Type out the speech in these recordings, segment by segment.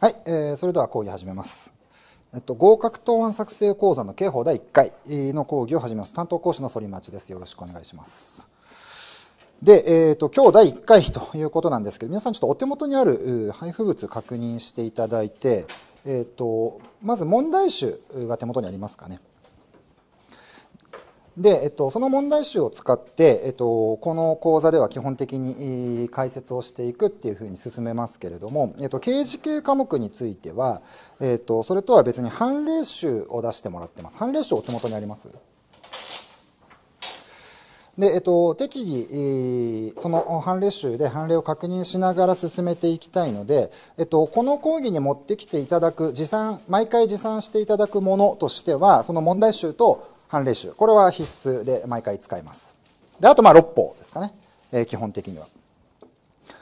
はい、えー、それでは講義始めます。えっと、合格答案作成講座の刑法第1回の講義を始めます。担当講師の反町です。よろしくお願いします。で、えっ、と、今日第1回ということなんですけど、皆さんちょっとお手元にある配布物確認していただいて、えっ、と、まず問題集が手元にありますかね。で、えっと、その問題集を使って、えっと、この講座では基本的に解説をしていくっていうふうに進めますけれども、えっと、刑事系科目については、えっと、それとは別に判例集を出してもらってます。判例集お手元にありますで、えっと、適宜、その判例集で判例を確認しながら進めていきたいので、えっと、この講義に持ってきていただく、持参、毎回持参していただくものとしては、その問題集と判例集。これは必須で毎回使います。で、あとまあ6法ですかね。えー、基本的には。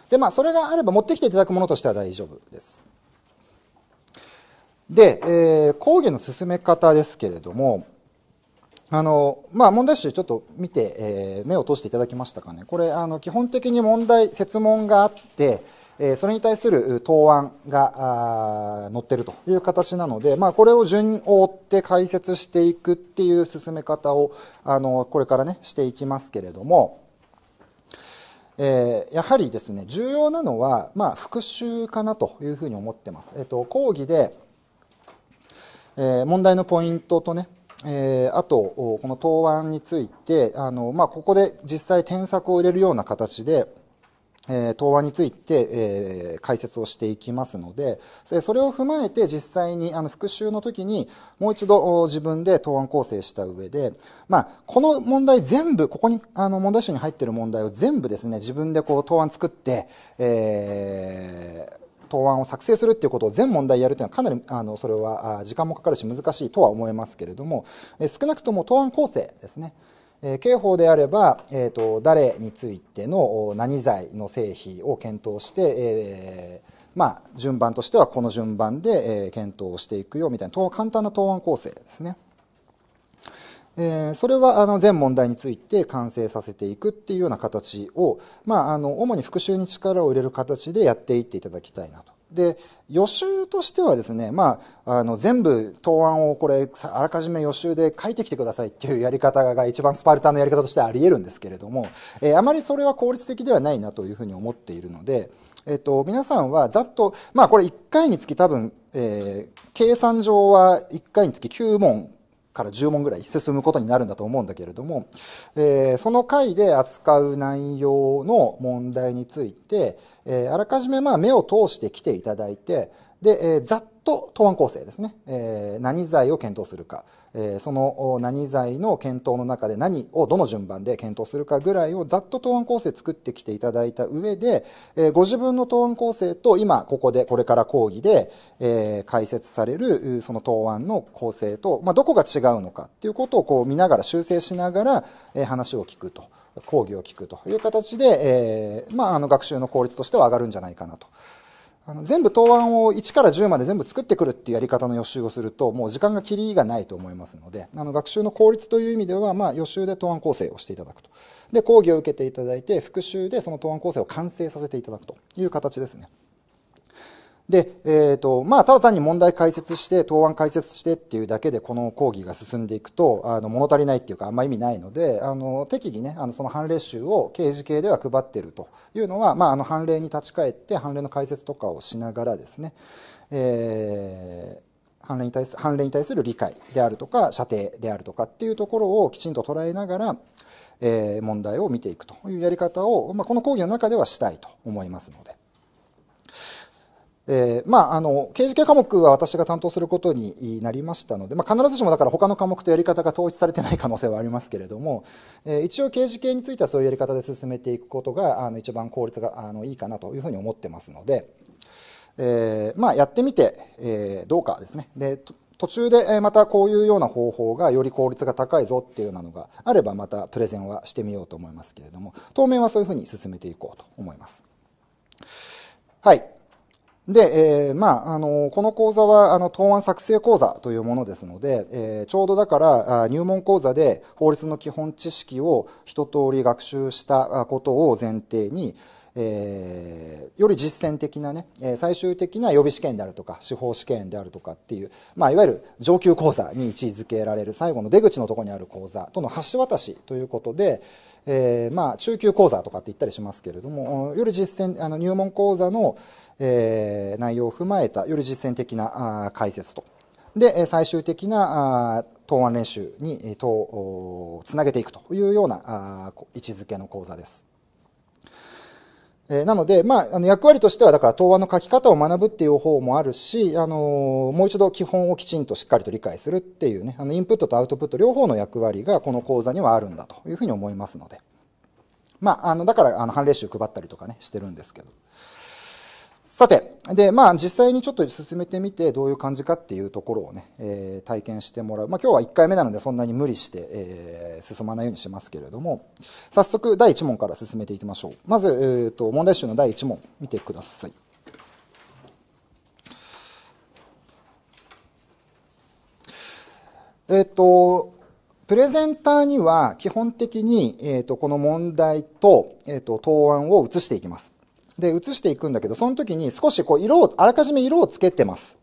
で、まあそれがあれば持ってきていただくものとしては大丈夫です。で、えー、講義の進め方ですけれども、あの、まあ、問題集ちょっと見て、えー、目を通していただきましたかね。これ、あの、基本的に問題、設問があって、それに対する答案が載ってるという形なので、まあ、これを順を追って解説していくっていう進め方をあのこれからねしていきますけれども、えー、やはりですね重要なのは、まあ、復習かなというふうに思ってます。えっと、講義で、えー、問題のポイントとねえー、あと、この答案について、あの、まあ、ここで実際添削を入れるような形で、えー、東について、えー、解説をしていきますので、それを踏まえて実際にあの復習の時にもう一度自分で答案構成した上で、まあ、この問題全部、ここにあの問題集に入っている問題を全部ですね、自分でこう答案作って、えー、答案を作成するっていうことを全問題やるというのはかなりあのそれは時間もかかるし難しいとは思いますけれども、え少なくとも答案構成ですね。え刑法であれば、えーと、誰についての何罪の成否を検討して、えー、まあ、順番としてはこの順番で、え検討していくよみたいな簡単な答案構成ですね。えー、それはあの全問題について完成させていくっていうような形を、まあ、あの主に復習に力を入れる形でやっていっていただきたいなと。で、予習としてはですね、まあ、あの、全部答案をこれ、あらかじめ予習で書いてきてくださいっていうやり方が一番スパルタのやり方としてあり得るんですけれども、えー、あまりそれは効率的ではないなというふうに思っているので、えっ、ー、と、皆さんはざっと、まあこれ1回につき多分、えー、計算上は1回につき9問から10問ぐらい進むことになるんだと思うんだけれども、えー、その回で扱う内容の問題について、えー、あらかじめまあ目を通してきていただいて、で、えー、ざっと答案構成ですね、えー、何罪を検討するか、えその何罪の検討の中で何をどの順番で検討するかぐらいをざっと答案構成作ってきていただいた上で、えご自分の答案構成と今ここでこれから講義で、え解説されるその答案の構成と、まどこが違うのかっていうことをこう見ながら修正しながら、え話を聞くと。講義を聞くという形で、えまあ、あの学習の効率としては上がるんじゃないかなとあの全部答案を1から10まで全部作ってくるっていうやり方の予習をするともう時間が切りがないと思いますのであの学習の効率という意味では、まあ、予習で答案構成をしていただくとで講義を受けていただいて復習でその答案構成を完成させていただくという形ですね。で、えっ、ー、と、まあ、ただ単に問題解説して、答案解説してっていうだけで、この講義が進んでいくと、あの、物足りないっていうか、あんま意味ないので、あの、適宜ね、あの、その判例集を刑事系では配ってるというのは、まあ、あの、判例に立ち返って、判例の解説とかをしながらですね、えー、判例に対す判例に対する理解であるとか、射程であるとかっていうところをきちんと捉えながら、えー、問題を見ていくというやり方を、まあ、この講義の中ではしたいと思いますので。えー、まあ、あの、刑事系科目は私が担当することになりましたので、まあ、必ずしもだから他の科目とやり方が統一されてない可能性はありますけれども、えー、一応刑事系についてはそういうやり方で進めていくことが、あの、一番効率が、あの、いいかなというふうに思ってますので、えー、まあ、やってみて、えー、どうかですね。で、途中でまたこういうような方法がより効率が高いぞっていうようなのがあれば、またプレゼンはしてみようと思いますけれども、当面はそういうふうに進めていこうと思います。はい。で、えー、まあ、あの、この講座は、あの、答案作成講座というものですので、えー、ちょうどだから、入門講座で法律の基本知識を一通り学習したことを前提に、えー、より実践的なね、最終的な予備試験であるとか、司法試験であるとかっていう、まあ、いわゆる上級講座に位置づけられる最後の出口のところにある講座との橋渡しということで、えー、まあ、中級講座とかって言ったりしますけれども、より実践、あの、入門講座の、えー、内容を踏まえたより実践的なあ解説と。で、最終的な答案練習につなげていくというような位置づけの講座です。えなので、まあ、あの役割としては、だから、答案の書き方を学ぶっていう方もあるし、あのもう一度基本をきちんとしっかりと理解するっていうね、あの、インプットとアウトプット両方の役割がこの講座にはあるんだというふうに思いますので。まあ、あの、だから、あの、判例集配ったりとかね、してるんですけど。さて、で、まあ実際にちょっと進めてみてどういう感じかっていうところをね、えー、体験してもらう。まあ今日は1回目なのでそんなに無理して、えー、進まないようにしますけれども、早速第1問から進めていきましょう。まず、えっ、ー、と、問題集の第1問見てください。えっ、ー、と、プレゼンターには基本的に、えーと、この問題と,、えーと答案を移していきます。で、移していくんだけど、その時に少しこう色を、あらかじめ色をつけてます。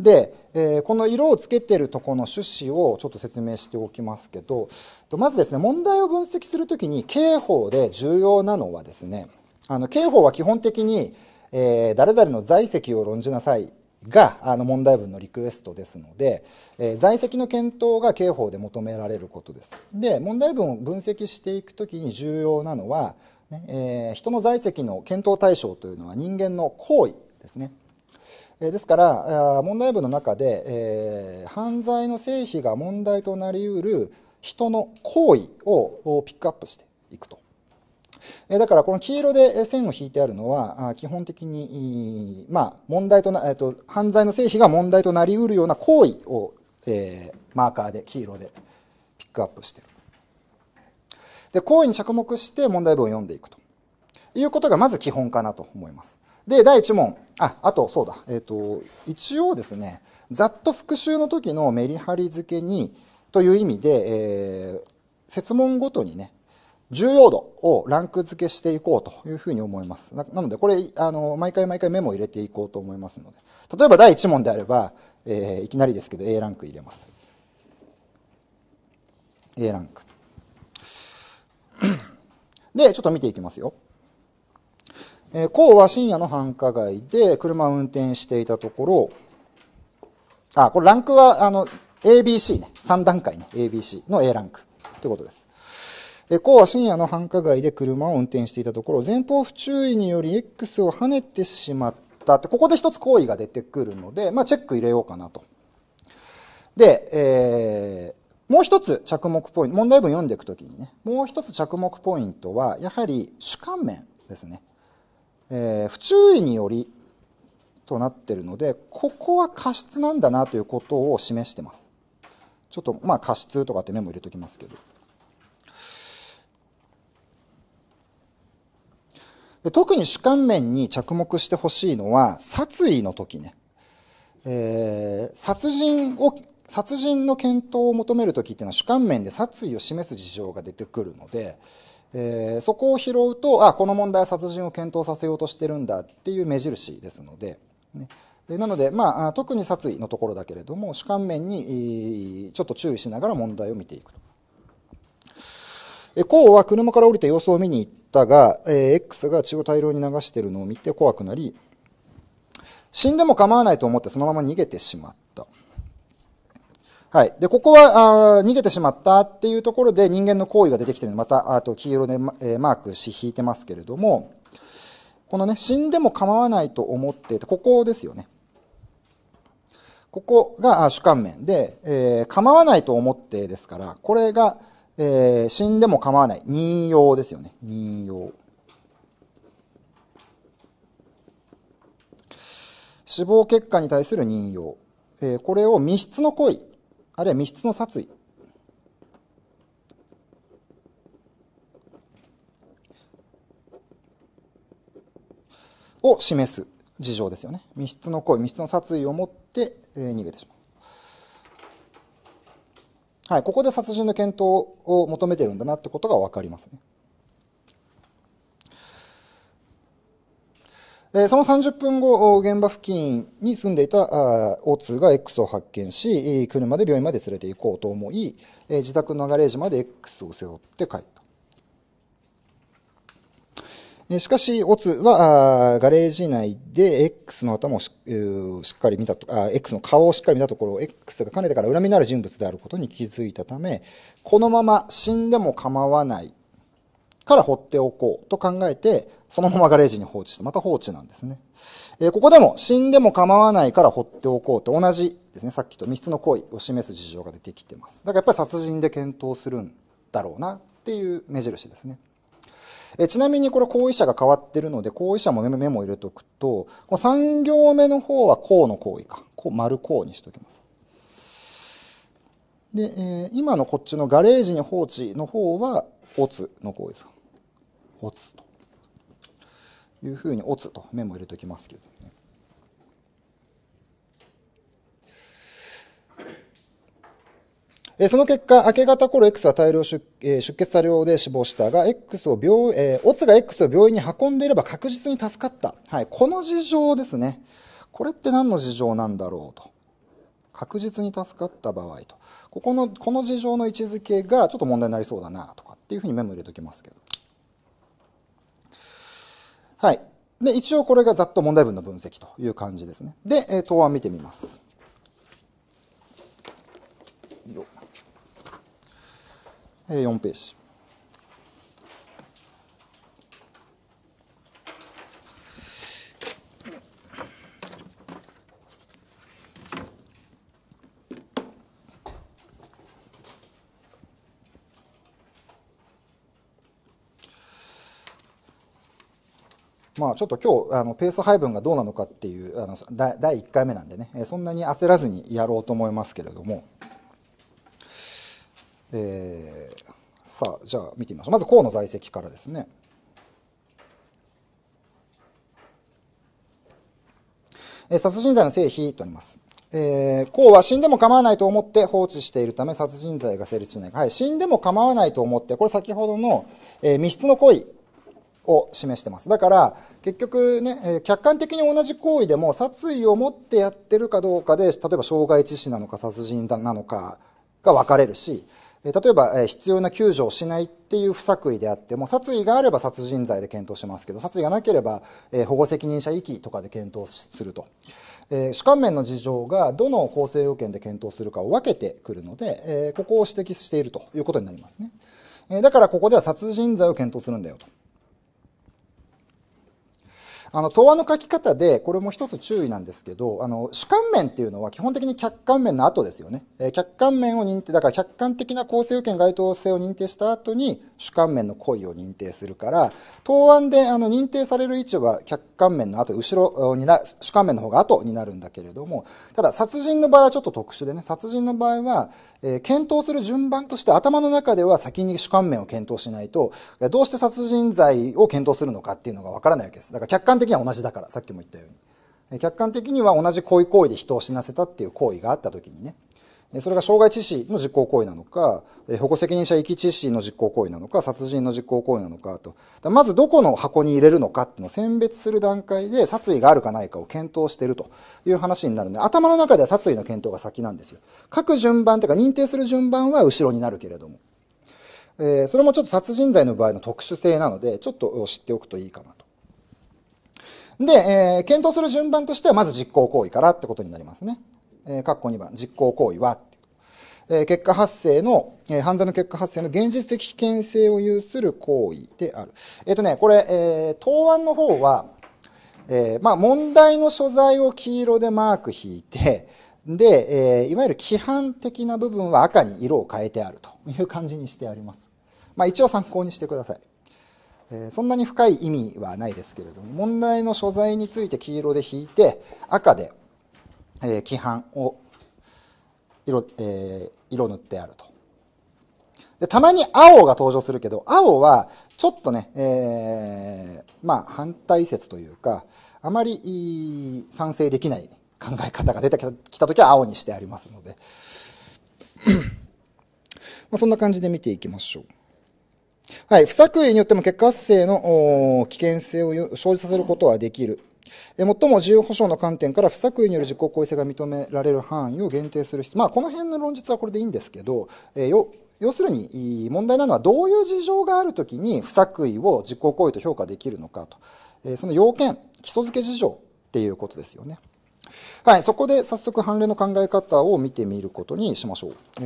で、えー、この色をつけてるとこの趣旨をちょっと説明しておきますけど、まずですね、問題を分析するときに刑法で重要なのはですね、あの、刑法は基本的に、えー、誰々の在籍を論じなさいがあの問題文のリクエストですので、えー、在籍の検討が刑法で求められることです。で問題文を分析していくときに重要なのはねえー、人の在籍の検討対象というのは人間の行為ですね。えー、ですから問題文の中で、えー、犯罪の成否が問題となりうる人の行為をピックアップしていくと。えー、だからこの黄色で線を引いてあるのは基本的に、まあ、問題とな、えーと、犯罪の成否が問題となりうるような行為を、えー、マーカーで黄色でピックアップしている。で、行為に着目して問題文を読んでいくということがまず基本かなと思います。で、第1問。あ、あと、そうだ。えっ、ー、と、一応ですね、ざっと復習の時のメリハリ付けに、という意味で、えー、説問ごとにね、重要度をランク付けしていこうというふうに思います。なので、これ、あの、毎回毎回メモを入れていこうと思いますので。例えば第1問であれば、えー、いきなりですけど A ランク入れます。A ランク。で、ちょっと見ていきますよ。えー、こうは深夜の繁華街で車を運転していたところ、あ、これランクは、あの、ABC ね。3段階ね。ABC の A ランク。ってことです。え、こうは深夜の繁華街で車を運転していたところ、前方不注意により X を跳ねてしまったって、ここで一つ行為が出てくるので、まあ、チェック入れようかなと。で、えー、もう一つ着目ポイント、問題文読んでいくときにね、もう一つ着目ポイントは、やはり主観面ですね。えー、不注意によりとなっているので、ここは過失なんだなということを示してます。ちょっと、まあ過失とかってメモ入れときますけど。で特に主観面に着目してほしいのは、殺意の時ね。えー、殺人を殺人の検討を求める時っていうのは主観面で殺意を示す事情が出てくるので、えー、そこを拾うとあこの問題は殺人を検討させようとしてるんだっていう目印ですので、ね、なので、まあ、特に殺意のところだけれども主観面にちょっと注意しながら問題を見ていくと。コウは車から降りて様子を見に行ったが、えー、X が血を大量に流しているのを見て怖くなり死んでも構わないと思ってそのまま逃げてしまっはい。で、ここは、あ逃げてしまったっていうところで人間の行為が出てきてるので、また、あと黄色で、えー、マークし引いてますけれども、このね、死んでも構わないと思っていて、ここですよね。ここが主観面で、えー、構わないと思ってですから、これが、えー、死んでも構わない。任用ですよね。任用。死亡結果に対する任用。えー、これを密室の行為あるいは密室の殺意を示す事情ですよね密室の行為密室の殺意を持って、えー、逃げてしまうはい、ここで殺人の検討を求めてるんだなってことが分かりますね。その30分後、現場付近に住んでいた O2 が X を発見し、車で病院まで連れて行こうと思い、え自宅のガレージまで X を背負って帰った。しかし、オツは、ガレージ内で X の頭をし,、っかり見たとあ、X の顔をしっかり見たところ、X がかねてから恨みのある人物であることに気づいたため、このまま死んでも構わないから放っておこうと考えて、そのままガレージに放置して、また放置なんですね。えー、ここでも死んでも構わないから放っておこうと同じですね、さっきと密室の行為を示す事情が出てきてます。だからやっぱり殺人で検討するんだろうなっていう目印ですね。えちなみにこれ後遺者が変わってるので、後遺者もメモモ入れておくと、この3行目の方はこうの行為か。こう、丸こうにしておきます。で、えー、今のこっちのガレージに放置の方は、オツの行為ですか。オツというふうにオツとメモ入れておきますけどね。えその結果、明け方頃 X は大量出,、え出血多量で死亡したが、X を病、えー、オツが X を病院に運んでいれば確実に助かった。はい。この事情ですね。これって何の事情なんだろうと。確実に助かった場合と。ここの、この事情の位置づけがちょっと問題になりそうだなとかっていうふうにメモ入れておきますけど。はい。で、一応これがざっと問題文の分析という感じですね。で、えー、答案見てみます。え4ページ。まあ、ちょっと今日あのペース配分がどうなのかっていうあの第1回目なんでね、そんなに焦らずにやろうと思いますけれども、えー、さあじゃあ見てみましょうまず河の在籍からですね。え殺人罪の成否とあります。えー、うは死んでも構わないと思って放置しているため殺人罪が成立しない。はい、死んでも構わないと思って、これ先ほどの、えー、密室の行為を示してます。だから、結局ね、え客観的に同じ行為でも殺意を持ってやってるかどうかで、例えば傷害致死なのか殺人なのかが分かれるし、え例えば、え必要な救助をしないっていう不作為であっても、殺意があれば殺人罪で検討しますけど、殺意がなければ、え保護責任者遺棄とかで検討すると。え主観面の事情がどの構成要件で検討するかを分けてくるので、えここを指摘しているということになりますね。えだからここでは殺人罪を検討するんだよと。あの、答案の書き方で、これも一つ注意なんですけど、あの、主観面っていうのは基本的に客観面の後ですよね。えー、客観面を認定、だから客観的な構成要件該当性を認定した後に主観面の故意を認定するから、答案であの認定される位置は客観面の後、後ろにな、主観面の方が後になるんだけれども、ただ殺人の場合はちょっと特殊でね、殺人の場合は、え検討する順番として頭の中では先に主観面を検討しないと、どうして殺人罪を検討するのかっていうのがわからないわけです。だから客観的には同じだから、さっきも言ったように。客観的には同じ行為行為で人を死なせたっていう行為があった時にね、それが傷害致死の実行行為なのか、保護責任者遺棄致死の実行行為なのか、殺人の実行行為なのかと。かまずどこの箱に入れるのかっていうのを選別する段階で殺意があるかないかを検討しているという話になるので、頭の中では殺意の検討が先なんですよ。各順番というか認定する順番は後ろになるけれども。えー、それもちょっと殺人罪の場合の特殊性なので、ちょっと知っておくといいかなと。で、えー、検討する順番としては、まず実行行為からってことになりますね。えー、括弧2番、実行行為は、え結果発生の、え犯罪の結果発生の現実的危険性を有する行為である。えっ、ー、とね、これ、えー、答案の方は、えー、まあ、問題の所在を黄色でマーク引いて、で、えー、いわゆる規範的な部分は赤に色を変えてあるという感じにしてあります。まあ、一応参考にしてください。えー、そんなに深い意味はないですけれども、問題の所在について黄色で引いて、赤でえー、規範を色,、えー、色塗ってあると。で、たまに青が登場するけど、青はちょっとね、えー、まあ反対説というか、あまり賛成できない考え方が出てきた時は青にしてありますので。まあそんな感じで見ていきましょう。はい。不作為によっても結果発生の危険性を生じさせることはできる。最も自由保障の観点から不作為による実行行為性が認められる範囲を限定する必要、まあ、この辺の論述はこれでいいんですけど、えよ要するに問題なのはどういう事情があるときに不作為を実行行為と評価できるのかと、えその要件基礎付け事情っていうことですよね。はい、そこで早速判例の考え方を見てみることにしましょう。えっ、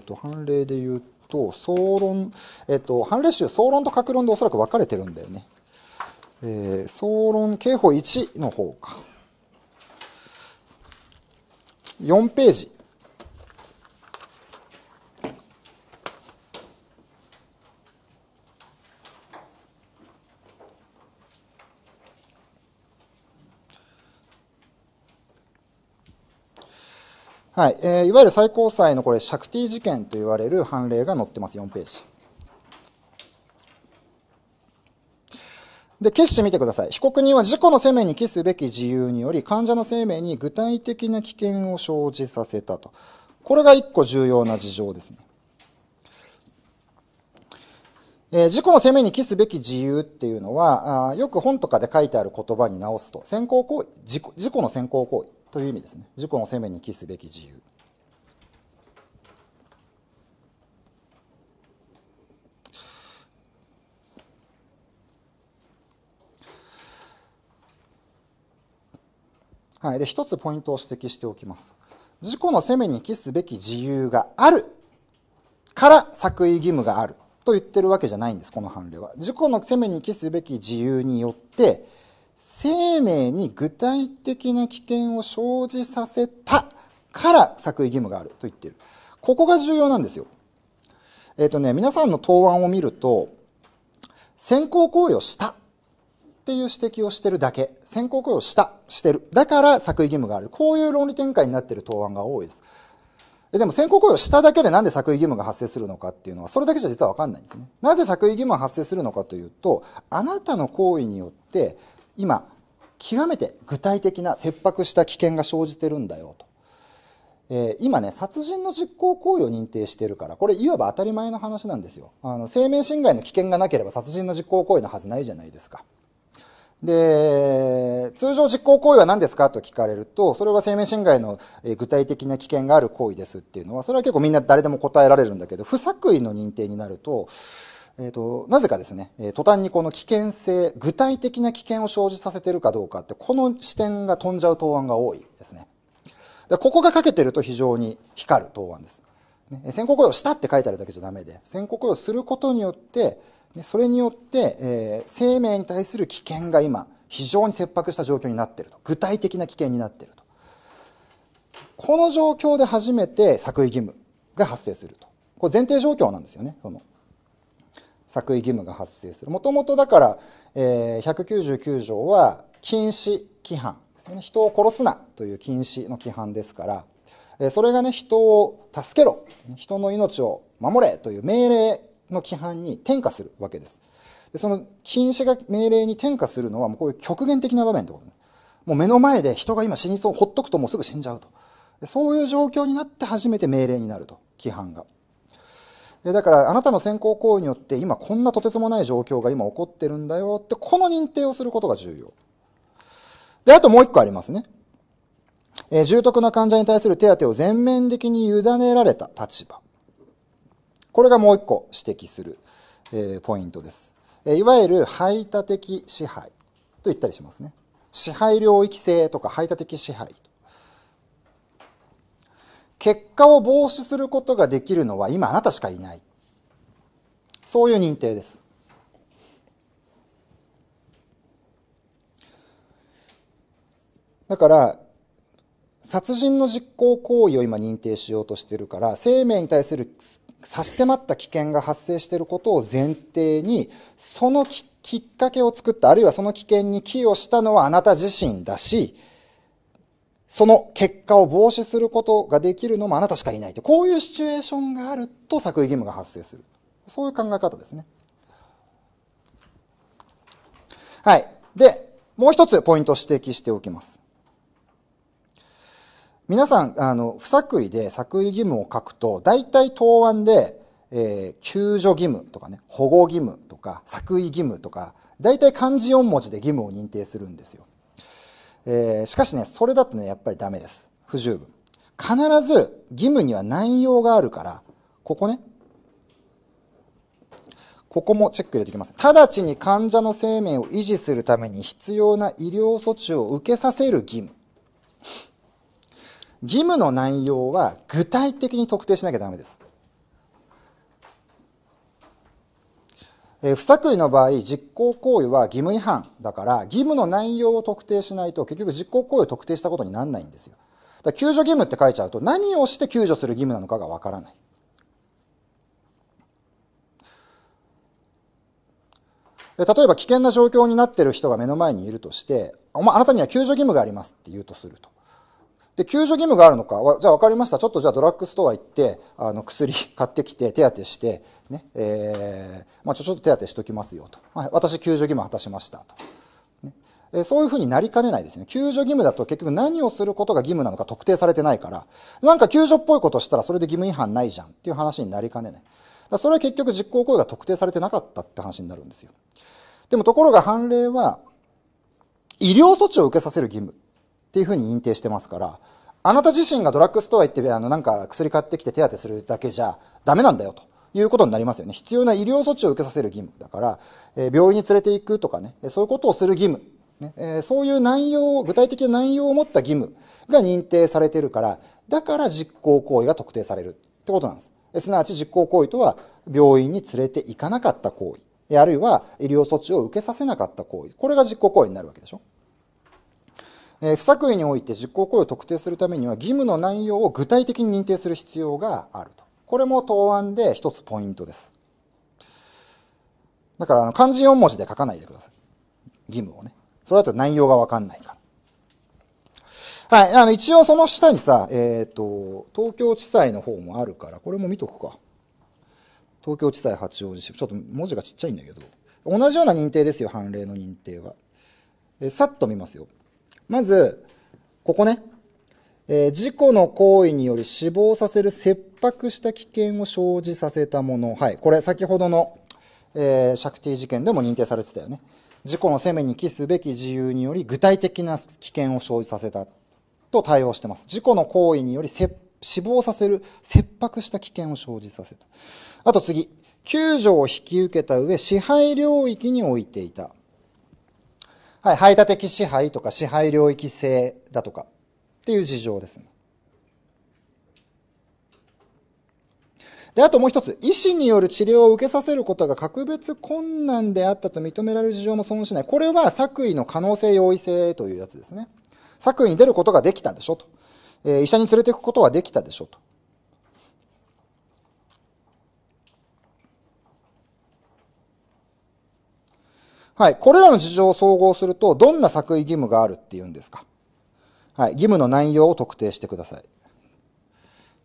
ー、と、判例で言うと、総論、えっ、と、判例集、総論と各論でおそらく分かれてるんだよね。えー、総論刑法1の方か。4ページ。はい、えー、いわゆる最高裁のこれ、シャクティ事件と言われる判例が載ってます、4ページ。で、決してみてください。被告人は事故の生命に帰すべき自由により、患者の生命に具体的な危険を生じさせたと。これが一個重要な事情ですね。えー、自の生命に帰すべき自由っていうのは、あよく本とかで書いてある言葉に直すと、先行行為、事故の先行行為という意味ですね。事故の生命に帰すべき自由。はい、で一つポイントを指摘しておきます自己の責めに期すべき自由があるから作為義務があると言ってるわけじゃないんですこの判例は自己の責めに期すべき自由によって生命に具体的な危険を生じさせたから作為義務があると言ってるここが重要なんですよえっ、ー、とね皆さんの答案を見ると先行行為をしたっていう指摘をしてるだけ。先行雇用した、してる。だから作為義務がある。こういう論理展開になってる答案が多いです。でも先行雇用しただけでなんで作為義務が発生するのかっていうのは、それだけじゃ実はわかんないんですね。なぜ作為義務が発生するのかというと、あなたの行為によって、今、極めて具体的な切迫した危険が生じてるんだよと。えー、今ね、殺人の実行行為を認定してるから、これいわば当たり前の話なんですよ。あの、生命侵害の危険がなければ殺人の実行行為のはずないじゃないですか。で、通常実行行為は何ですかと聞かれると、それは生命侵害の具体的な危険がある行為ですっていうのは、それは結構みんな誰でも答えられるんだけど、不作為の認定になると、えーと、なぜかですね、え途端にこの危険性具体的な危険を生じさせてるかどうかってこの視点が飛んじゃう答案が多いですねでここが欠けてると非常に光る答案です、ね、先行雇したって書いてあるだけじゃダメで先行をすることによってそれによって、えー、生命に対する危険が今非常に切迫した状況になっていると具体的な危険になっているとこの状況で初めて作為義務が発生するとこれ前提状況なんですよねその作為義務が発生するもともとだから、えー、199条は禁止規範ですよね人を殺すなという禁止の規範ですからそれがね人を助けろ人の命を守れという命令の規範に転嫁するわけです。でその禁止が命令に転嫁するのはもうこういう極限的な場面ってこと、ね、もう目の前で人が今死にそう、ほっとくともうすぐ死んじゃうと。そういう状況になって初めて命令になると、規範が。でだからあなたの先行行為によって今こんなとてつもない状況が今起こってるんだよってこの認定をすることが重要。で、あともう一個ありますね。えー、重篤な患者に対する手当を全面的に委ねられた立場。これがもう一個指摘する、えー、ポイントです。えー、いわゆる排他的支配と言ったりしますね。支配領域性とか排他的支配。結果を防止することができるのは今あなたしかいない。そういう認定です。だから、殺人の実行行為を今認定しようとしてるから、生命に対する差し迫った危険が発生していることを前提に、そのきっかけを作った、あるいはその危険に寄与したのはあなた自身だし、その結果を防止することができるのもあなたしかいないと。こういうシチュエーションがあると作為義務が発生する。そういう考え方ですね。はい。で、もう一つポイントを指摘しておきます。皆さん、あの、不作為で作為義務を書くと、大体答案で、えー、救助義務とかね、保護義務とか、作為義務とか、大体漢字4文字で義務を認定するんですよ。えー、しかしね、それだとね、やっぱりダメです。不十分。必ず義務には内容があるから、ここね、ここもチェック入れてきます。直ちに患者の生命を維持するために必要な医療措置を受けさせる義務。義務の内容は具体的に特定しなきゃダメです。えー、不作為の場合、実行行為は義務違反だから、義務の内容を特定しないと、結局実行行為を特定したことにならないんですよ。だ救助義務って書いちゃうと、何をして救助する義務なのかがわからない。例えば危険な状況になっている人が目の前にいるとして、おあなたには救助義務がありますって言うとすると。で、救助義務があるのか、じゃあ分かりました。ちょっとじゃあドラッグストア行って、あの、薬 買ってきて、手当てして、ね、えー、まあちょ、ちょっと手当てしときますよと。はい、私、救助義務果たしましたと。ねえそういうふうになりかねないですね。救助義務だと結局何をすることが義務なのか特定されてないから、なんか救助っぽいことしたらそれで義務違反ないじゃんっていう話になりかねない。だそれは結局実行行為が特定されてなかったって話になるんですよ。でもところが判例は、医療措置を受けさせる義務っていうふうに認定してますから、あなた自身がドラッグストア行って、あの、なんか薬買ってきて手当てするだけじゃダメなんだよと。いうことになりますよね。必要な医療措置を受けさせる義務だから、えー、病院に連れて行くとかね、そういうことをする義務。ねえー、そういう内容を、具体的な内容を持った義務が認定されてるから、だから実行行為が特定されるってことなんです。すなわち実行行為とは、病院に連れて行かなかった行為、あるいは医療措置を受けさせなかった行為。これが実行行為になるわけでしょ。え不作為において実行行為を特定するためには義務の内容を具体的に認定する必要があると。これも答案で一つポイントです。だからあの漢字4文字で書かないでください。義務をね。それだと内容がわかんないから。はい。あの、一応その下にさ、えっ、ー、と、東京地裁の方もあるから、これも見とくか。東京地裁八王子支部。ちょっと文字がちっちゃいんだけど。同じような認定ですよ、判例の認定は。えー、さっと見ますよ。まず、ここね、えー、事故の行為により死亡させる切迫した危険を生じさせたもの。はい。これ、先ほどの、えー、シャクティ事件でも認定されてたよね。事故の責めに帰すべき事由により具体的な危険を生じさせたと対応してます。事故の行為により死亡させる切迫した危険を生じさせた。あと次、救助を引き受けた上支配領域に置いていた。はい、排他的支配とか支配領域性だとかっていう事情ですね。で、あともう一つ、医師による治療を受けさせることが格別困難であったと認められる事情も損しない。これは作為の可能性容易性というやつですね。作為に出ることができたでしょと。え医者に連れていくことはできたでしょと。はい。これらの事情を総合すると、どんな作為義務があるっていうんですか。はい。義務の内容を特定してください。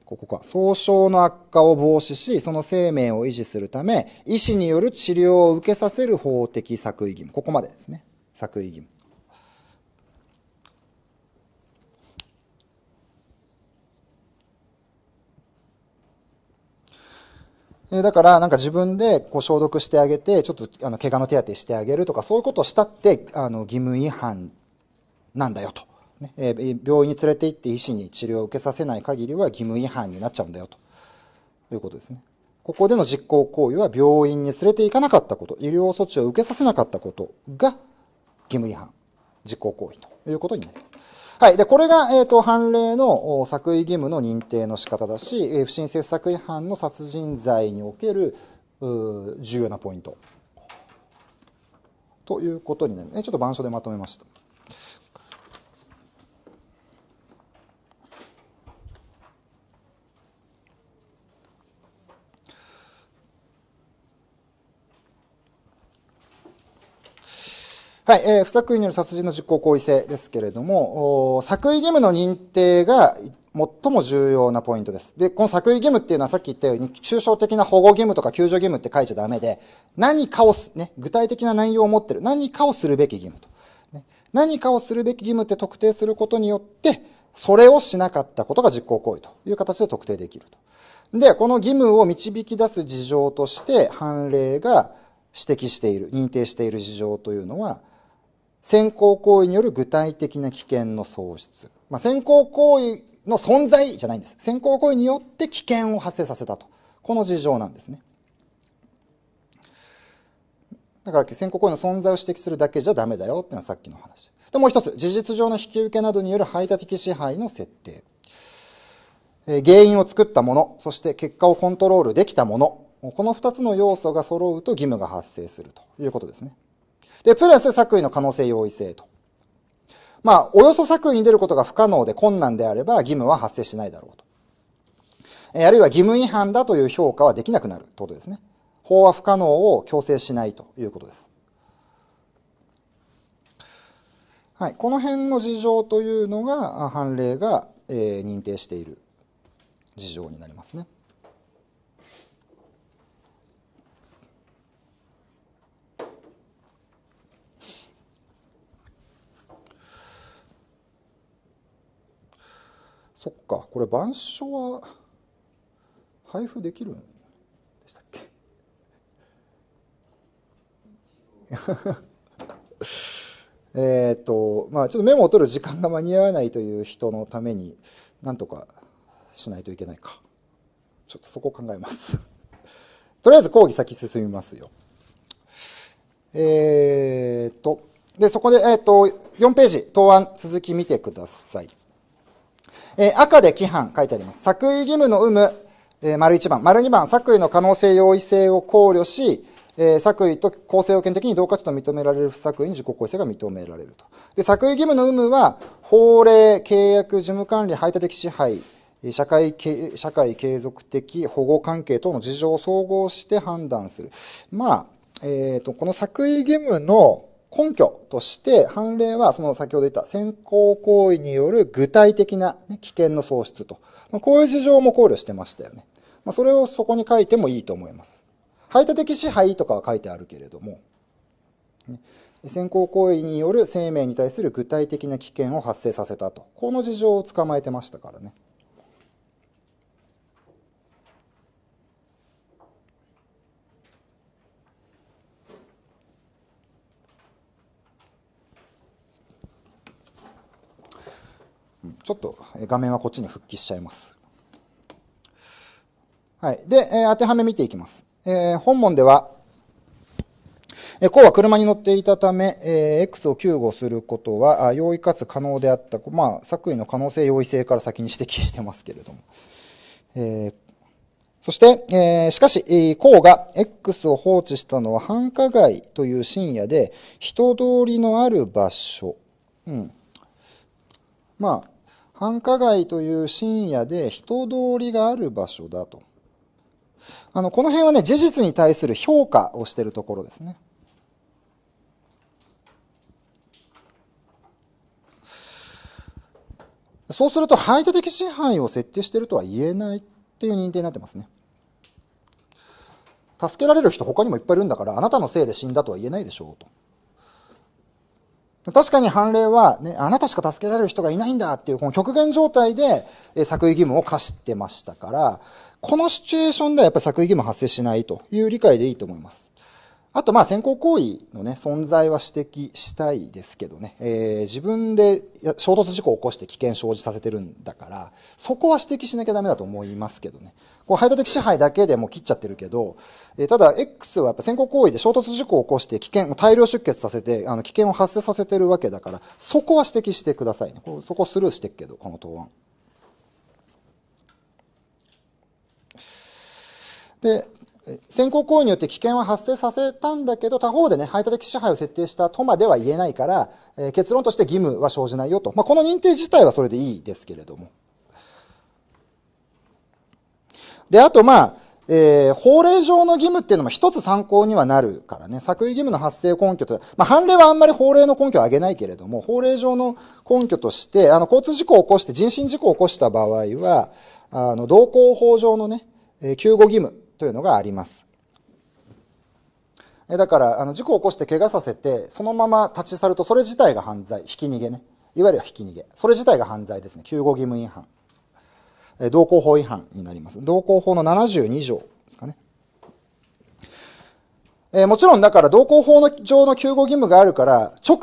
ここか。総称の悪化を防止し、その生命を維持するため、医師による治療を受けさせる法的作為義務。ここまでですね。作為義務。えだから、なんか自分でこう消毒してあげて、ちょっとあの怪我の手当てしてあげるとか、そういうことをしたって、あの義務違反なんだよと。ねえ病院に連れて行って医師に治療を受けさせない限りは義務違反になっちゃうんだよということですね。ここでの実行行為は病院に連れて行かなかったこと、医療措置を受けさせなかったことが義務違反、実行行為ということになります。はい。で、これが、えっ、ー、と、判例の作為義務の認定の仕方だし、え不審政府作為犯の殺人罪における、重要なポイント。ということになります。ちょっと板書でまとめました。はい、えー、不作為による殺人の実行行為性ですけれども、作為義務の認定が最も重要なポイントです。で、この作為義務っていうのはさっき言ったように、抽象的な保護義務とか救助義務って書いちゃダメで、何かをす、ね、具体的な内容を持ってる、何かをするべき義務と。ね、何かをするべき義務って特定することによって、それをしなかったことが実行行為という形で特定できると。で、この義務を導き出す事情として、判例が指摘している、認定している事情というのは、先行行為による具体的な危険の喪失。まあ、先行行為の存在じゃないんです。先行行為によって危険を発生させたと。この事情なんですね。だから先行行為の存在を指摘するだけじゃダメだよっていうのはさっきの話。で、もう一つ。事実上の引き受けなどによる排他的支配の設定。えー、原因を作ったもの、そして結果をコントロールできたもの。この二つの要素が揃うと義務が発生するということですね。で、プラス作為の可能性容易性と。まあ、およそ作為に出ることが不可能で困難であれば義務は発生しないだろうと。えあるいは義務違反だという評価はできなくなるということですね。法は不可能を強制しないということです。はい、この辺の事情というのが判例が、えー、認定している事情になりますね。そっかこれ板書は配布できるんでしたっけ えっとまあちょっとメモを取る時間が間に合わないという人のためになんとかしないといけないかちょっとそこを考えます とりあえず講義先進みますよえー、っとでそこで、えー、っと4ページ答案続き見てくださいえー、赤で規範書いてあります。作為義務の有無、えー、丸一番。丸二番、作為の可能性、容易性を考慮し、えー、作為と構成要件的に同価値と認められる不作為に自己構成が認められると。で、作為義務の有無は、法令、契約、事務管理、排他的支配、社会社会継続的保護関係等の事情を総合して判断する。まあ、えっ、ー、と、この作為義務の根拠として判例はその先ほど言った先行行為による具体的な、ね、危険の喪失と、まこういう事情も考慮してましたよね。まそれをそこに書いてもいいと思います。排他的支配とかは書いてあるけれども、ね、先行行為による生命に対する具体的な危険を発生させたと、この事情を捕まえてましたからね。ちょっと画面はこっちに復帰しちゃいます。はい。で、えー、当てはめ見ていきます。えー、本文では、えー、こうは車に乗っていたため、えー、X を救護することは、あ容易かつ可能であった、まあ、作為の可能性、容易性から先に指摘してますけれども。えーそして、えー、しかし、えー、コが X を放置したのは繁華街という深夜で、人通りのある場所。うん。まあ、繁華街という深夜で人通りがある場所だと。あの、この辺はね、事実に対する評価をしているところですね。そうすると排他的支配を設定しているとは言えないっていう認定になってますね。助けられる人他にもいっぱいいるんだから、あなたのせいで死んだとは言えないでしょうと。確かに判例は、ね、あなたしか助けられる人がいないんだっていう、この極限状態で、え作為義務を課してましたから、このシチュエーションではやっぱり作為義務発生しないという理解でいいと思います。あと、まあ、先行行為のね、存在は指摘したいですけどね、えー、自分で衝突事故を起こして危険生じさせてるんだから、そこは指摘しなきゃダメだと思いますけどね。こう、排他的支配だけでも切っちゃってるけど、えー、ただ、X はやっぱ先行行為で衝突事故を起こして危険、大量出血させて、あの、危険を発生させてるわけだから、そこは指摘してくださいね。こうそこスルーしてるけど、この答案。で、先行行為によって危険は発生させたんだけど、他方でね、排他的支配を設定したとまでは言えないから、えー、結論として義務は生じないよと。まあ、この認定自体はそれでいいですけれども。で、あと、まあ、えー、法令上の義務っていうのも一つ参考にはなるからね、作為義務の発生根拠と、まあ、判例はあんまり法令の根拠を挙げないけれども、法令上の根拠として、あの、交通事故を起こして、人身事故を起こした場合は、あの、道交法上のね、えー、救護義務というのがあります。だから、あの、事故を起こして怪我させて、そのまま立ち去ると、それ自体が犯罪。ひき逃げね。いわゆるひき逃げ。それ自体が犯罪ですね。救護義務違反。え道交法違反になります。道交法の72条ですかね。えー、もちろんだから、道交法の上の救護義務があるから、直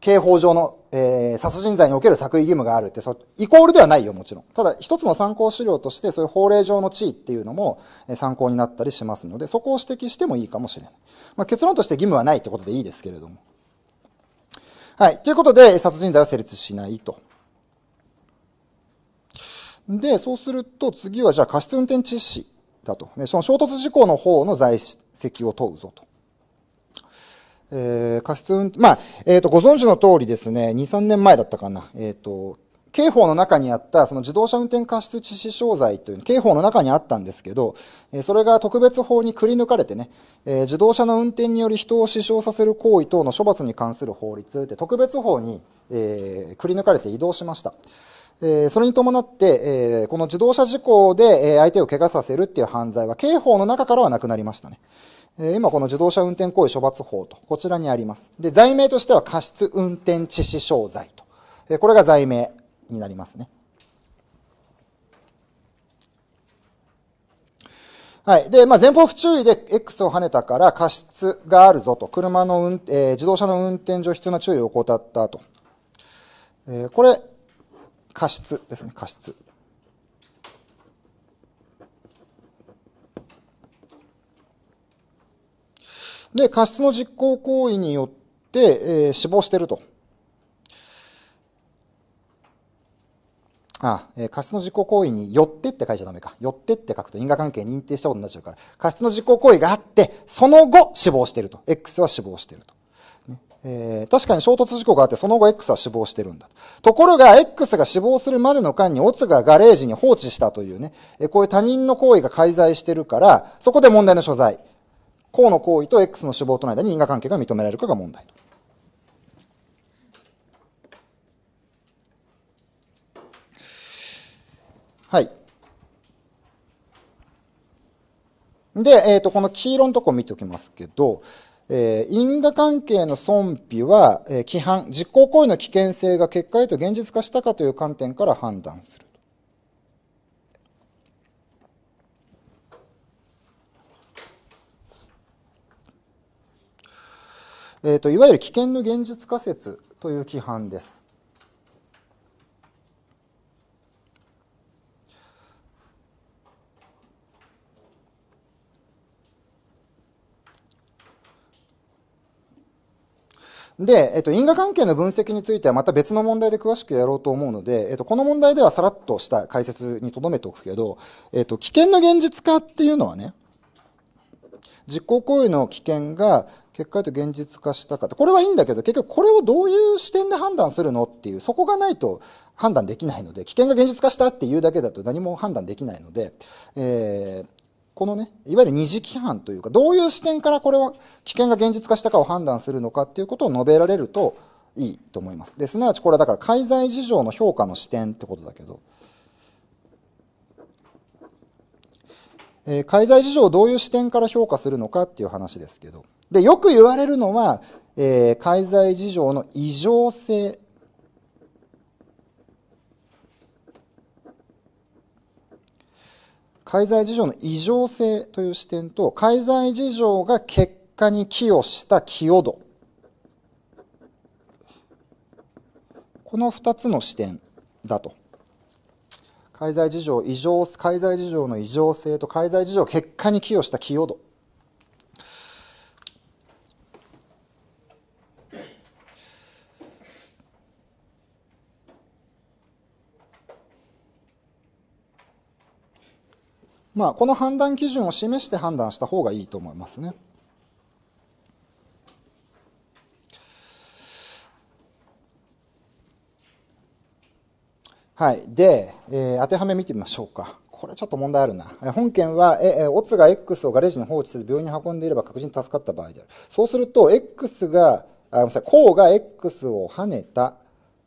刑法上の、えー、殺人罪における作為義務があるって、そイコールではないよ、もちろん。ただ、一つの参考資料として、そういう法令上の地位っていうのも、えー、参考になったりしますので、そこを指摘してもいいかもしれない。まあ、結論として義務はないってことでいいですけれども。はい。ということで、殺人罪は成立しないと。で、そうすると、次は、じゃあ過失運転致死だと。ね、その衝突事故の方の在籍を問うぞと。えー、過失運、まあ、えっ、ー、と、ご存知の通りですね、2、3年前だったかな、えっ、ー、と、刑法の中にあった、その自動車運転過失致死傷罪という、刑法の中にあったんですけど、それが特別法にくり抜かれてね、自動車の運転により人を死傷させる行為等の処罰に関する法律って特別法に、えくり抜かれて移動しました。えそれに伴って、えこの自動車事故で、相手を怪我させるっていう犯罪は刑法の中からはなくなりましたね。今この自動車運転行為処罰法と、こちらにあります。で、罪名としては過失運転致死傷罪と。これが罪名になりますね。はい。で、まあ、前方不注意で X を跳ねたから過失があるぞと。車の運、えー、自動車の運転上必要な注意を怠ったと。えー、これ、過失ですね、過失。で、過失の実行行為によって、えー、死亡してると。あえー、過失の実行行為によってって書いちゃダメか。よってって書くと因果関係認定したことになっちゃうから。過失の実行行為があって、その後死亡してると。X は死亡してると。ねえー、確かに衝突事故があって、その後 X は死亡してるんだと。ところが、X が死亡するまでの間に、オツがガレージに放置したというね、えー、こういう他人の行為が介在してるから、そこで問題の所在。項の行為と X の死亡との間に因果関係が認められるかが問題はい。で、えっ、ー、と、この黄色のとこ見ておきますけど、えー、因果関係の損否は、えー、規範、実行行為の危険性が結果へと現実化したかという観点から判断する。えーと、といわゆる危険の現実仮説という規範です。で、えっと、因果関係の分析についてはまた別の問題で詳しくやろうと思うので、えっと、この問題ではさらっとした解説に留めておくけど、えっと、危険の現実化っていうのはね、実行行為の危険が結果と現実化したかて、これはいいんだけど、結局これをどういう視点で判断するのっていう、そこがないと判断できないので、危険が現実化したっていうだけだと何も判断できないので、えー、このね、いわゆる二次規範というか、どういう視点からこれは危険が現実化したかを判断するのかっていうことを述べられるといいと思います。で、すなわちこれはだから介在事情の評価の視点ってことだけど、えー、介在事情をどういう視点から評価するのかっていう話ですけど、で、よく言われるのは、えー、介在事情の異常性。介在事情の異常性という視点と、介在事情が結果に寄与した寄与度。この2つの視点だと。介在事情異常、介在事情の異常性と介在事情結果に寄与した寄与度。まあ、この判断基準を示して判断した方がいいと思いますね。はい。で、えー、当てはめ見てみましょうか。これちょっと問題あるな。本件は、え、え、オツが X をガレージに放置せず病院に運んでいれば確実に助かった場合である。そうすると、X が、あ、ごめんなさい、コウが X を跳ねた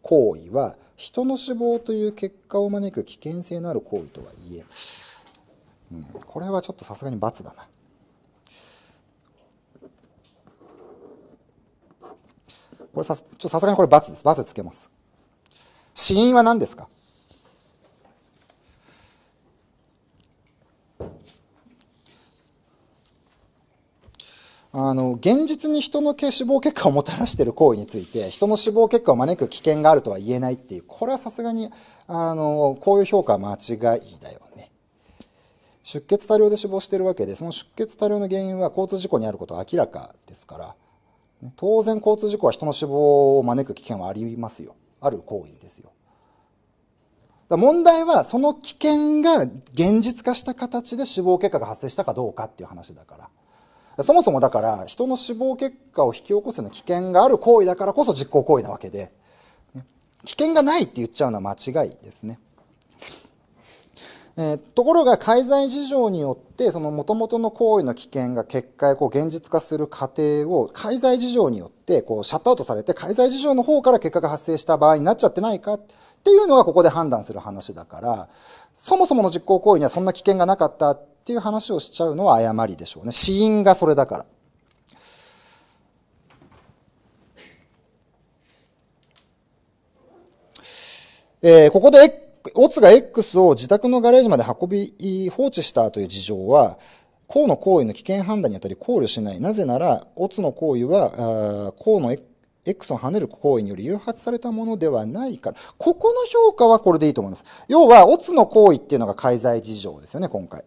行為は、人の死亡という結果を招く危険性のある行為とは言え。うん、これはちょっとさすがに罰だな。これさ、ちょっとさすがにこれ罰です。罰つけます。死因は何ですかあの、現実に人の死亡結果をもたらしている行為について、人の死亡結果を招く危険があるとは言えないっていう、これはさすがに、あの、こういう評価は間違いだよ出血多量で死亡しているわけでその出血多量の原因は交通事故にあることは明らかですから、ね、当然交通事故は人の死亡を招く危険はありますよある行為ですよだ問題はその危険が現実化した形で死亡結果が発生したかどうかっていう話だからそもそもだから人の死亡結果を引き起こすような危険がある行為だからこそ実行行為なわけで危険がないって言っちゃうのは間違いですね。えー、ところが介在事情によってその元々の行為の危険が結果こう現実化する過程を介在事情によってこうシャットアウトされて介在事情の方から結果が発生した場合になっちゃってないかっていうのがここで判断する話だからそもそもの実行行為にはそんな危険がなかったっていう話をしちゃうのは誤りでしょうね死因がそれだから。えー、ここでオツが X を自宅のガレージまで運び、放置したという事情は、公の行為の危険判断にあたり考慮しない。なぜなら、オツの行為は、公の X を跳ねる行為により誘発されたものではないか。ここの評価はこれでいいと思います。要は、オツの行為っていうのが介在事情ですよね、今回。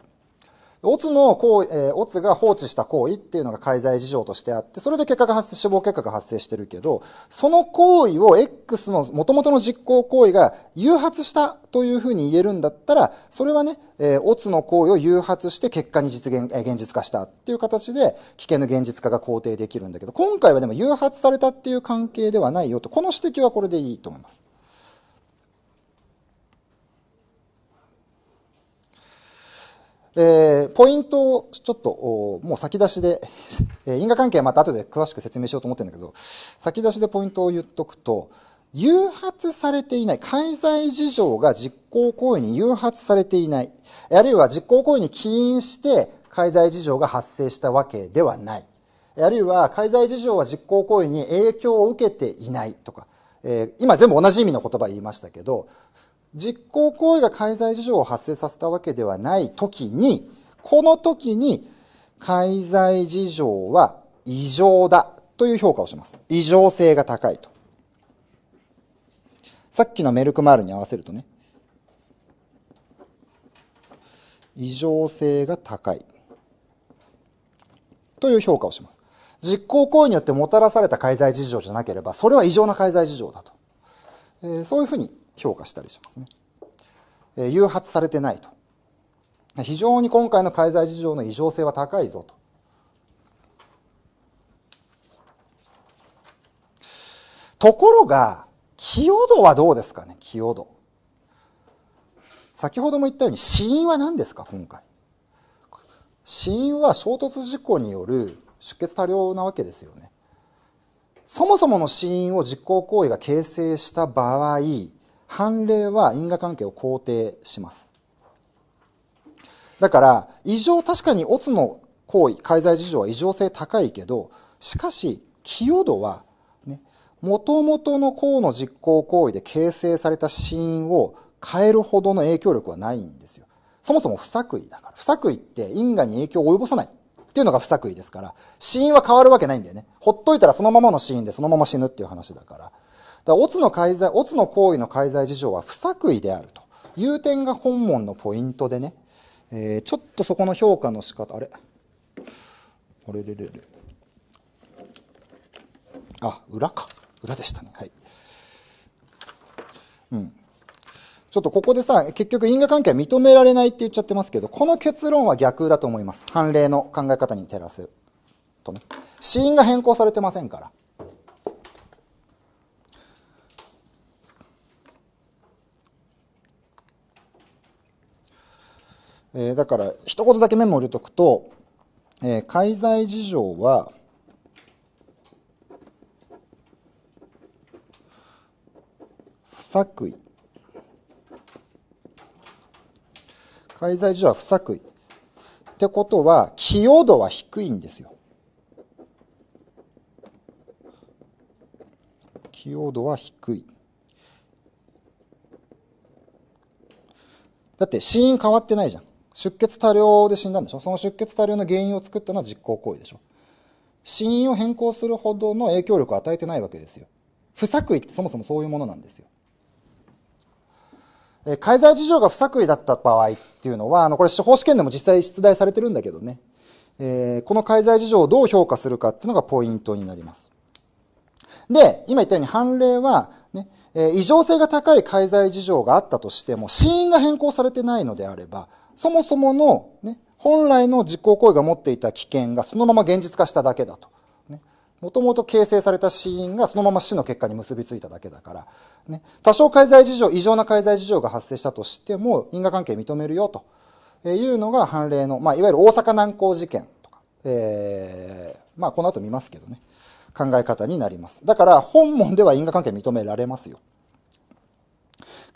オツの行為、えオツが放置した行為っていうのが介在事情としてあって、それで結果が発生、死亡結果が発生してるけど、その行為を X の元々の実行行為が誘発したというふうに言えるんだったら、それはね、えオツの行為を誘発して結果に実現、え現実化したっていう形で、危険の現実化が肯定できるんだけど、今回はでも誘発されたっていう関係ではないよと、この指摘はこれでいいと思います。えポイントをちょっと、もう先出しで、え因果関係はまた後で詳しく説明しようと思ってるんだけど、先出しでポイントを言っとくと、誘発されていない、介在事情が実行行為に誘発されていない、あるいは実行行為に起因して介在事情が発生したわけではない、あるいは介在事情は実行行為に影響を受けていないとか、えー、今全部同じ意味の言葉言いましたけど、実行行為が介在事情を発生させたわけではないときに、この時に、介在事情は異常だという評価をします。異常性が高いと。さっきのメルクマールに合わせるとね、異常性が高いという評価をします。実行行為によってもたらされた介在事情じゃなければ、それは異常な介在事情だと。えー、そういうふうに評価したりしますね、えー、誘発されてないと非常に今回の介在事情の異常性は高いぞとところが寄与度はどうですかね寄与度先ほども言ったように死因は何ですか今回死因は衝突事故による出血多量なわけですよねそもそもの死因を実行行為が形成した場合判例は因果関係を肯定します。だから、異常、確かにオツの行為、介在事情は異常性高いけど、しかし、寄与度は、ね、元々の項の実行行為で形成された死因を変えるほどの影響力はないんですよ。そもそも不作為だから。不作為って因果に影響を及ぼさない。っていうのが不作為ですから、死因は変わるわけないんだよね。ほっといたらそのままの死因でそのまま死ぬっていう話だから。だオツの介在、オツの行為の介在事情は不作為であるという点が本門のポイントでね、えー、ちょっとそこの評価の仕方、あれあれれれれ。あ、裏か。裏でしたね。はい。うん。ちょっとここでさ、結局因果関係は認められないって言っちゃってますけど、この結論は逆だと思います。判例の考え方に照らせるとね。死因が変更されてませんから。えー、だから一言だけメモを入れとくと、えー、介在事情は、不作為。介在事情は不作為。ってことは、寄与度は低いんですよ。寄与度は低い。だって死因変わってないじゃん。出血多量で死んだんでしょその出血多量の原因を作ったのは実行行為でしょ死因を変更するほどの影響力を与えてないわけですよ。不作為ってそもそもそういうものなんですよ。え介在事情が不作為だった場合っていうのは、あの、これ司法試験でも実際出題されてるんだけどね、えー、この介在事情をどう評価するかっていうのがポイントになります。で、今言ったように判例は、ね、えー、異常性が高い介在事情があったとしても、死因が変更されてないのであれば、そもそもの、ね、本来の実行行為が持っていた危険がそのまま現実化しただけだと。もともと形成された死因がそのまま死の結果に結びついただけだから、ね、多少介在事情、異常な介在事情が発生したとしても、因果関係認めるよというのが判例の、まあ、いわゆる大阪難航事件とか、ええー、まあ、この後見ますけどね、考え方になります。だから、本門では因果関係認められますよ。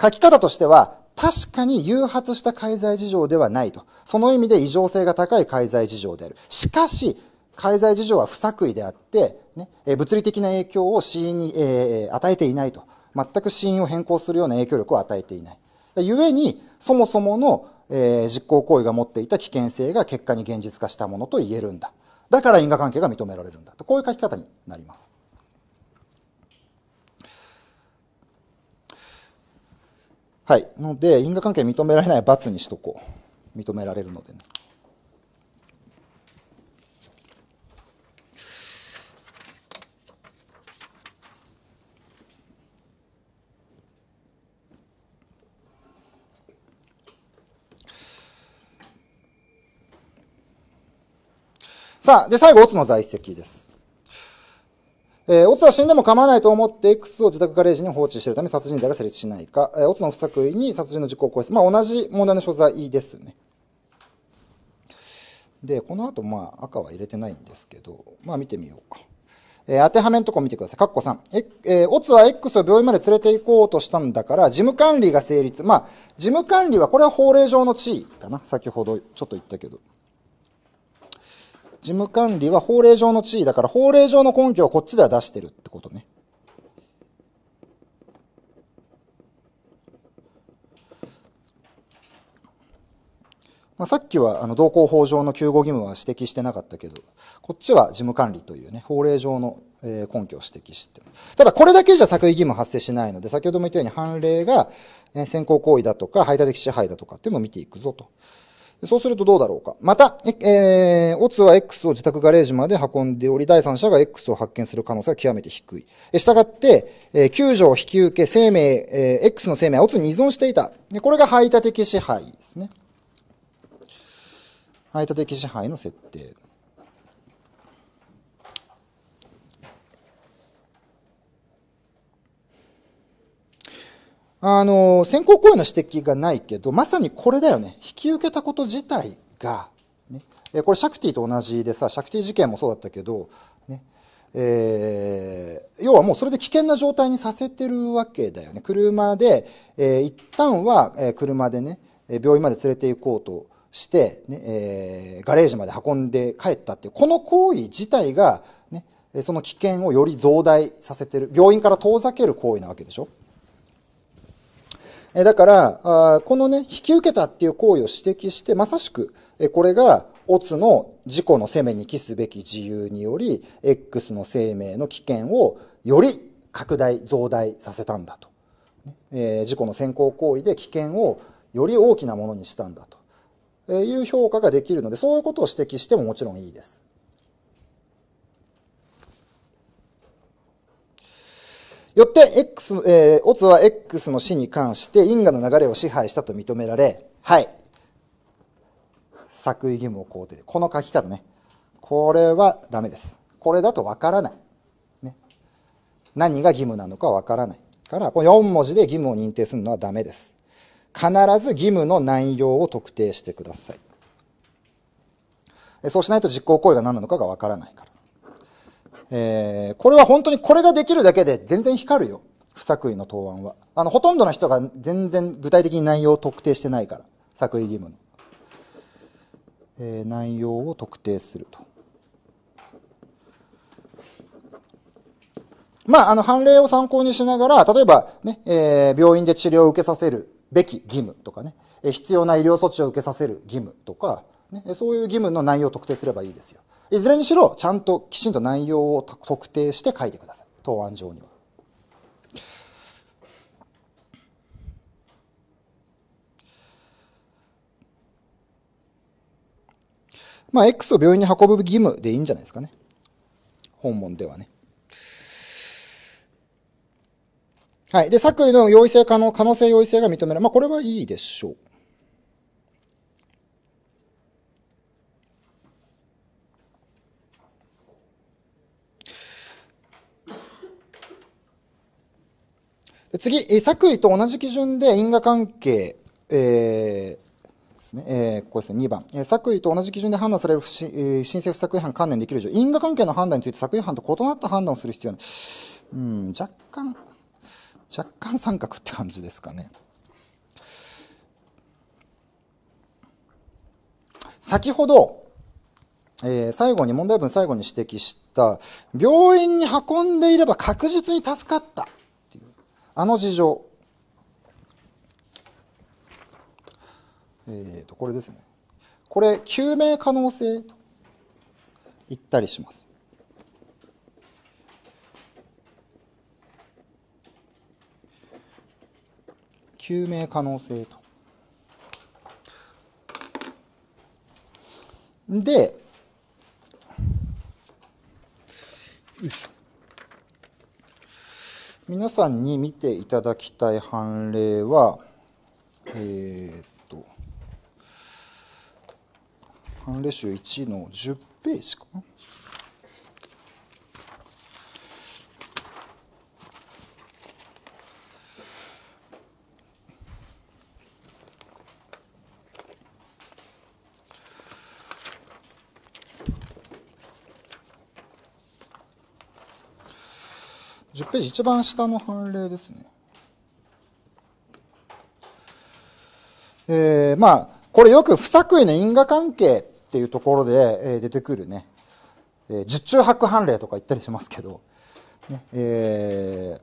書き方としては、確かに誘発した介在事情ではないと。その意味で異常性が高い介在事情である。しかし、介在事情は不作為であって、ね、物理的な影響を死因に、えー、与えていないと。全く死因を変更するような影響力を与えていない。故に、そもそもの、えー、実行行為が持っていた危険性が結果に現実化したものと言えるんだ。だから因果関係が認められるんだ。こういう書き方になります。はい。ので、因果関係認められない罰にしとこう。認められるのでね。さあ、で、最後、乙の在籍です。えー、オツは死んでも構わないと思って X を自宅ガレージに放置しているため殺人罪が成立しないか、えー、オツの不作為に殺人の実行を行為すまあ、同じ問題の所在ですね。で、この後、まあ、赤は入れてないんですけど、まあ、見てみようか。えー、当てはめんとこ見てください。カッコ3。え、えー、オツは X を病院まで連れて行こうとしたんだから、事務管理が成立。まあ、事務管理は、これは法令上の地位かな。先ほどちょっと言ったけど。事務管理は法令上の地位だから法令上の根拠をこっちでは出してるってことね。まあ、さっきはあの同行法上の救護義務は指摘してなかったけど、こっちは事務管理というね、法令上の根拠を指摘してただこれだけじゃ作為義務発生しないので、先ほども言ったように判例が先行行為だとか排他的支配だとかっていうのを見ていくぞとそうするとどうだろうか。また、えー、オツは X を自宅ガレージまで運んでおり、第三者が X を発見する可能性は極めて低い。したがって、えー、救助を引き受け、生命、えー、X の生命はオツに依存していた。これが排他的支配ですね。排他的支配の設定。あの、先行行為の指摘がないけど、まさにこれだよね。引き受けたこと自体が、ね、これシャクティと同じでさ、シャクティ事件もそうだったけど、ね、えー、要はもうそれで危険な状態にさせてるわけだよね。車で、えー、一旦は、え車でね、病院まで連れて行こうとして、ねえー、ガレージまで運んで帰ったっていう、この行為自体が、ね、その危険をより増大させてる、病院から遠ざける行為なわけでしょ。えだから、あこのね、引き受けたっていう行為を指摘して、まさしく、えこれが、オツの自己の責めに帰すべき自由により、X の生命の危険をより拡大、増大させたんだと。え自己の先行行為で危険をより大きなものにしたんだという評価ができるので、そういうことを指摘してももちろんいいです。よって、X、えー、オツは X の死に関して因果の流れを支配したと認められ、はい。作為義務を肯定。この書き方ね。これはダメです。これだとわからない。ね。何が義務なのかわからない。から、この4文字で義務を認定するのはダメです。必ず義務の内容を特定してください。そうしないと実行行為が何なのかがわからないから。えー、これは本当にこれができるだけで全然光るよ。不作為の答案は。あの、ほとんどの人が全然具体的に内容を特定してないから。作為義務の。えー、内容を特定すると。まあ、あの、判例を参考にしながら、例えばね、えー、病院で治療を受けさせるべき義務とかね、え必要な医療措置を受けさせる義務とか、ね、そういう義務の内容を特定すればいいですよ。いずれにしろ、ちゃんときちんと内容を特定して書いてください。答案上には。まあ、X を病院に運ぶ義務でいいんじゃないですかね。本文ではね。はい。で、作為の容易性可能、可能性容易性が認められる。まあ、これはいいでしょう。次、作為と同じ基準で因果関係、えーえー、ここですね、2番、え作為と同じ基準で判断される不、えー、申請不作違反関連できる以上、因果関係の判断について作違反と異なった判断をする必要うん、若干、若干三角って感じですかね。先ほど、えー、最後に、問題文最後に指摘した、病院に運んでいれば確実に助かった。あの事情、えっ、ー、と、これですね。これ、救命可能性と言ったりします。救命可能性と。で、よいしょ。皆さんに見ていただきたい判例は、えー、っと、判例集1の10ページかな。ページ一番下の判例ですね。えー、まあ、これよく不作為の因果関係っていうところで、え出てくるね、えー、十中八判例とか言ったりしますけど、ね、えー、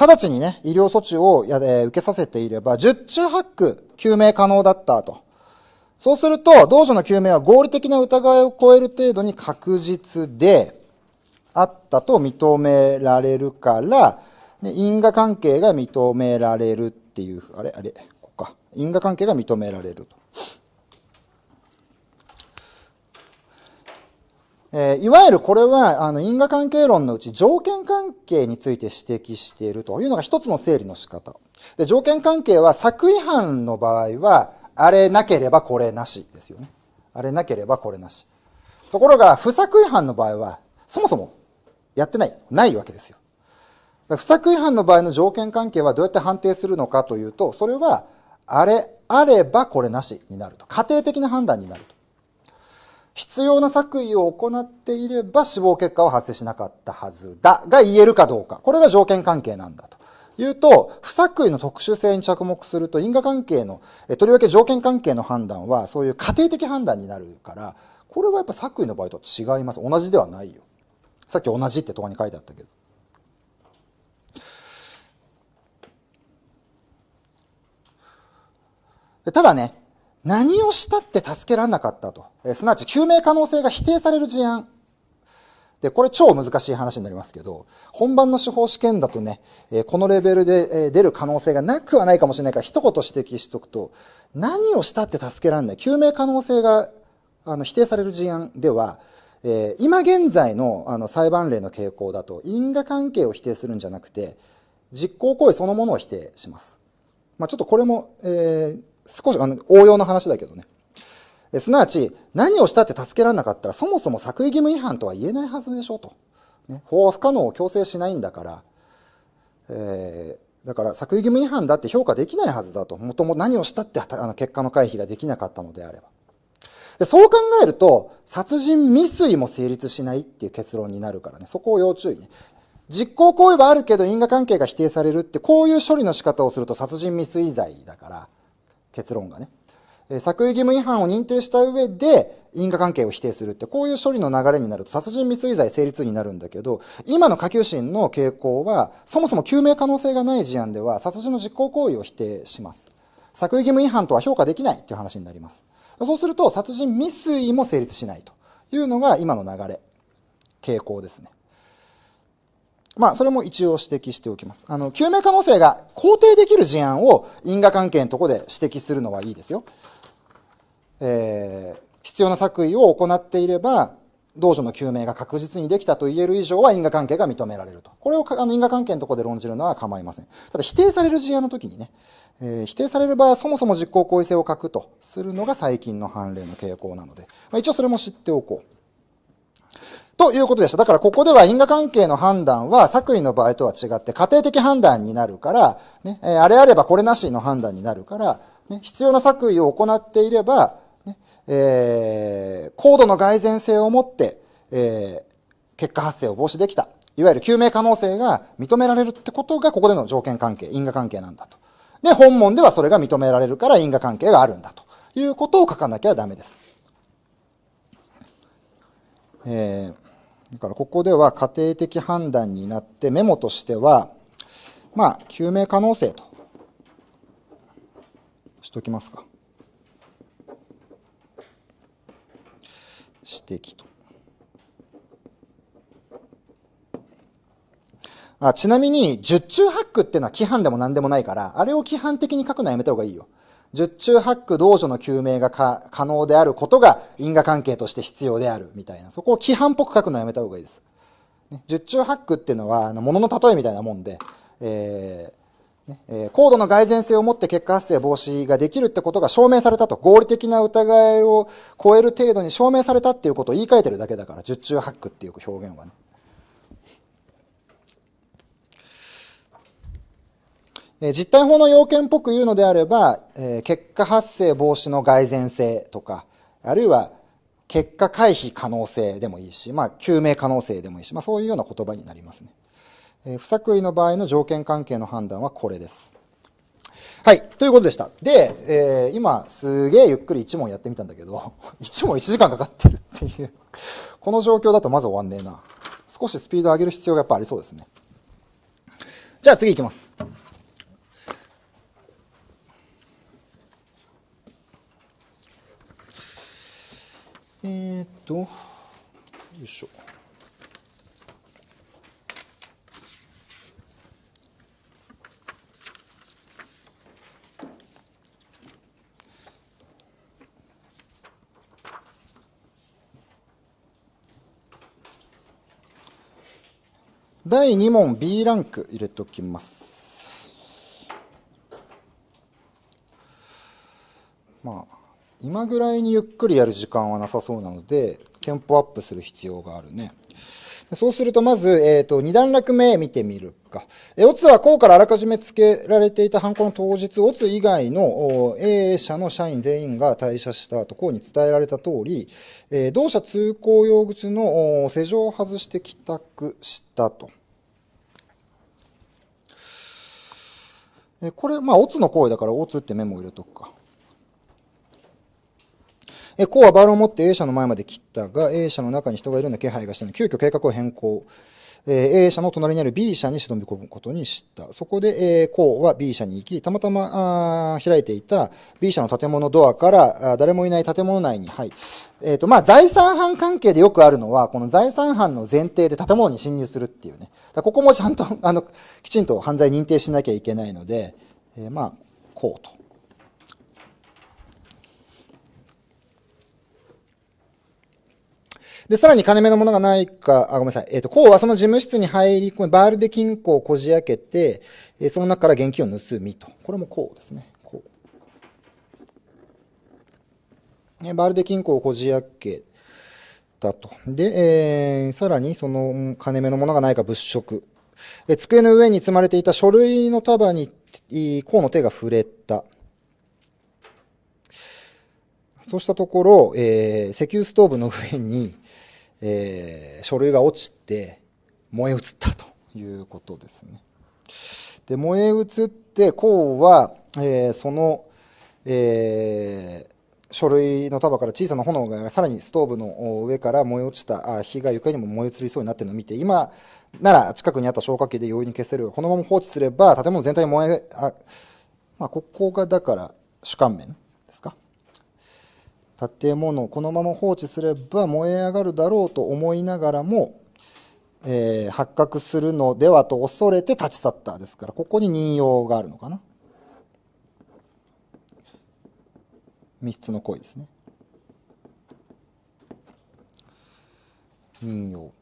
直ちにね、医療措置をや、えー、受けさせていれば、十中八九救命可能だったと。そうすると、同所の救命は合理的な疑いを超える程度に確実で、あったと認められるから、ね、因果関係が認められるっていう、あれあれ、ここか。因果関係が認められると。えー、いわゆるこれはあの因果関係論のうち条件関係について指摘しているというのが一つの整理の仕方。で条件関係は作違反の場合は、あれなければこれなしですよね。あれなければこれなし。ところが、不作違反の場合は、そもそもやってない。ないわけですよ。不作違反の場合の条件関係はどうやって判定するのかというと、それは、あれ、あればこれなしになると。家庭的な判断になると。必要な作為を行っていれば死亡結果は発生しなかったはずだが言えるかどうか。これが条件関係なんだと。言うと、不作為の特殊性に着目すると因果関係の、とりわけ条件関係の判断はそういう家庭的判断になるから、これはやっぱ作為の場合と違います。同じではないよ。さっき同じってとこに書いてあったけど。ただね、何をしたって助けられなかったと。えー、すなわち救命可能性が否定される事案。で、これ超難しい話になりますけど、本番の司法試験だとね、えー、このレベルで、えー、出る可能性がなくはないかもしれないから、一言指摘しておくと、何をしたって助けられない。救命可能性があの否定される事案では、えー、今現在のあの裁判例の傾向だと因果関係を否定するんじゃなくて実行行為そのものを否定します、まあ、ちょっとこれも、えー、少しあの応用の話だけどねえすなわち何をしたって助けられなかったらそもそも作為義務違反とは言えないはずでしょうと、ね、法は不可能を強制しないんだから、えー、だから作為義務違反だって評価できないはずだともともと何をしたってあの結果の回避ができなかったのであればでそう考えると、殺人未遂も成立しないっていう結論になるからね、そこを要注意ね。実行行為はあるけど因果関係が否定されるって、こういう処理の仕方をすると殺人未遂罪だから、結論がね。え作為義務違反を認定した上で因果関係を否定するって、こういう処理の流れになると殺人未遂罪成立になるんだけど、今の下級審の傾向は、そもそも救命可能性がない事案では殺人の実行行為を否定します。作為義務違反とは評価できないという話になります。そうすると殺人未遂も成立しないというのが今の流れ、傾向ですね。まあ、それも一応指摘しておきます。あの、救命可能性が肯定できる事案を因果関係のところで指摘するのはいいですよ。えー、必要な作為を行っていれば、道場の救命が確実にできたと言える以上は因果関係が認められると。これをあの因果関係のところで論じるのは構いません。ただ否定される事案の時にね、えー、否定される場合はそもそも実行行為性を欠くとするのが最近の判例の傾向なので、まあ、一応それも知っておこう。ということでした。だからここでは因果関係の判断は作為の場合とは違って家庭的判断になるから、ね、えあれあればこれなしの判断になるから、ね、必要な作為を行っていれば、えー、高度の蓋然性を持って、えー、結果発生を防止できた。いわゆる救命可能性が認められるってことが、ここでの条件関係、因果関係なんだと。で、本文ではそれが認められるから因果関係があるんだということを書かなきゃダメです。えー、だからここでは家庭的判断になってメモとしては、まあ、救命可能性としときますか。指摘と。あちなみに、十中八九っていうのは規範でも何でもないから、あれを規範的に書くのはやめた方がいいよ。十中八九同書の究明が可能であることが因果関係として必要であるみたいな、そこを規範っぽく書くのはやめた方がいいです。十中八九っていうのは、あの、ものの例えみたいなもんで、えー、え高度の蓋然性を持って結果発生防止ができるってことが証明されたと、合理的な疑いを超える程度に証明されたっていうことを言い換えてるだけだから、十中八九っていう表現はね。え実態法の要件っぽく言うのであれば、え結果発生防止の蓋然性とか、あるいは結果回避可能性でもいいし、まあ、救命可能性でもいいし、まあ、そういうような言葉になりますね。不作為の場合の条件関係の判断はこれです。はい。ということでした。で、えー、今、すげえゆっくり1問やってみたんだけど、1 問1時間かかってるっていうこの状況だとまず終わんねえな。少しスピード上げる必要がやっぱありそうですね。じゃあ次いきます。えー、っと、よいしょ。第2問 B ランク入れておきますまあ今ぐらいにゆっくりやる時間はなさそうなのでテンポアップする必要があるねそうすると、まず、えっ、ー、と、二段落目見てみるか。え、オツはこうからあらかじめ付けられていた犯行の当日、オツ以外の A 社の社員全員が退社した後、こうに伝えられた通り、えー、同社通行用口の施錠を外して帰宅したと。え、これ、まあ、オツの行為だから、オツってメモ入れとくか。え、こうはバールを持って A 社の前まで切ったが、A 社の中に人がいるような気配がしたので、急遽計画を変更。え A 社の隣にある B 社に忍び込むことにした。そこで、えー、こうは B 社に行き、たまたまあ開いていた B 社の建物ドアから誰もいない建物内に入はい、えっ、ー、と、まあ、財産犯関係でよくあるのは、この財産犯の前提で建物に侵入するっていうね。ここもちゃんと、あの、きちんと犯罪認定しなきゃいけないので、えー、まあ、こうと。で、さらに金目のものがないか、あ、ごめんなさい。えっ、ー、と、こうはその事務室に入り込み、バールで金庫をこじ開けて、えー、その中から現金を盗みと。これもこうですね。こう。ね、バールで金庫をこじ開けたと。で、えー、さらにその金目のものがないか物色。え机の上に積まれていた書類の束に、こうの手が触れた。そうしたところ、えー、石油ストーブの上に、えー、書類が落ちて燃え移ったということですね。で燃え移って孔は、えー、その、えー、書類の束から小さな炎がさらにストーブの上から燃え落ちた火が床にも燃え移りそうになっているのを見て今なら近くにあった消火器で容易に消せるこのまま放置すれば建物全体燃えあ、まあ、ここがだから主観面建物をこのまま放置すれば燃え上がるだろうと思いながらも、えー、発覚するのではと恐れて立ち去ったですからここに任用があるのかな密室の行為ですね任用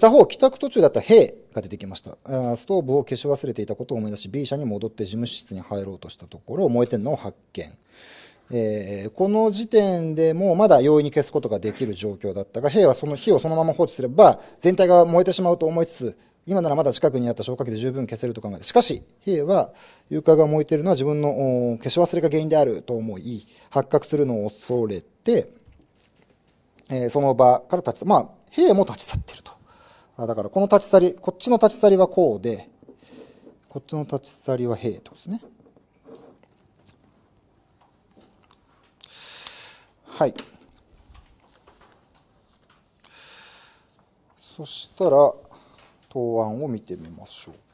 他方帰宅途中だった兵が出てきましたあストーブを消し忘れていたことを思い出し B 社に戻って事務室に入ろうとしたところ燃えてるのを発見えー、この時点でもまだ容易に消すことができる状況だったが、兵はその火をそのまま放置すれば、全体が燃えてしまうと思いつつ、今ならまだ近くにあった消火器で十分消せると考えしかし、兵は床が燃えているのは自分の消し忘れが原因であると思い、発覚するのを恐れて、えー、その場から立ち、まあ、兵も立ち去っていると。あだからこの立ち去り、こっちの立ち去りはこうで、こっちの立ち去りは平とですね。はい。そしたら、答案を見てみましょう。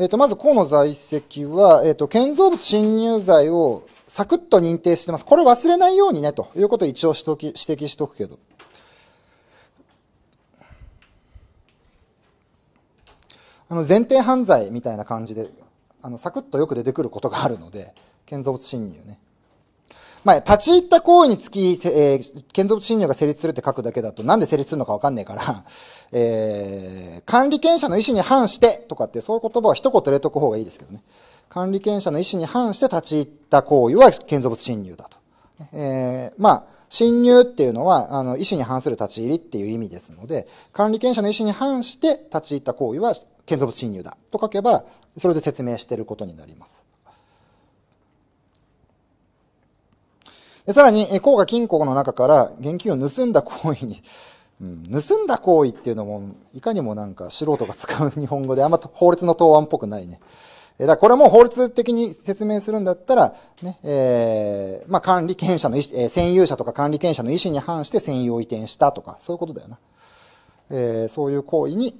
えっ、ー、と、まず河野在籍は、えっ、ー、と、建造物侵入罪をサクッと認定してます。これ忘れないようにね、ということを一応指摘しとくけど。あの、前提犯罪みたいな感じで、あの、サクッとよく出てくることがあるので、建造物侵入ね。まあ、立ち入った行為につき、えー、建造物侵入が成立するって書くだけだと、なんで成立するのかわかんないから、えー、管理権者の意思に反してとかって、そういう言葉は一言入れとく方がいいですけどね。管理権者の意思に反して立ち入った行為は建造物侵入だと。えー、まあ、侵入っていうのは、あの、意思に反する立ち入りっていう意味ですので、管理権者の意思に反して立ち入った行為は建造物侵入だと書けば、それで説明していることになります。さらに、甲賀金庫の中から現金を盗んだ行為に、うん、盗んだ行為っていうのも、いかにもなんか素人が使う日本語であんま法律の答案っぽくないね。えだからこれも法律的に説明するんだったら、ね、えー、まあ、管理権者の意思、えー、占有者とか管理権者の意思に反して占有を移転したとか、そういうことだよな。えー、そういう行為に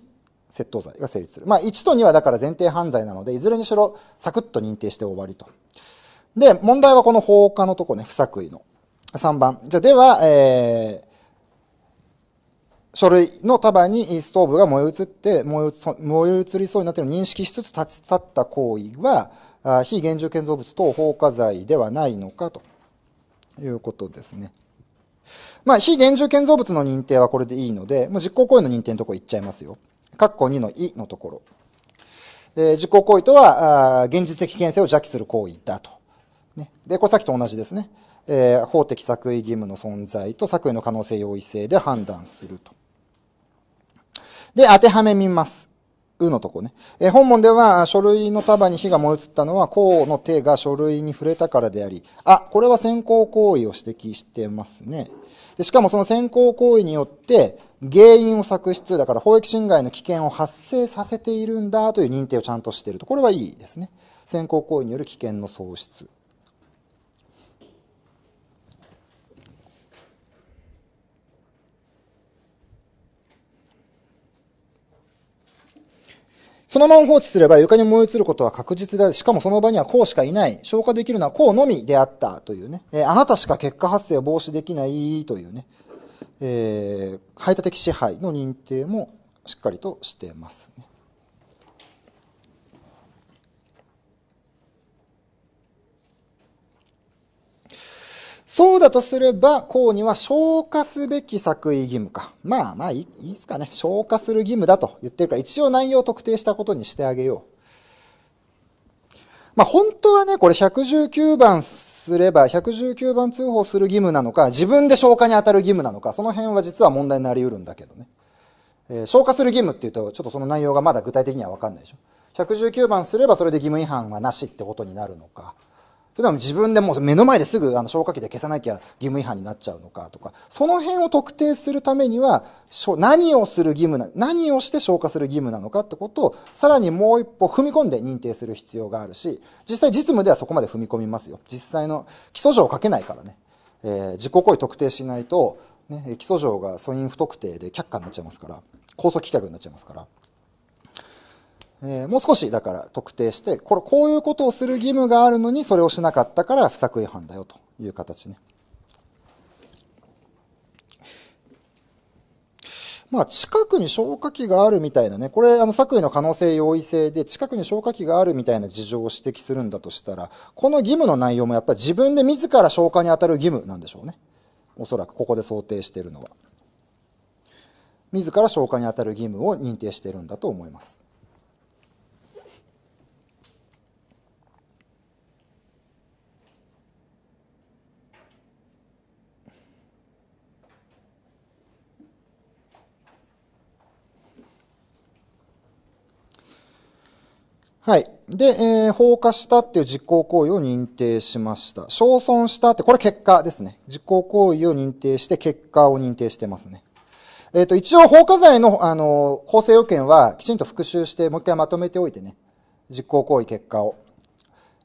窃盗罪が成立する。まあ、1と2はだから前提犯罪なので、いずれにしろサクッと認定して終わりと。で、問題はこの放火のとこね、不作為の。3番。じゃあ、では、えー、書類の束にストーブが燃え移って、燃え移りそうになっているのを認識しつつ立ち去った行為は、非現住建造物等放火罪ではないのかということですね。まあ、非現住建造物の認定はこれでいいので、もう実行行為の認定のところ行っちゃいますよ。括弧2のいのところ。えー、実行行為とは、現実的危険性を邪気する行為だと。ね、で、これさっきと同じですね。えー、法的作為義務の存在と作為の可能性容易性で判断すると。で、当てはめみます。うのとこね。えー、本文では、書類の束に火が燃え移ったのは、公の手が書類に触れたからであり、あ、これは先行行為を指摘してますね。でしかもその先行行為によって、原因を作出、だから法益侵害の危険を発生させているんだという認定をちゃんとしていると。これはいいですね。先行行為による危険の喪失。そのまま放置すれば床に燃え移ることは確実だ。しかもその場にはこうしかいない。消化できるのはこうのみであったというね。えー、あなたしか結果発生を防止できないというね。えー、排他的支配の認定もしっかりとしてます、ね。そうだとすれば、公には消化すべき作為義務か。まあまあいいいいですかね。消化する義務だと言ってるから、一応内容を特定したことにしてあげよう。まあ本当はね、これ119番すれば、119番通報する義務なのか、自分で消化に当たる義務なのか、その辺は実は問題になり得るんだけどね。えー、消化する義務っていうと、ちょっとその内容がまだ具体的にはわかんないでしょ。119番すればそれで義務違反はなしってことになるのか。それとも自分でもう目の前ですぐあの消火器で消さなきゃ義務違反になっちゃうのかとか、その辺を特定するためには、何をする義務な、何をして消火する義務なのかってことを、さらにもう一歩踏み込んで認定する必要があるし、実際実務ではそこまで踏み込みますよ。実際の基礎上を書けないからね。えー、自己行為特定しないと、ね、基礎上が素因不特定で却下になっちゃいますから、控訴棄却になっちゃいますから。えー、もう少しだから特定して、これ、こういうことをする義務があるのに、それをしなかったから不作違反だよという形ね。まあ、近くに消火器があるみたいなね、これ、あの、作為の可能性容易性で、近くに消火器があるみたいな事情を指摘するんだとしたら、この義務の内容もやっぱり自分で自ら消火に当たる義務なんでしょうね。おそらく、ここで想定しているのは。自ら消火に当たる義務を認定しているんだと思います。はい。で、えー、放火したっていう実行行為を認定しました。焼損したって、これ結果ですね。実行行為を認定して、結果を認定してますね。えっ、ー、と、一応放火罪の、あの、構成要件はきちんと復習して、もう一回まとめておいてね。実行行為結果を。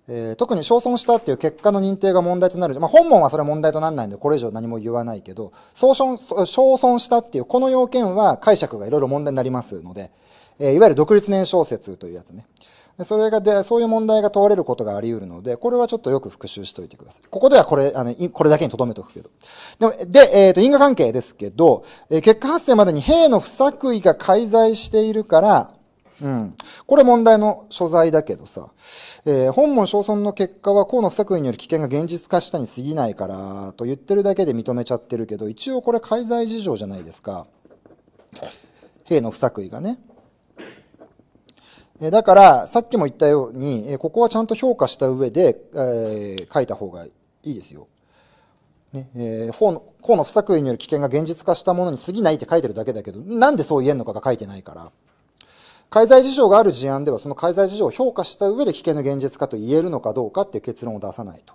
えー、特に焼損したっていう結果の認定が問題となる。まあ、本文はそれは問題とならないんで、これ以上何も言わないけど、焼損したっていう、この要件は解釈がいろいろ問題になりますので、えー、いわゆる独立年小説というやつね。それがで、そういう問題が問われることがあり得るので、これはちょっとよく復習しておいてください。ここではこれ、あの、これだけに留めておくけど。でも、で、えっ、ー、と、因果関係ですけど、えー、結果発生までに兵の不作為が介在しているから、うん。これ問題の所在だけどさ、えー、本文小村の結果は河野不作為による危険が現実化したに過ぎないから、と言ってるだけで認めちゃってるけど、一応これ介在事情じゃないですか。兵の不作為がね。だから、さっきも言ったように、ここはちゃんと評価した上で、えー、書いた方がいいですよ。ね、えー、法の、法の不作為による危険が現実化したものに過ぎないって書いてるだけだけど、なんでそう言えんのかが書いてないから。介在事情がある事案では、その介在事情を評価した上で危険の現実化と言えるのかどうかっていう結論を出さないと。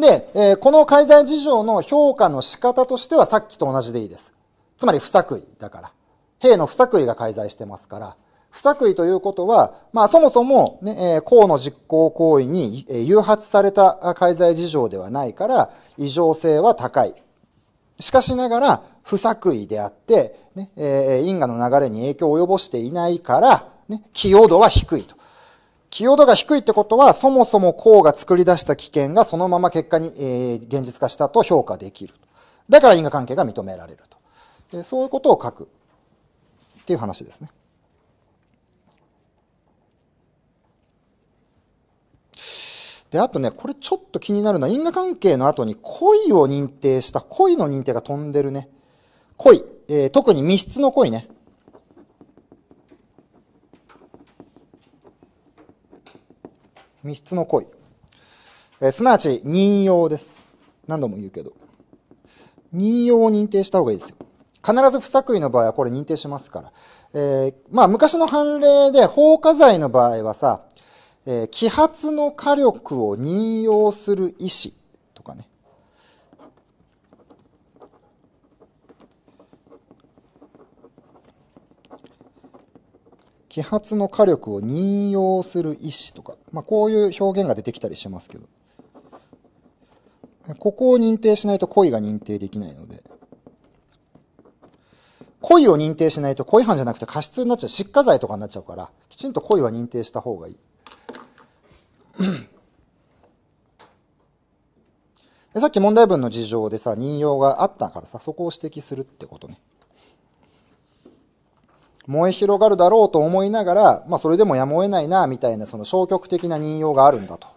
で、えー、この介在事情の評価の仕方としてはさっきと同じでいいです。つまり不作為だから。兵の不作為が介在してますから、不作為ということは、まあそもそもね、えー、公の実行行為に、えー、誘発された介在事情ではないから、異常性は高い。しかしながら、不作為であって、ね、えー、因果の流れに影響を及ぼしていないから、ね、寄与度は低いと。寄与度が低いってことは、そもそも公が作り出した危険がそのまま結果に、えー、現実化したと評価できる。だから因果関係が認められると。そういうことを書く。っていう話ですね。で、あとね、これちょっと気になるのは、因果関係の後に恋を認定した、恋の認定が飛んでるね。恋。えー、特に密室の恋ね。密室の恋。えー、すなわち、任用です。何度も言うけど。任用を認定した方がいいですよ。必ず不作為の場合はこれ認定しますから。えー、まあ昔の判例で放火罪の場合はさ、えー、揮発の火力を任用する意思とかね。揮発の火力を任用する意思とか、まあ、こういう表現が出てきたりしますけど、ここを認定しないと故意が認定できないので、故意を認定しないと故意犯じゃなくて過失になっちゃう。失火罪とかになっちゃうから、きちんと故意は認定した方がいい。でさっき問題文の事情でさ、任用があったからさ、そこを指摘するってことね。燃え広がるだろうと思いながら、まあそれでもやむを得ないな、みたいなその消極的な任用があるんだと。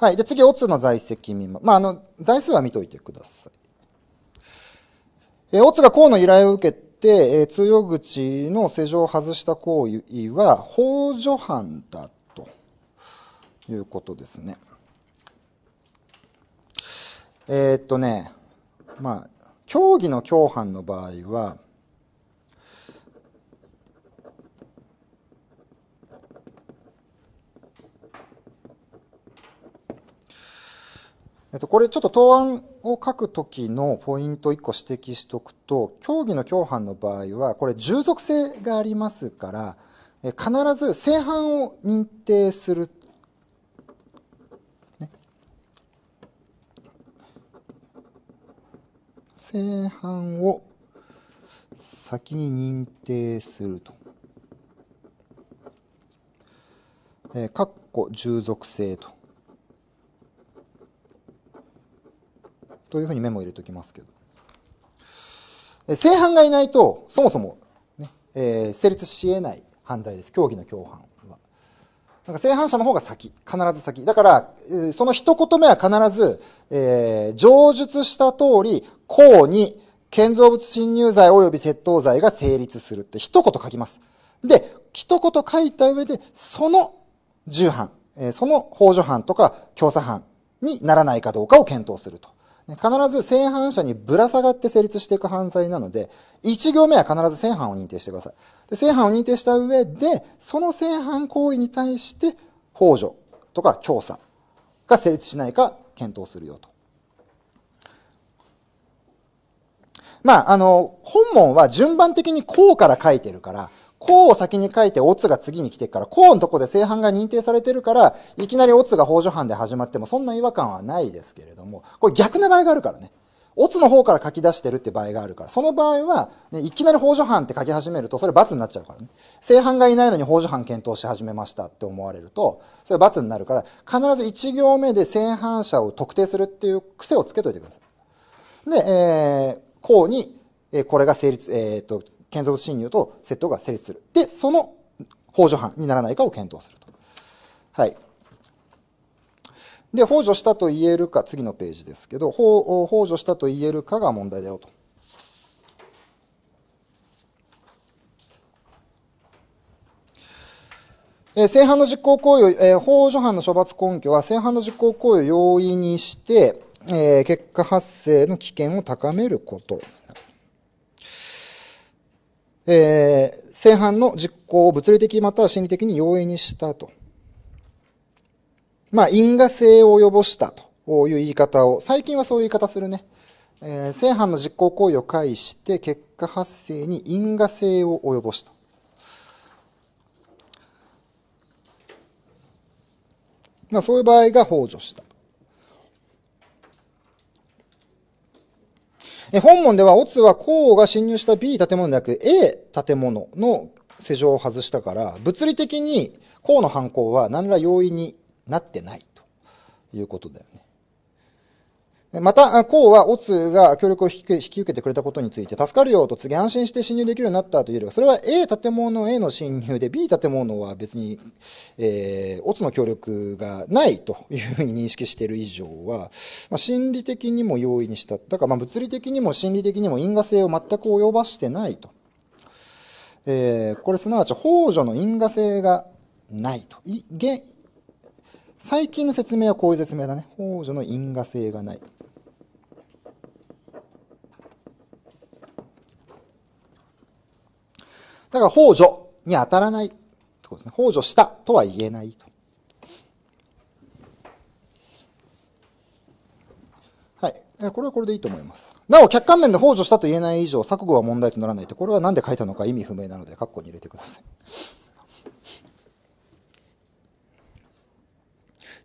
はい。で、次、オツの在籍見ま、まあ、あの、在数は見といてください。えオツが項の依頼を受けて、え通用口の施錠を外した行為は、法助犯だということですね。えー、っとね、まあ、競技の共犯の場合は、えっと、これちょっと答案を書くときのポイント1個指摘しておくと、競技の共犯の場合は、これ従属性がありますから、え必ず正犯を認定する。ね、正犯を先に認定すると。えー、かっこ従属性と。というふうにメモ入れておきますけど。え正犯がいないと、そもそもね、えー、成立し得ない犯罪です。競技の共犯は。なんか正犯者の方が先。必ず先。だから、えー、その一言目は必ず、えー、上述した通り、公に、建造物侵入罪及び窃盗罪が成立するって一言書きます。で、一言書いた上で、その重犯、えー、その法助犯とか共査犯にならないかどうかを検討すると。必ず正犯者にぶら下がって成立していく犯罪なので、1行目は必ず正犯を認定してください。で正犯を認定した上で、その正犯行為に対して、幇助とか共産が成立しないか検討するよと。まあ、あの、本文は順番的にこうから書いてるから、こうを先に書いて、オツが次に来てから、こうのとこで正反が認定されてるから、いきなりオツが法助犯で始まっても、そんな違和感はないですけれども、これ逆な場合があるからね。オツの方から書き出してるって場合があるから、その場合は、ね、いきなり法助犯って書き始めると、それ罰になっちゃうからね。正犯がいないのに法助犯検討し始めましたって思われると、それ罰になるから、必ず1行目で正犯者を特定するっていう癖をつけといてください。で、えー、こうに、えー、これが成立、えっ、と、建造物侵入と窃盗が成立する。で、その法助犯にならないかを検討すると。はい。で、補助したと言えるか、次のページですけど、ほ補助したと言えるかが問題だよと。えー、正犯の実行行為、えー、法助犯の処罰根拠は、正犯の実行行為を容易にして、えー、結果発生の危険を高めることえー、正反の実行を物理的または心理的に容易にしたと。まあ、因果性を及ぼしたという言い方を、最近はそういう言い方するね。えー、正反の実行行為を介して結果発生に因果性を及ぼした。まあ、そういう場合が補助した。本門では、オツは項が侵入した B 建物でなく A 建物の施錠を外したから、物理的に項の犯行は何ら容易になってないということだよね。また、うは、オツが協力を引き受けてくれたことについて、助かるよと告げ、安心して侵入できるようになったというよりは、それは A 建物への侵入で、B 建物は別に、えー、オツの協力がないというふうに認識している以上は、まあ、心理的にも容易にした。だから、まあ、物理的にも心理的にも因果性を全く及ばしてないと。えー、これすなわち、法助の因果性がないと。い現最近の説明はこういう説明だね。法助の因果性がない。だから、法助に当たらないってことですね。法助したとは言えないと。はい。これはこれでいいと思います。なお、客観面で補助したと言えない以上、錯誤は問題とならないと、これは何で書いたのか意味不明なので、括弧に入れてください。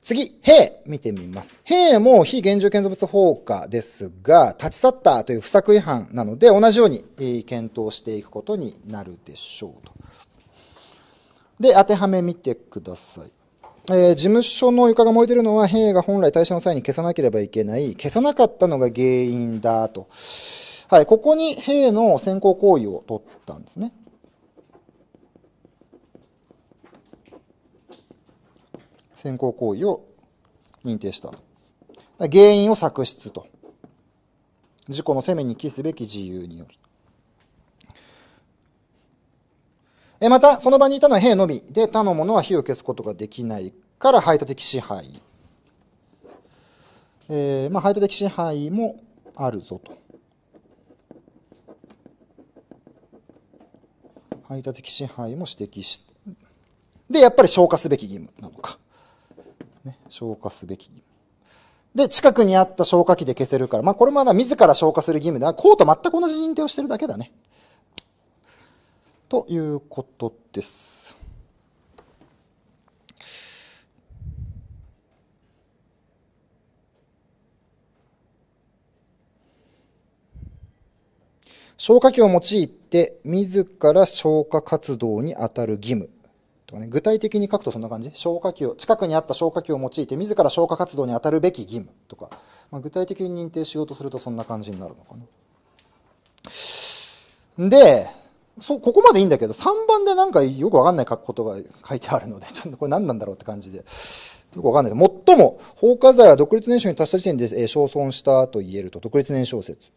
次、兵見てみます。兵も非現状建造物放火ですが、立ち去ったという不作違反なので、同じように、え検討していくことになるでしょうと。で、当てはめ見てください。えー、事務所の床が燃えているのは、兵が本来退社の際に消さなければいけない、消さなかったのが原因だと。はい、ここに兵の先行行為を取ったんですね。先行行為を認定した。原因を作出と。事故の責めに期すべき自由による。えまた、その場にいたのは兵のみで、他の者は火を消すことができないから排他的支配。えー、まあ、排他的支配もあるぞと。排他的支配も指摘し、で、やっぱり消化すべき義務なのか。ね、消火すべき。で、近くにあった消火器で消せるから、まあこれもだ自ら消火する義務だ。こうと全く同じ認定をしてるだけだね。ということです。消火器を用いて自ら消火活動に当たる義務とかね、具体的に書くとそんな感じ消火器を、近くにあった消火器を用いて自ら消火活動に当たるべき義務とか、まあ、具体的に認定しようとするとそんな感じになるのかな。で、そう、ここまでいいんだけど、3番でなんかよくわかんない書くことが書いてあるので、ちょっとこれ何なんだろうって感じで、よくわかんない。最も、放火罪は独立年少に達した時点で、えー、焼損したと言えると、独立年小説。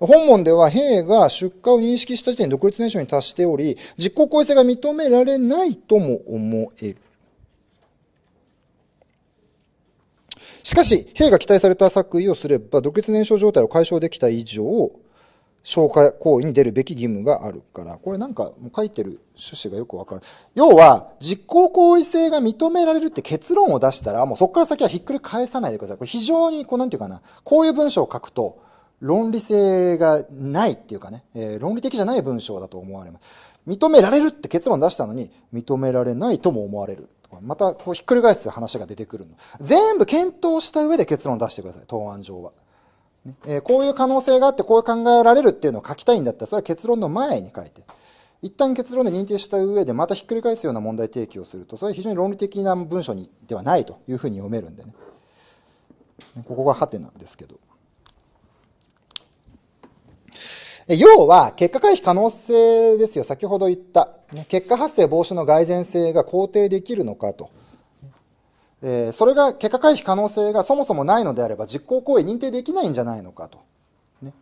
本門では兵が出荷を認識した時点で独立燃焼に達しており、実行行為性が認められないとも思える。しかし、兵が期待された作為をすれば、独立燃焼状態を解消できた以上、消火行為に出るべき義務があるから、これなんか書いてる趣旨がよくわかる。要は、実行行為性が認められるって結論を出したら、もうそこから先はひっくり返さないでください。これ非常に、こうなんていうかな、こういう文章を書くと、論理性がないっていうかね、えー、論理的じゃない文章だと思われます。認められるって結論出したのに、認められないとも思われる。また、こうひっくり返す話が出てくるの。全部検討した上で結論出してください、答案上は。えー、こういう可能性があって、こう考えられるっていうのを書きたいんだったら、それは結論の前に書いて。一旦結論で認定した上で、またひっくり返すような問題提起をすると、それは非常に論理的な文章にではないというふうに読めるんでね。ねここがハテナですけど。要は、結果回避可能性ですよ。先ほど言った。結果発生防止の蓋然性が肯定できるのかと。それが、結果回避可能性がそもそもないのであれば、実行行為認定できないんじゃないのかと。ね、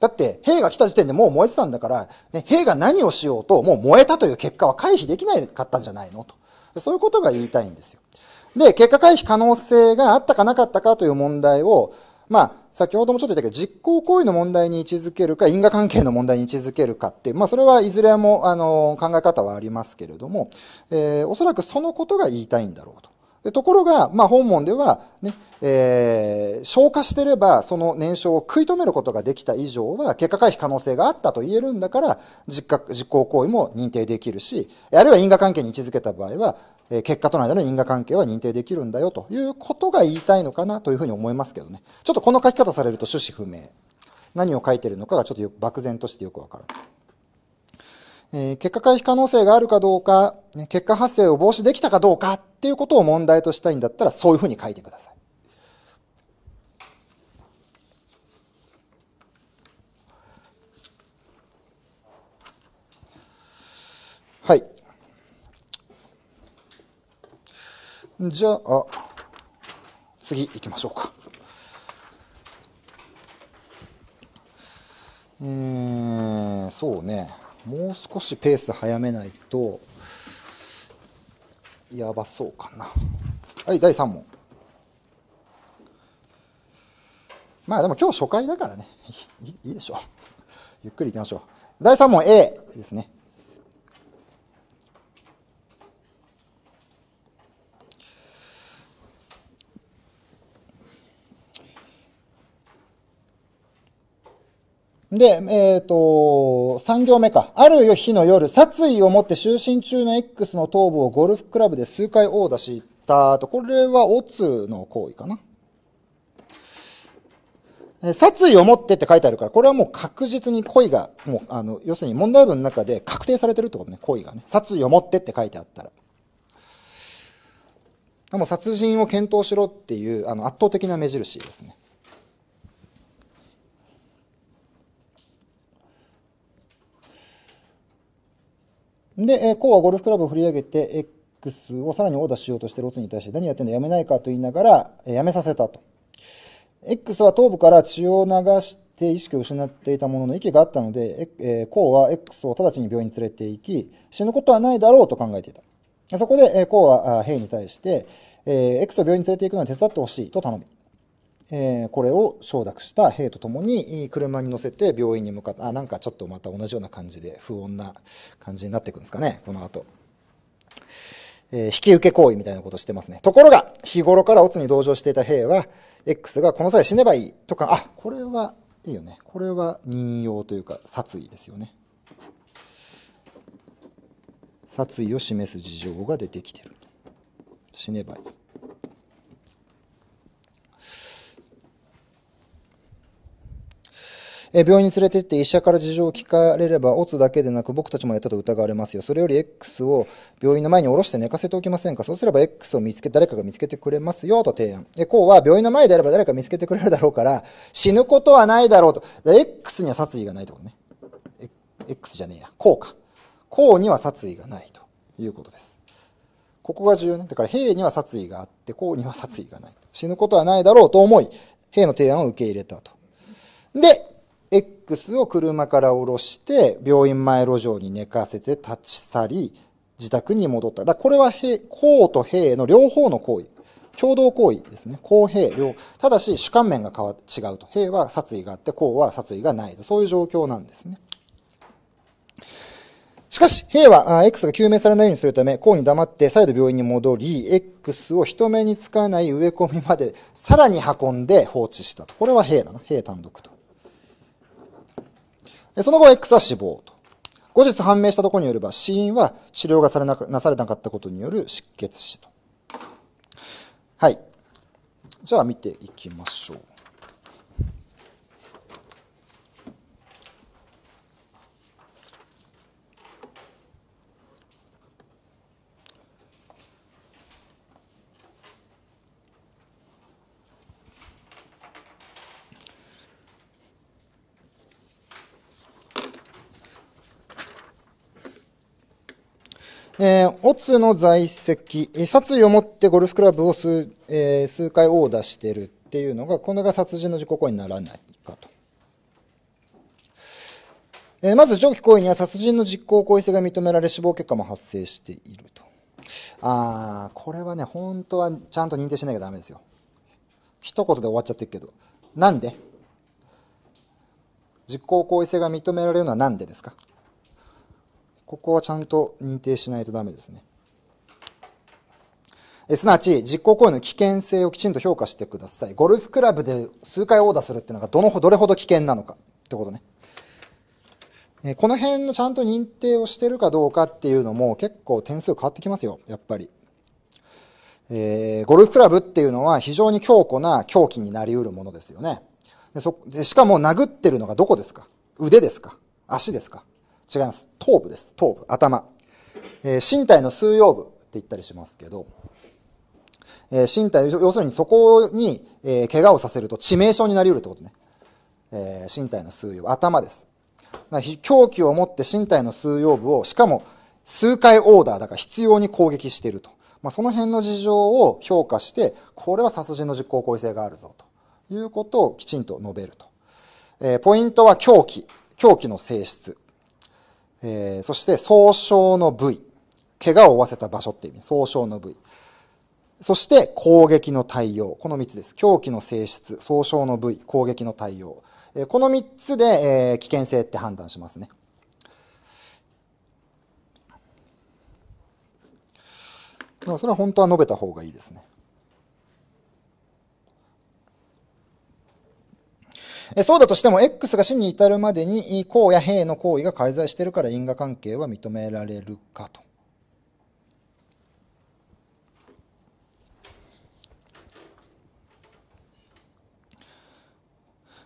だって、兵が来た時点でもう燃えてたんだから、ね、兵が何をしようと、もう燃えたという結果は回避できなかったんじゃないのと。そういうことが言いたいんですよ。で、結果回避可能性があったかなかったかという問題を、まあ、先ほどもちょっと言ったけど、実行行為の問題に位置づけるか、因果関係の問題に位置づけるかっていう、まあ、それはいずれも、あの、考え方はありますけれども、えー、おそらくそのことが言いたいんだろうと。でところが、まあ、本問ではね、えー、消化してれば、その燃焼を食い止めることができた以上は、結果回避可能性があったと言えるんだから、実行行為も認定できるし、あるいは因果関係に位置づけた場合は、結果との間の因果関係は認定できるんだよということが言いたいのかなというふうに思いますけどね。ちょっとこの書き方されると趣旨不明。何を書いてるのかがちょっと漠然としてよくわからない。えー、結果回避可能性があるかどうか、結果発生を防止できたかどうかっていうことを問題としたいんだったらそういうふうに書いてください。じゃあ、次行きましょうか。えー、そうね。もう少しペース早めないと、やばそうかな。はい、第3問。まあでも今日初回だからね。いいでしょう。ゆっくり行きましょう。第3問 A ですね。で、えっ、ー、と、3行目か。ある日の夜、殺意を持って就寝中の X の頭部をゴルフクラブで数回殴出したと。これはオツの行為かな。殺意を持ってって書いてあるから、これはもう確実に恋が、もう、あの、要するに問題文の中で確定されてるってことね、恋がね。殺意を持ってって書いてあったら。でも殺人を検討しろっていう、あの、圧倒的な目印ですね。で、えー、こうはゴルフクラブを振り上げて、X をさらにオーダーしようとしてるオツに対して、何やってんだやめないかと言いながら、えー、やめさせたと。X は頭部から血を流して意識を失っていたものの息があったので、えー、コウは X を直ちに病院に連れて行き、死ぬことはないだろうと考えていた。そこで、えー、うは兵に対して、えー、X を病院に連れて行くのは手伝ってほしいと頼み。えー、これを承諾した兵と共に車に乗せて病院に向かってあなんかちょっとまた同じような感じで不穏な感じになっていくんですかねこの後、えー、引き受け行為みたいなことしてますねところが日頃からオツに同情していた兵は X がこの際死ねばいいとかあこれはいいよねこれは任用というか殺意ですよね殺意を示す事情が出てきてる死ねばいいえ病院に連れてって医者から事情を聞かれれば、オツだけでなく僕たちもやったと疑われますよ。それより X を病院の前に下ろして寝かせておきませんかそうすれば X を見つけ、誰かが見つけてくれますよ、と提案。え、こうは病院の前であれば誰か見つけてくれるだろうから、死ぬことはないだろうと。X には殺意がないってことね。X じゃねえや。こうか。こうには殺意がないということです。ここが重要ね。だから、兵には殺意があって、こうには殺意がない。死ぬことはないだろうと思い、兵の提案を受け入れたと。で、ッを車から降ろして、病院前路上に寝かせて立ち去り、自宅に戻った。だこれは兵、公と兵の両方の行為。共同行為ですね。公兵両。ただし、主観面が変わ違うと。兵は殺意があって、公は殺意がないと。そういう状況なんですね。しかし、兵は X が究明されないようにするため、公に黙って再度病院に戻り、X を人目につかない植え込みまでさらに運んで放置したと。これは兵だな。兵単独と。その後、X は死亡と。後日判明したところによれば、死因は治療がされななされなかったことによる失血死と。はい。じゃあ見ていきましょう。えー、オツの在籍、殺意を持ってゴルフクラブを数,、えー、数回殴打してるっていうのが、これが殺人の自己行為にならないかと。えー、まず、上記行為には殺人の実行行為性が認められ、死亡結果も発生していると。あー、これはね、本当はちゃんと認定しなきゃダメですよ。一言で終わっちゃってるけど。なんで実行行為性が認められるのはなんでですかここはちゃんと認定しないとダメですね。えすなわち、実行行為の危険性をきちんと評価してください。ゴルフクラブで数回オーダーするっていうのがどの、どれほど危険なのかってことね。えこの辺のちゃんと認定をしてるかどうかっていうのも結構点数変わってきますよ、やっぱり。えー、ゴルフクラブっていうのは非常に強固な凶器になり得るものですよね。でそでしかも殴ってるのがどこですか腕ですか足ですか違います。頭部です。頭部、頭。えー、身体の数葉部って言ったりしますけど、えー、身体、要するにそこに、えー、怪我をさせると致命傷になり得るってことね。えー、身体の数葉部、頭です。狂気を持って身体の数葉部を、しかも数回オーダーだから必要に攻撃していると。まあ、その辺の事情を評価して、これは殺人の実行行為性があるぞということをきちんと述べると。えー、ポイントは狂気、狂気の性質。えー、そして総称の部位。怪我を負わせた場所っていう意味、総称の部位。そして攻撃の対応。この3つです。狂気の性質、総称の部位、攻撃の対応。えー、この3つで、えー、危険性って判断しますね。それは本当は述べた方がいいですね。そうだとしても、X が死に至るまでに、公や兵の行為が介在しているから因果関係は認められるかと。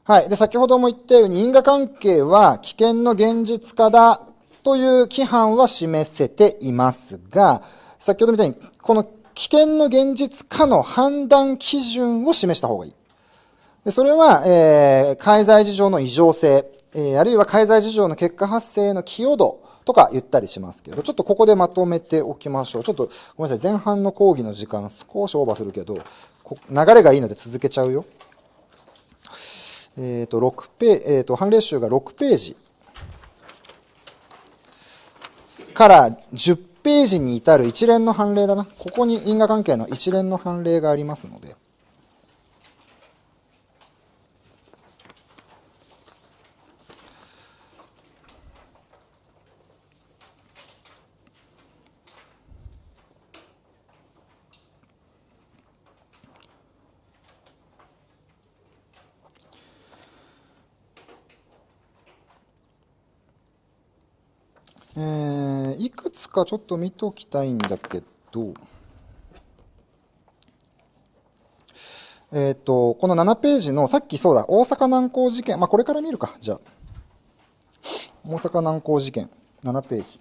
はい。で、先ほども言ったように、因果関係は危険の現実化だという規範は示せていますが、先ほどみたいに、この危険の現実化の判断基準を示した方がいい。でそれは、えー、介在事情の異常性、えー、あるいは介在事情の結果発生の寄与度とか言ったりしますけど、ちょっとここでまとめておきましょう。ちょっとごめんなさい、前半の講義の時間少しオーバーするけど、流れがいいので続けちゃうよ。えっ、ー、と、6ペえっ、ー、と、判例集が6ページから10ページに至る一連の判例だな。ここに因果関係の一連の判例がありますので。えー、いくつかちょっと見ておきたいんだけど、えっ、ー、と、この7ページの、さっきそうだ、大阪難航事件、まあ、これから見るか、じゃあ。大阪難航事件、7ページ。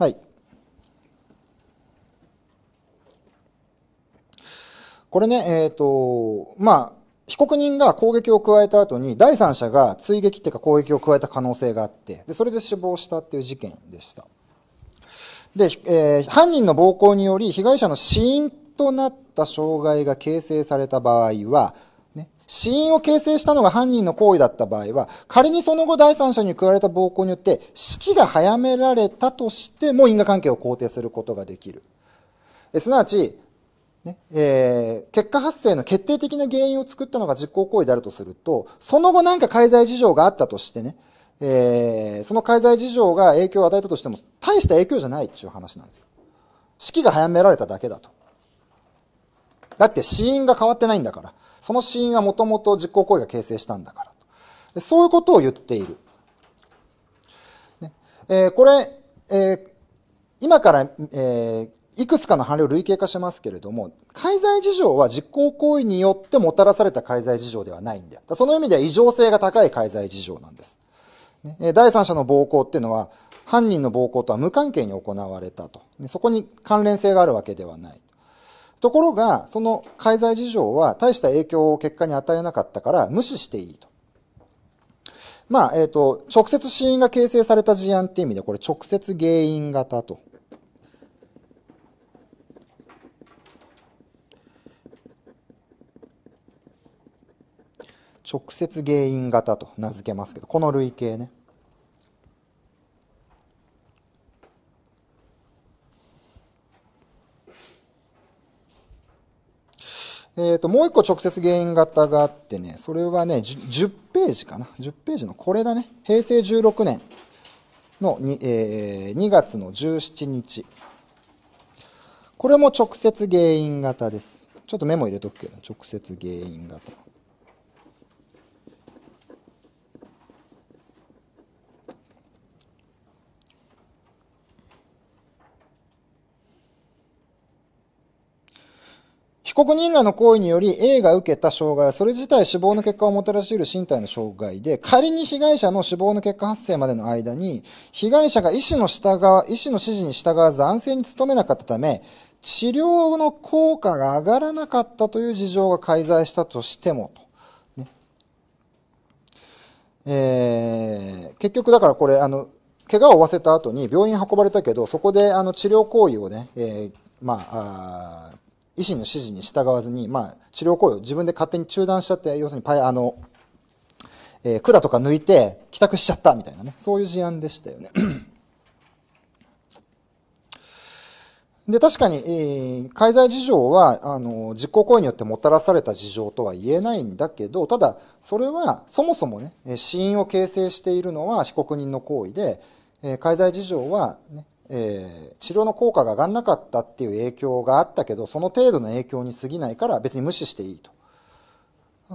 はい。これね、えっ、ー、と、まあ、被告人が攻撃を加えた後に、第三者が追撃っていうか攻撃を加えた可能性があって、で、それで死亡したっていう事件でした。で、えー、犯人の暴行により被害者の死因となった障害が形成された場合は、死因を形成したのが犯人の行為だった場合は、仮にその後第三者に加われた暴行によって、死期が早められたとしても因果関係を肯定することができる。えすなわち、ねえー、結果発生の決定的な原因を作ったのが実行行為であるとすると、その後何か介在事情があったとしてね、えー、その介在事情が影響を与えたとしても、大した影響じゃないっていう話なんですよ。死期が早められただけだと。だって死因が変わってないんだから。その死因はもともと実行行為が形成したんだからと。そういうことを言っている。ねえー、これ、えー、今から、えー、いくつかの判例を類型化しますけれども、介在事情は実行行為によってもたらされた介在事情ではないんだよ。その意味では異常性が高い介在事情なんです。ね、第三者の暴行っていうのは、犯人の暴行とは無関係に行われたと。そこに関連性があるわけではない。ところが、その介在事情は大した影響を結果に与えなかったから無視していいと。まあ、えっ、ー、と、直接死因が形成された事案っていう意味で、これ直接原因型と。直接原因型と名付けますけど、この類型ね。えっ、ー、と、もう一個直接原因型があってね、それはね、10ページかな。10ページのこれだね。平成16年のに、えー、2月の17日。これも直接原因型です。ちょっとメモ入れとくけど、直接原因型。被告人らの行為により A が受けた障害はそれ自体死亡の結果をもたらし得る身体の障害で、仮に被害者の死亡の結果発生までの間に、被害者が医師の従わ、医師の指示に従わず安静に努めなかったため、治療の効果が上がらなかったという事情が介在したとしても、と。ね、えー、結局だからこれ、あの、怪我を負わせた後に病院運ばれたけど、そこであの治療行為をね、えー、まあ、あ医師の指示に従わずに、まあ、治療行為を自分で勝手に中断しちゃって、要するにパイ、あの、えー、管とか抜いて帰宅しちゃったみたいなね、そういう事案でしたよね。で、確かに、えー、介在事情は、あの、実行行為によってもたらされた事情とは言えないんだけど、ただ、それは、そもそもね、死因を形成しているのは被告人の行為で、えー、介在事情は、ね、えー、治療の効果が上がらなかったっていう影響があったけど、その程度の影響に過ぎないから別に無視していいと。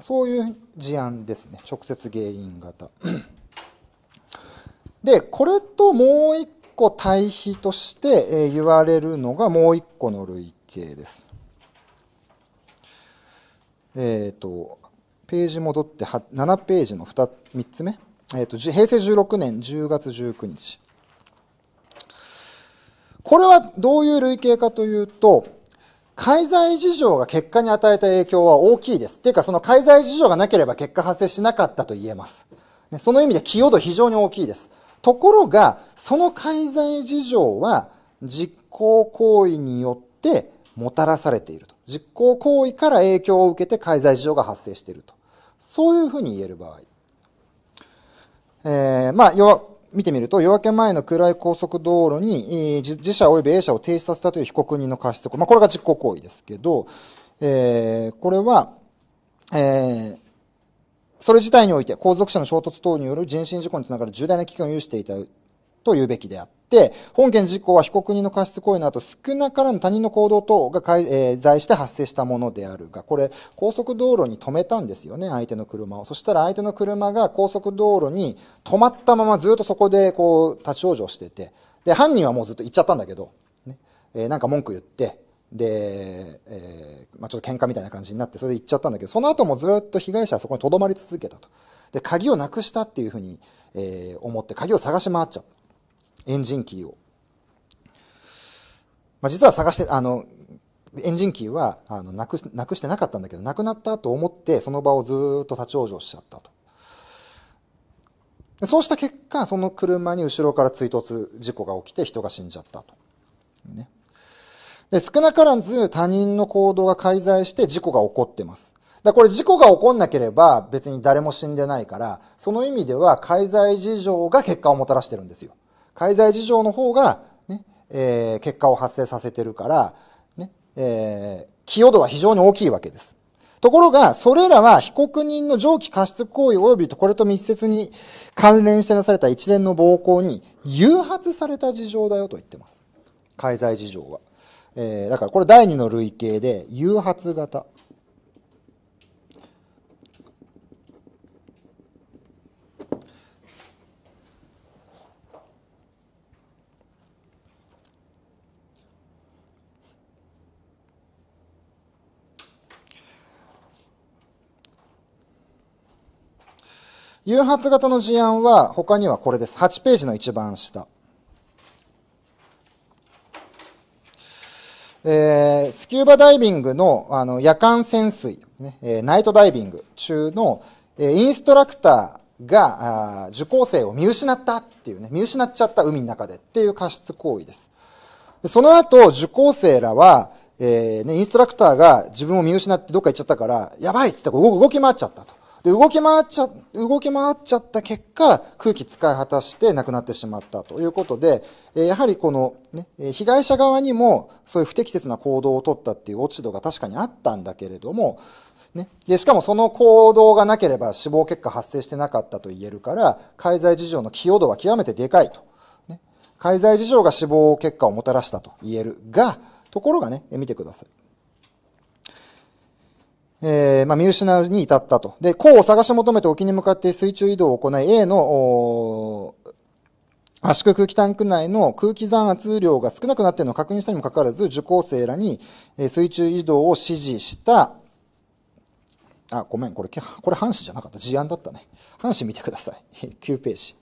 そういう事案ですね。直接原因型。で、これともう一個対比として、えー、言われるのがもう一個の類型です。えっ、ー、と、ページ戻って7ページの3つ目。えっ、ー、と、平成16年10月19日。これはどういう類型かというと、介在事情が結果に与えた影響は大きいです。っていうか、その介在事情がなければ結果発生しなかったと言えます。その意味で寄与度非常に大きいです。ところが、その介在事情は実行行為によってもたらされていると。実行行為から影響を受けて介在事情が発生していると。そういうふうに言える場合。えー、まあ、見てみると、夜明け前の暗い高速道路に、自社及び A 社を停止させたという被告人の過失。まあ、これが実行行為ですけど、えー、これは、えー、それ自体において、後続車の衝突等による人身事故につながる重大な危険を有していたというべきであっ、本件事項は被告人の過失行為の後、少なからぬ他人の行動等が介、え在して発生したものであるが、これ、高速道路に止めたんですよね、相手の車を。そしたら相手の車が高速道路に止まったままずっとそこで、こう、立ち往生してて、で、犯人はもうずっと行っちゃったんだけど、ね、えー、なんか文句言って、で、えー、まあ、ちょっと喧嘩みたいな感じになって、それで行っちゃったんだけど、その後もずっと被害者はそこに留まり続けたと。で、鍵をなくしたっていうふうに、えー、思って、鍵を探し回っちゃっエンジンキーを。まあ、実は探して、あの、エンジンキーは、あの、なく、なくしてなかったんだけど、なくなったと思って、その場をずっと立ち往生しちゃったと。そうした結果、その車に後ろから追突事故が起きて人が死んじゃったと。ね。で、少なからず他人の行動が介在して事故が起こってます。だこれ事故が起こんなければ別に誰も死んでないから、その意味では介在事情が結果をもたらしてるんですよ。介在事情の方が、ね、えー、結果を発生させてるから、ね、えー、寄与度は非常に大きいわけです。ところが、それらは被告人の上記過失行為及びとこれと密接に関連してなされた一連の暴行に誘発された事情だよと言ってます。介在事情は。えー、だからこれ第二の類型で、誘発型。誘発型の事案は他にはこれです。8ページの一番下。えー、スキューバダイビングのあの夜間潜水、ねえー、ナイトダイビング中の、えー、インストラクターがあ受講生を見失ったっていうね、見失っちゃった海の中でっていう過失行為です。でその後、受講生らは、えーね、インストラクターが自分を見失ってどっか行っちゃったから、やばいっつって動き回っちゃったと。で、動き回っちゃ、動き回っちゃった結果、空気使い果たして亡くなってしまったということで、えやはりこの、ね、被害者側にも、そういう不適切な行動をとったっていう落ち度が確かにあったんだけれども、ね。で、しかもその行動がなければ死亡結果発生してなかったと言えるから、介在事情の寄与度は極めてでかいと。ね。介在事情が死亡結果をもたらしたと言えるが、ところがね、見てください。えー、まあ、見失うに至ったと。で、うを探し求めて沖に向かって水中移動を行い、A の、圧縮空気タンク内の空気残圧量が少なくなっているのを確認したにもかかわらず、受講生らに水中移動を指示した。あ、ごめん、これ、これ半紙じゃなかった。事案だったね。半紙見てください。9 ページ。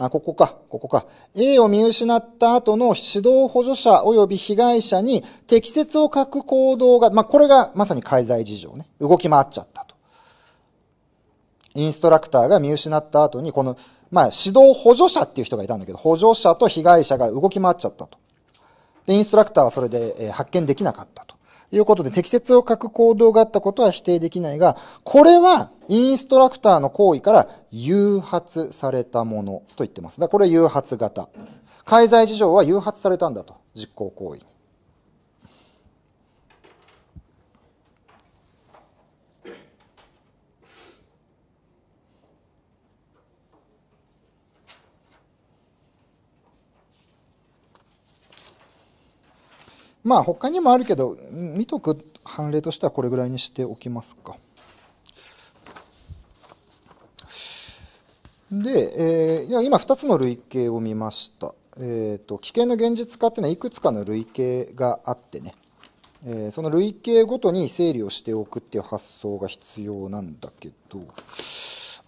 あ、ここか、ここか。A を見失った後の指導補助者及び被害者に適切を書く行動が、まあ、これがまさに介在事情ね。動き回っちゃったと。インストラクターが見失った後に、この、まあ、指導補助者っていう人がいたんだけど、補助者と被害者が動き回っちゃったと。で、インストラクターはそれで発見できなかったと。いうことで、適切を書く行動があったことは否定できないが、これはインストラクターの行為から誘発されたものと言ってます。だこれは誘発型です。介在事情は誘発されたんだと、実行行為に。まあ他にもあるけど、見とく判例としてはこれぐらいにしておきますか。で、えー、いや今2つの類型を見ました。えーと、危険の現実化っていうのはいくつかの類型があってね、えー、その類型ごとに整理をしておくっていう発想が必要なんだけど、あ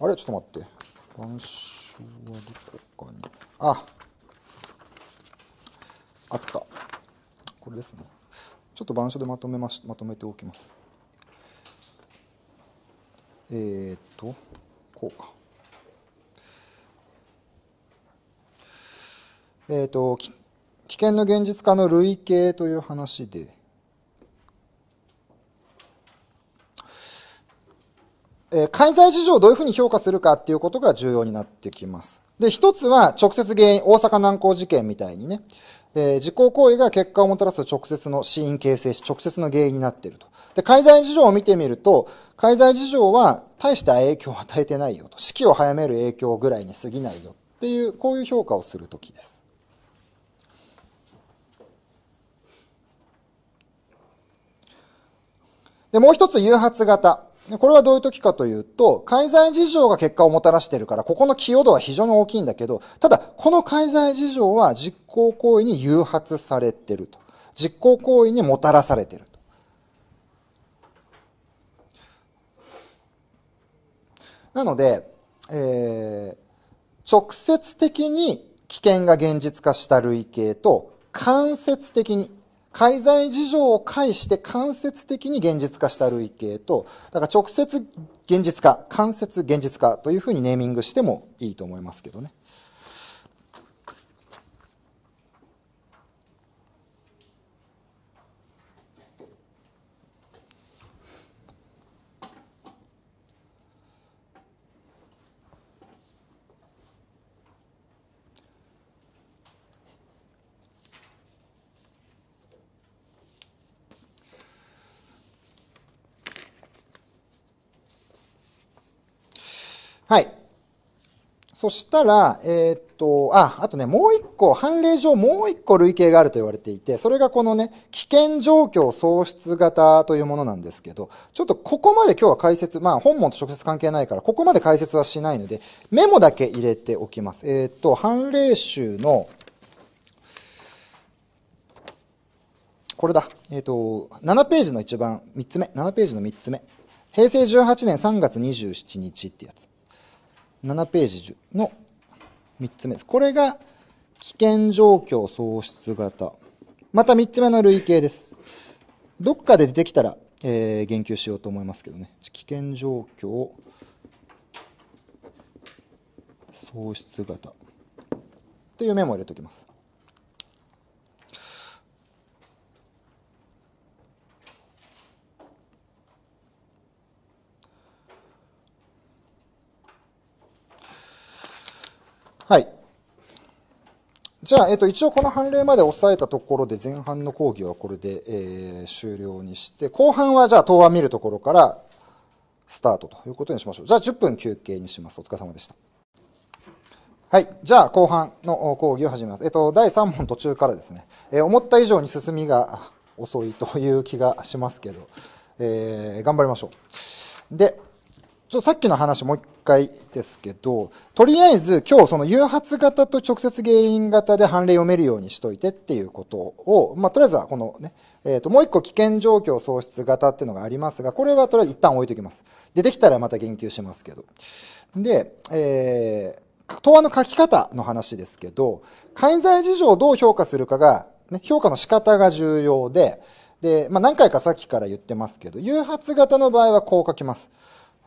れちょっと待って。板書はどこかに。あ、あった。これですねちょっと板書でまとめましまとめておきますえー、っとこうかえー、っと危険の現実化の類型という話でえ介在事情をどういうふうに評価するかっていうことが重要になってきます。で、一つは直接原因、大阪難航事件みたいにね、えー、実行行為が結果をもたらす直接の死因形成し、直接の原因になっていると。で、介在事情を見てみると、介在事情は大した影響を与えてないよと。死期を早める影響ぐらいに過ぎないよっていう、こういう評価をするときです。で、もう一つ誘発型。これはどういう時かというと、介在事情が結果をもたらしているから、ここの寄与度は非常に大きいんだけど、ただ、この介在事情は実行行為に誘発されてると。実行行為にもたらされてると。なので、えー、直接的に危険が現実化した類型と、間接的に介在事情を介して間接的に現実化した類型と、だから直接現実化、間接現実化というふうにネーミングしてもいいと思いますけどね。そしたら、えー、っと、あ、あとね、もう一個、判例上もう一個類型があると言われていて、それがこのね、危険状況喪失型というものなんですけど、ちょっとここまで今日は解説、まあ本文と直接関係ないから、ここまで解説はしないので、メモだけ入れておきます。えー、っと、判例集の、これだ。えー、っと、7ページの一番、3つ目、7ページの3つ目。平成18年3月27日ってやつ。7ページの3つ目です。これが危険状況喪失型。また3つ目の類型です。どっかで出てきたら、えー、言及しようと思いますけどね。危険状況喪失型。というメモを入れておきます。じゃあ、えっと、一応この判例まで押さえたところで前半の講義はこれで、えー、終了にして、後半はじゃあ答案見るところからスタートということにしましょう。じゃあ10分休憩にします。お疲れ様でした。はい。じゃあ後半の講義を始めます。えっと、第3問途中からですね、えー、思った以上に進みが遅いという気がしますけど、えー、頑張りましょう。で、ちょっとさっきの話もう一回ですけど、とりあえず今日その誘発型と直接原因型で判例読めるようにしといてっていうことを、まあ、とりあえずはこのね、えっ、ー、と、もう一個危険状況喪失型っていうのがありますが、これはとりあえず一旦置いときます。出てきたらまた言及しますけど。で、えー、答案の書き方の話ですけど、介在事情をどう評価するかが、ね、評価の仕方が重要で、で、まあ、何回かさっきから言ってますけど、誘発型の場合はこう書きます。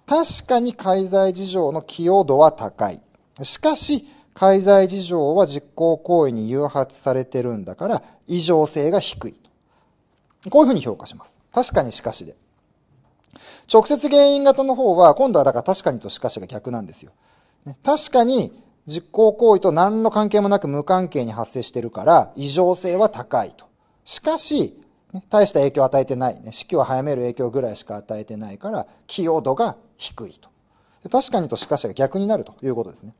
確かに介在事情の寄与度は高い。しかし、介在事情は実行行為に誘発されてるんだから、異常性が低い。こういうふうに評価します。確かにしかしで。直接原因型の方は、今度はだから確かにとしかしが逆なんですよ。確かに実行行為と何の関係もなく無関係に発生してるから、異常性は高いと。しかし、大した影響を与えてない、ね。死期を早める影響ぐらいしか与えてないから、寄与度が低いと。確かにとしかしが逆になるということですね。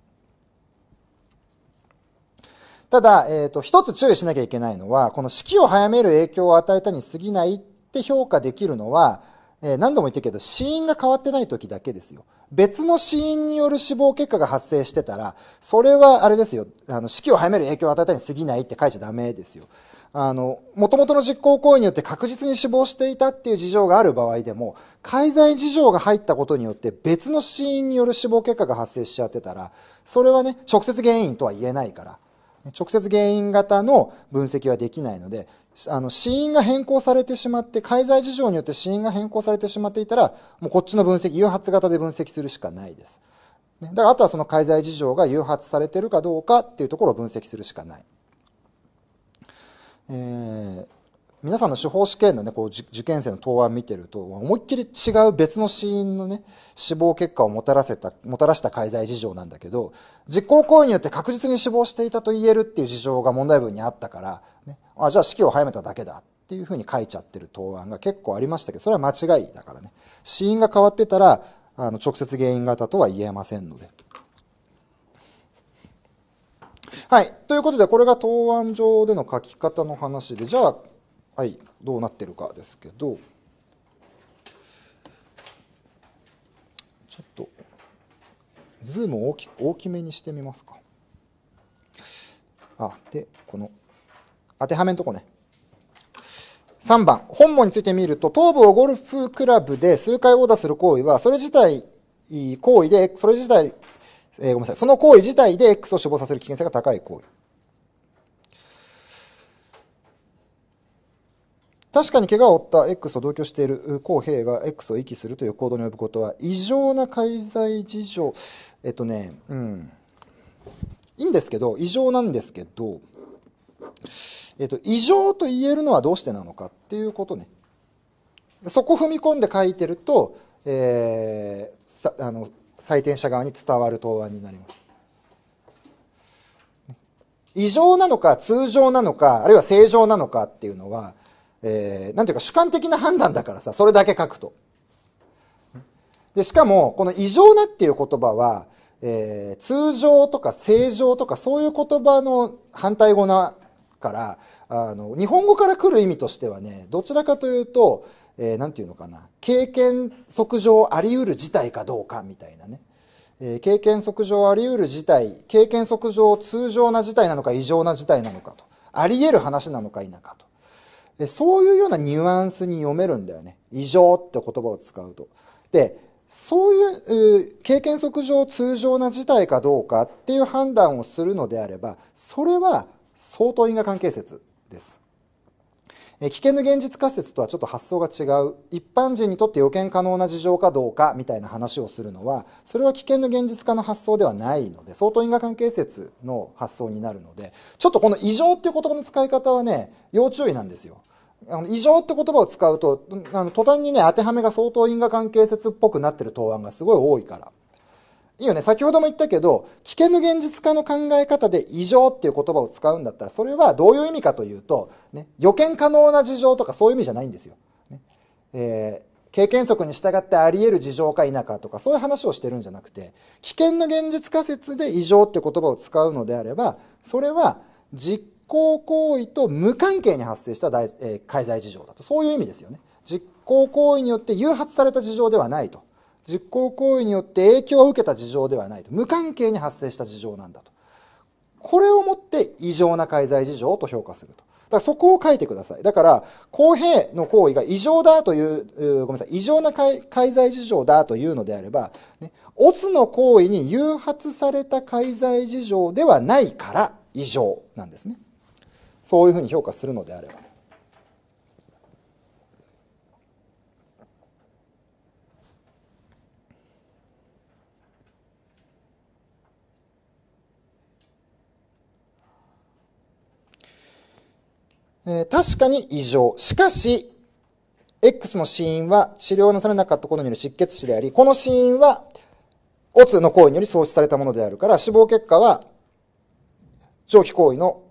ただ、えっ、ー、と、一つ注意しなきゃいけないのは、この式を早める影響を与えたに過ぎないって評価できるのは、えー、何度も言ったけど、死因が変わってない時だけですよ。別の死因による死亡結果が発生してたら、それはあれですよ、あの、式を早める影響を与えたに過ぎないって書いちゃダメですよ。あの、元々の実行行為によって確実に死亡していたっていう事情がある場合でも、介在事情が入ったことによって別の死因による死亡結果が発生しちゃってたら、それはね、直接原因とは言えないから、直接原因型の分析はできないので、あの、死因が変更されてしまって、介在事情によって死因が変更されてしまっていたら、もうこっちの分析、誘発型で分析するしかないです。だからあとはその介在事情が誘発されてるかどうかっていうところを分析するしかない。えー、皆さんの司法試験のね、こう受験生の答案を見てると、思いっきり違う別の死因のね、死亡結果をもたらせた、もたらした介在事情なんだけど、実行行為によって確実に死亡していたと言えるっていう事情が問題文にあったから、ね、あ、じゃあ死期を早めただけだっていうふうに書いちゃってる答案が結構ありましたけど、それは間違いだからね。死因が変わってたら、あの、直接原因型とは言えませんので。はい。ということで、これが答案上での書き方の話で、じゃあ、はい、どうなってるかですけど、ちょっと、ズームを大き大きめにしてみますか。あ、で、この、当てはめのとこね。3番、本文について見ると、頭部をゴルフクラブで数回殴打する行為は、それ自体行為で、それ自体えー、ごめんなさい。その行為自体で X を死亡させる危険性が高い行為。確かに怪我を負った X と同居している公平が X を遺棄するという行動に及ぶことは、異常な介在事情、えっとね、うん、いいんですけど、異常なんですけど、えっと、異常と言えるのはどうしてなのかっていうことね。そこ踏み込んで書いてると、えー、あの採点者側に伝わる答案になります。異常なのか通常なのか、あるいは正常なのかっていうのは、えー、なんていうか主観的な判断だからさ、それだけ書くと。で、しかも、この異常なっていう言葉は、えー、通常とか正常とかそういう言葉の反対語なから、あの、日本語から来る意味としてはね、どちらかというと、えー、なんていうのかな、経験則上あり得る事態かどうかみたいなね。えー、経験則上あり得る事態、経験則上通常な事態なのか異常な事態なのかと。あり得る話なのか否かと。そういうようなニュアンスに読めるんだよね。異常って言葉を使うと。で、そういう、経験則上通常な事態かどうかっていう判断をするのであれば、それは相当因果関係説です。え危険の現実仮説とはちょっと発想が違う一般人にとって予見可能な事情かどうかみたいな話をするのはそれは危険の現実化の発想ではないので相当因果関係説の発想になるのでちょっとこの異常っていう言葉の使い方はね要注意なんですよ。あの異常って言葉を使うとあの途端にね当てはめが相当因果関係説っぽくなってる答案がすごい多いから。いいよね先ほども言ったけど危険の現実化の考え方で異常っていう言葉を使うんだったらそれはどういう意味かというと、ね、予見可能な事情とかそういう意味じゃないんですよ。ねえー、経験則に従ってあり得る事情か否かとかそういう話をしてるんじゃなくて危険の現実仮説で異常って言葉を使うのであればそれは実行行為と無関係に発生した大、えー、介在事情だとそういう意味ですよね。実行行為によって誘発された事情ではないと。実行行為によって影響を受けた事情ではないと無関係に発生した事情なんだとこれをもって異常な介在事情と評価するとだからそこを書いてくださいだから公平の行為が異常だというごめんなさい異常な介在事情だというのであれば、ね、オツの行為に誘発された介在事情ではないから異常なんですねそういうふうに評価するのであればえー、確かに異常。しかし、X の死因は治療のされなかったことによる失血死であり、この死因は、オツの行為により創出されたものであるから、死亡結果は、長期行為の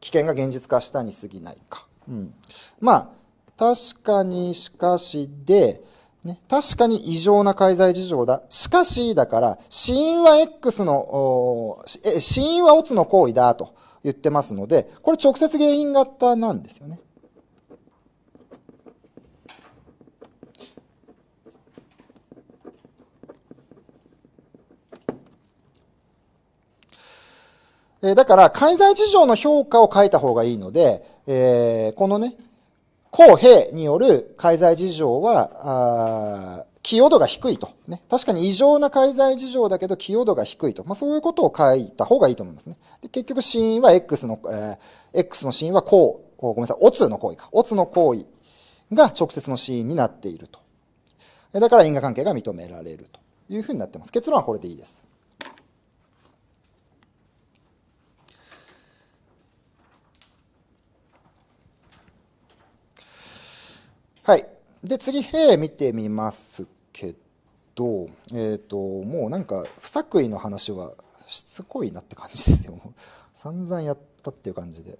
危険が現実化したに過ぎないか。うん。まあ、確かに、しかしで、ね、確かに異常な介在事情だ。しかし、だから、死因は X の、死因はオツの行為だと。言ってますので、これ直接原因型なんですよね。えだから、介在事情の評価を書いた方がいいので、えー、このね、公平による介在事情は、寄与度が低いと。ね。確かに異常な介在事情だけど寄与度が低いと。まあ、そういうことを書いた方がいいと思いますね。で結局死因は X の、えー、X の死因はこう、ごめんなさい、オツの行為か。オツの行為が直接の死因になっていると。だから因果関係が認められるというふうになってます。結論はこれでいいです。はい。で、次、へ見てみますけど、えっ、ー、と、もうなんか、不作為の話はしつこいなって感じですよ。散々やったっていう感じで。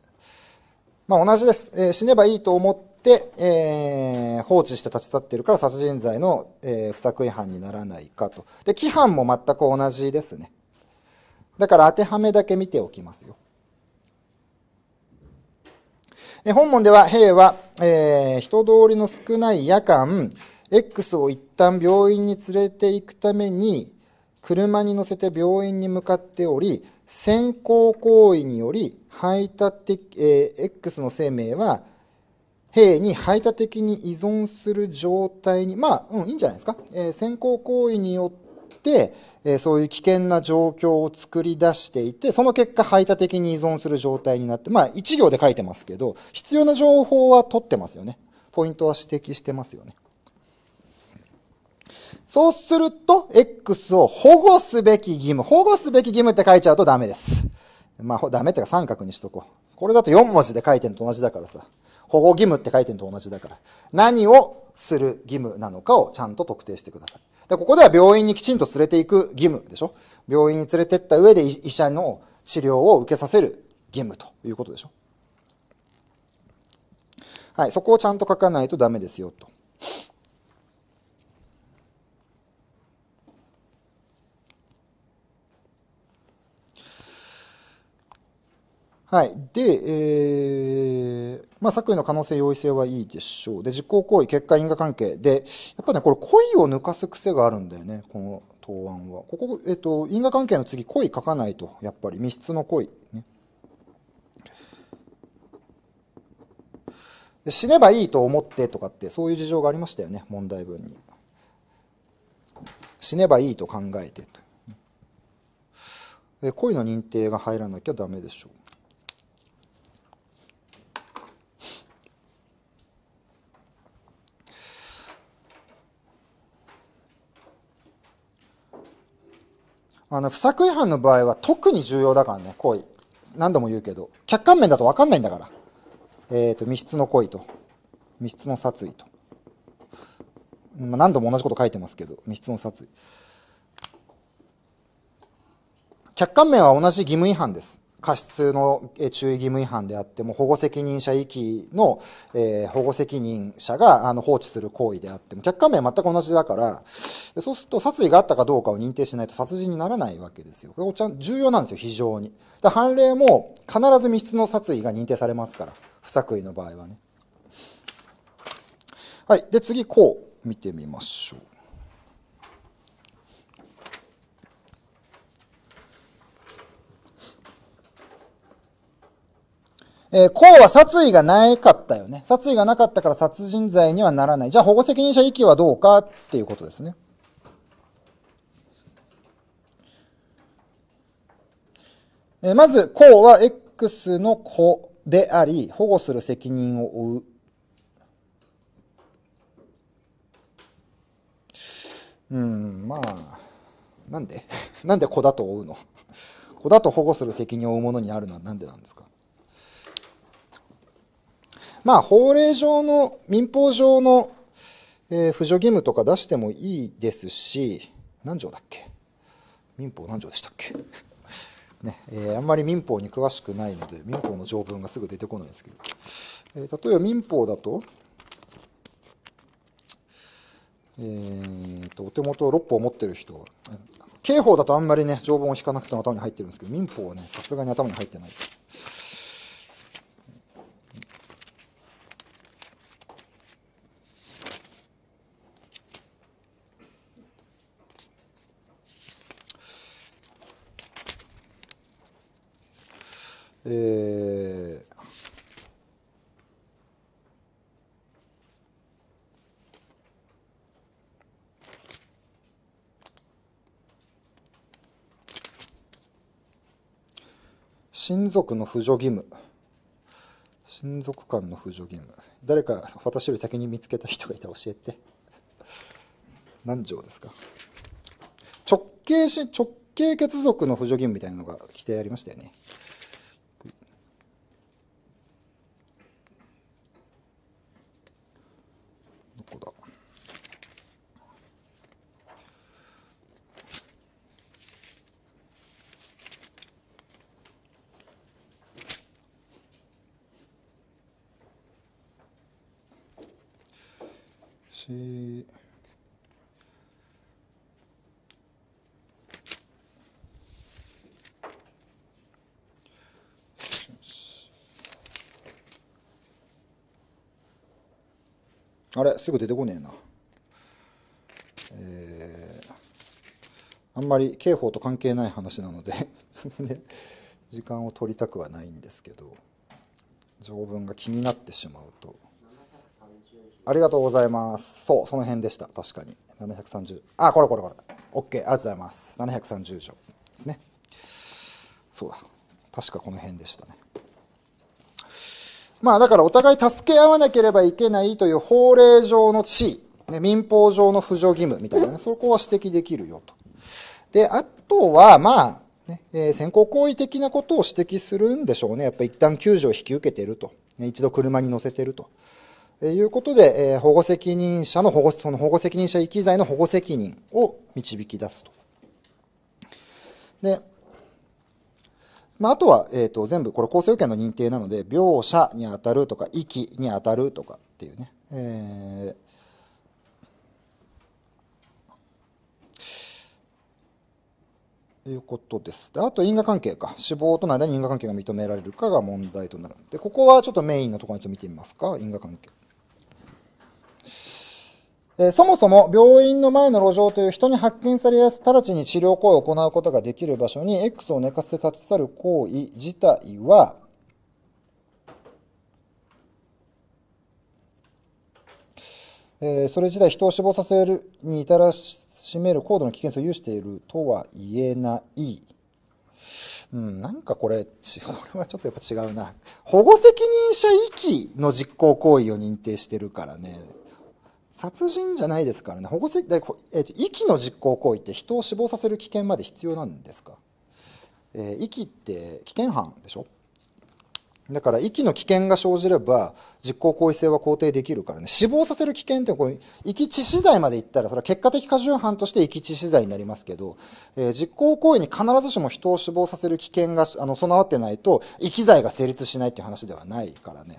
まあ同じです。えー、死ねばいいと思って、えー、放置して立ち去ってるから殺人罪の、えー、不作為犯にならないかと。で、規範も全く同じですね。だから当てはめだけ見ておきますよ。え本文では、兵は、えー、人通りの少ない夜間、X を一旦病院に連れて行くために車に乗せて病院に向かっており先行行為により排他的、えー、X の生命は兵に排他的に依存する状態にまあ、うん、いいんじゃないですか、えー、先行行為によって、えー、そういう危険な状況を作り出していてその結果排他的に依存する状態になってまあ1行で書いてますけど必要な情報は取ってますよねポイントは指摘してますよねそうすると、X を保護すべき義務。保護すべき義務って書いちゃうとダメです。まあ、ダメってか三角にしとこう。これだと4文字で書いてるのと同じだからさ。保護義務って書いてるのと同じだから。何をする義務なのかをちゃんと特定してください。で、ここでは病院にきちんと連れて行く義務でしょ病院に連れてった上で医者の治療を受けさせる義務ということでしょはい、そこをちゃんと書かないとダメですよ、と。はい。で、えー、まあ、作為の可能性、容易性はいいでしょう。で、実行行為、結果、因果関係。で、やっぱね、これ、故意を抜かす癖があるんだよね、この答案は。ここ、えっ、と、因果関係の次、故意書かないと、やっぱり、密室の故ね。死ねばいいと思ってとかって、そういう事情がありましたよね、問題文に。死ねばいいと考えてと。意の認定が入らなきゃダメでしょう。あの、不作違反の場合は特に重要だからね、行為。何度も言うけど、客観面だと分かんないんだから。えっ、ー、と、密室の行為と、密室の殺意と。まあ、何度も同じこと書いてますけど、密室の殺意。客観面は同じ義務違反です。過失の注意義務違反であっても、保護責任者遺棄の、え保護責任者があの放置する行為であっても、客観面は全く同じだから、そうすると殺意があったかどうかを認定しないと殺人にならないわけですよ。これちゃん重要なんですよ、非常に。で判例も必ず密室の殺意が認定されますから、不作為の場合はね。はい。で、次、こう見てみましょう。えー、こうは殺意がないかったよね。殺意がなかったから殺人罪にはならない。じゃあ保護責任者遺棄はどうかっていうことですね。えー、まず、こうは X の子であり、保護する責任を負う。うん、まあ、なんで なんで子だと負うの 子だと保護する責任を負うものにあるのはなんでなんですかまあ、法令上の、民法上の、えー、扶助義務とか出してもいいですし、何条だっけ民法何条でしたっけ ねえー、あんまり民法に詳しくないので、民法の条文がすぐ出てこないんですけど、えー、例えば民法だと、えーと、とお手元6本持ってる人、刑法だとあんまりね、条文を引かなくても頭に入ってるんですけど、民法はね、さすがに頭に入ってない。えー、親族の扶助義務親族間の扶助義務誰か私より先に見つけた人がいたら教えて何条ですか直系直径血族の扶助義務みたいなのが規定ありましたよねすぐ出てこねえな。えー、あんまり刑法と関係ない話なので ね、時間を取りたくはないんですけど、条文が気になってしまうと。ありがとうございます。そう、その辺でした。確かに。730。あ、これこれこれ。OK。ありがとうございます。730条ですね。そうだ。確かこの辺でしたね。まあだからお互い助け合わなければいけないという法令上の地位、ね、民法上の扶助義務みたいなね、そこは指摘できるよと。で、あとは、まあ、ね、えー、先行行為的なことを指摘するんでしょうね。やっぱ一旦救助を引き受けてると。ね、一度車に乗せてると。えー、いうことで、えー、保護責任者の保護、その保護責任者遺棄罪の保護責任を導き出すと。で、まあ、あとは、えっ、ー、と、全部、これ構成要件の認定なので、描写に当たるとか、域に当たるとかっていうね。えーいうことです。で、あと因果関係か。死亡との間に因果関係が認められるかが問題となる。で、ここはちょっとメインのところに見てみますか。因果関係。えそもそも病院の前の路上という人に発見されやす直ちに治療行為を行うことができる場所に X を寝かせて立ち去る行為自体は、えそれ自体人を死亡させるに至らしめる高度の危険性を有しているとは言えない。うん、なんかこれ、これはちょっとやっぱ違うな。保護責任者遺棄の実行行為を認定してるからね。殺人じゃないですからね保護責任、えーと、息の実行行為って人を死亡させる危険まで必要なんですか、えー、息って危険犯でしょだから息の危険が生じれば実行行為性は肯定できるからね死亡させる危険ってこう遺棄致死罪までいったらそれは結果的過重犯として遺棄致死罪になりますけど、えー、実行行為に必ずしも人を死亡させる危険があの備わってないと遺棄罪が成立しないっていう話ではないからね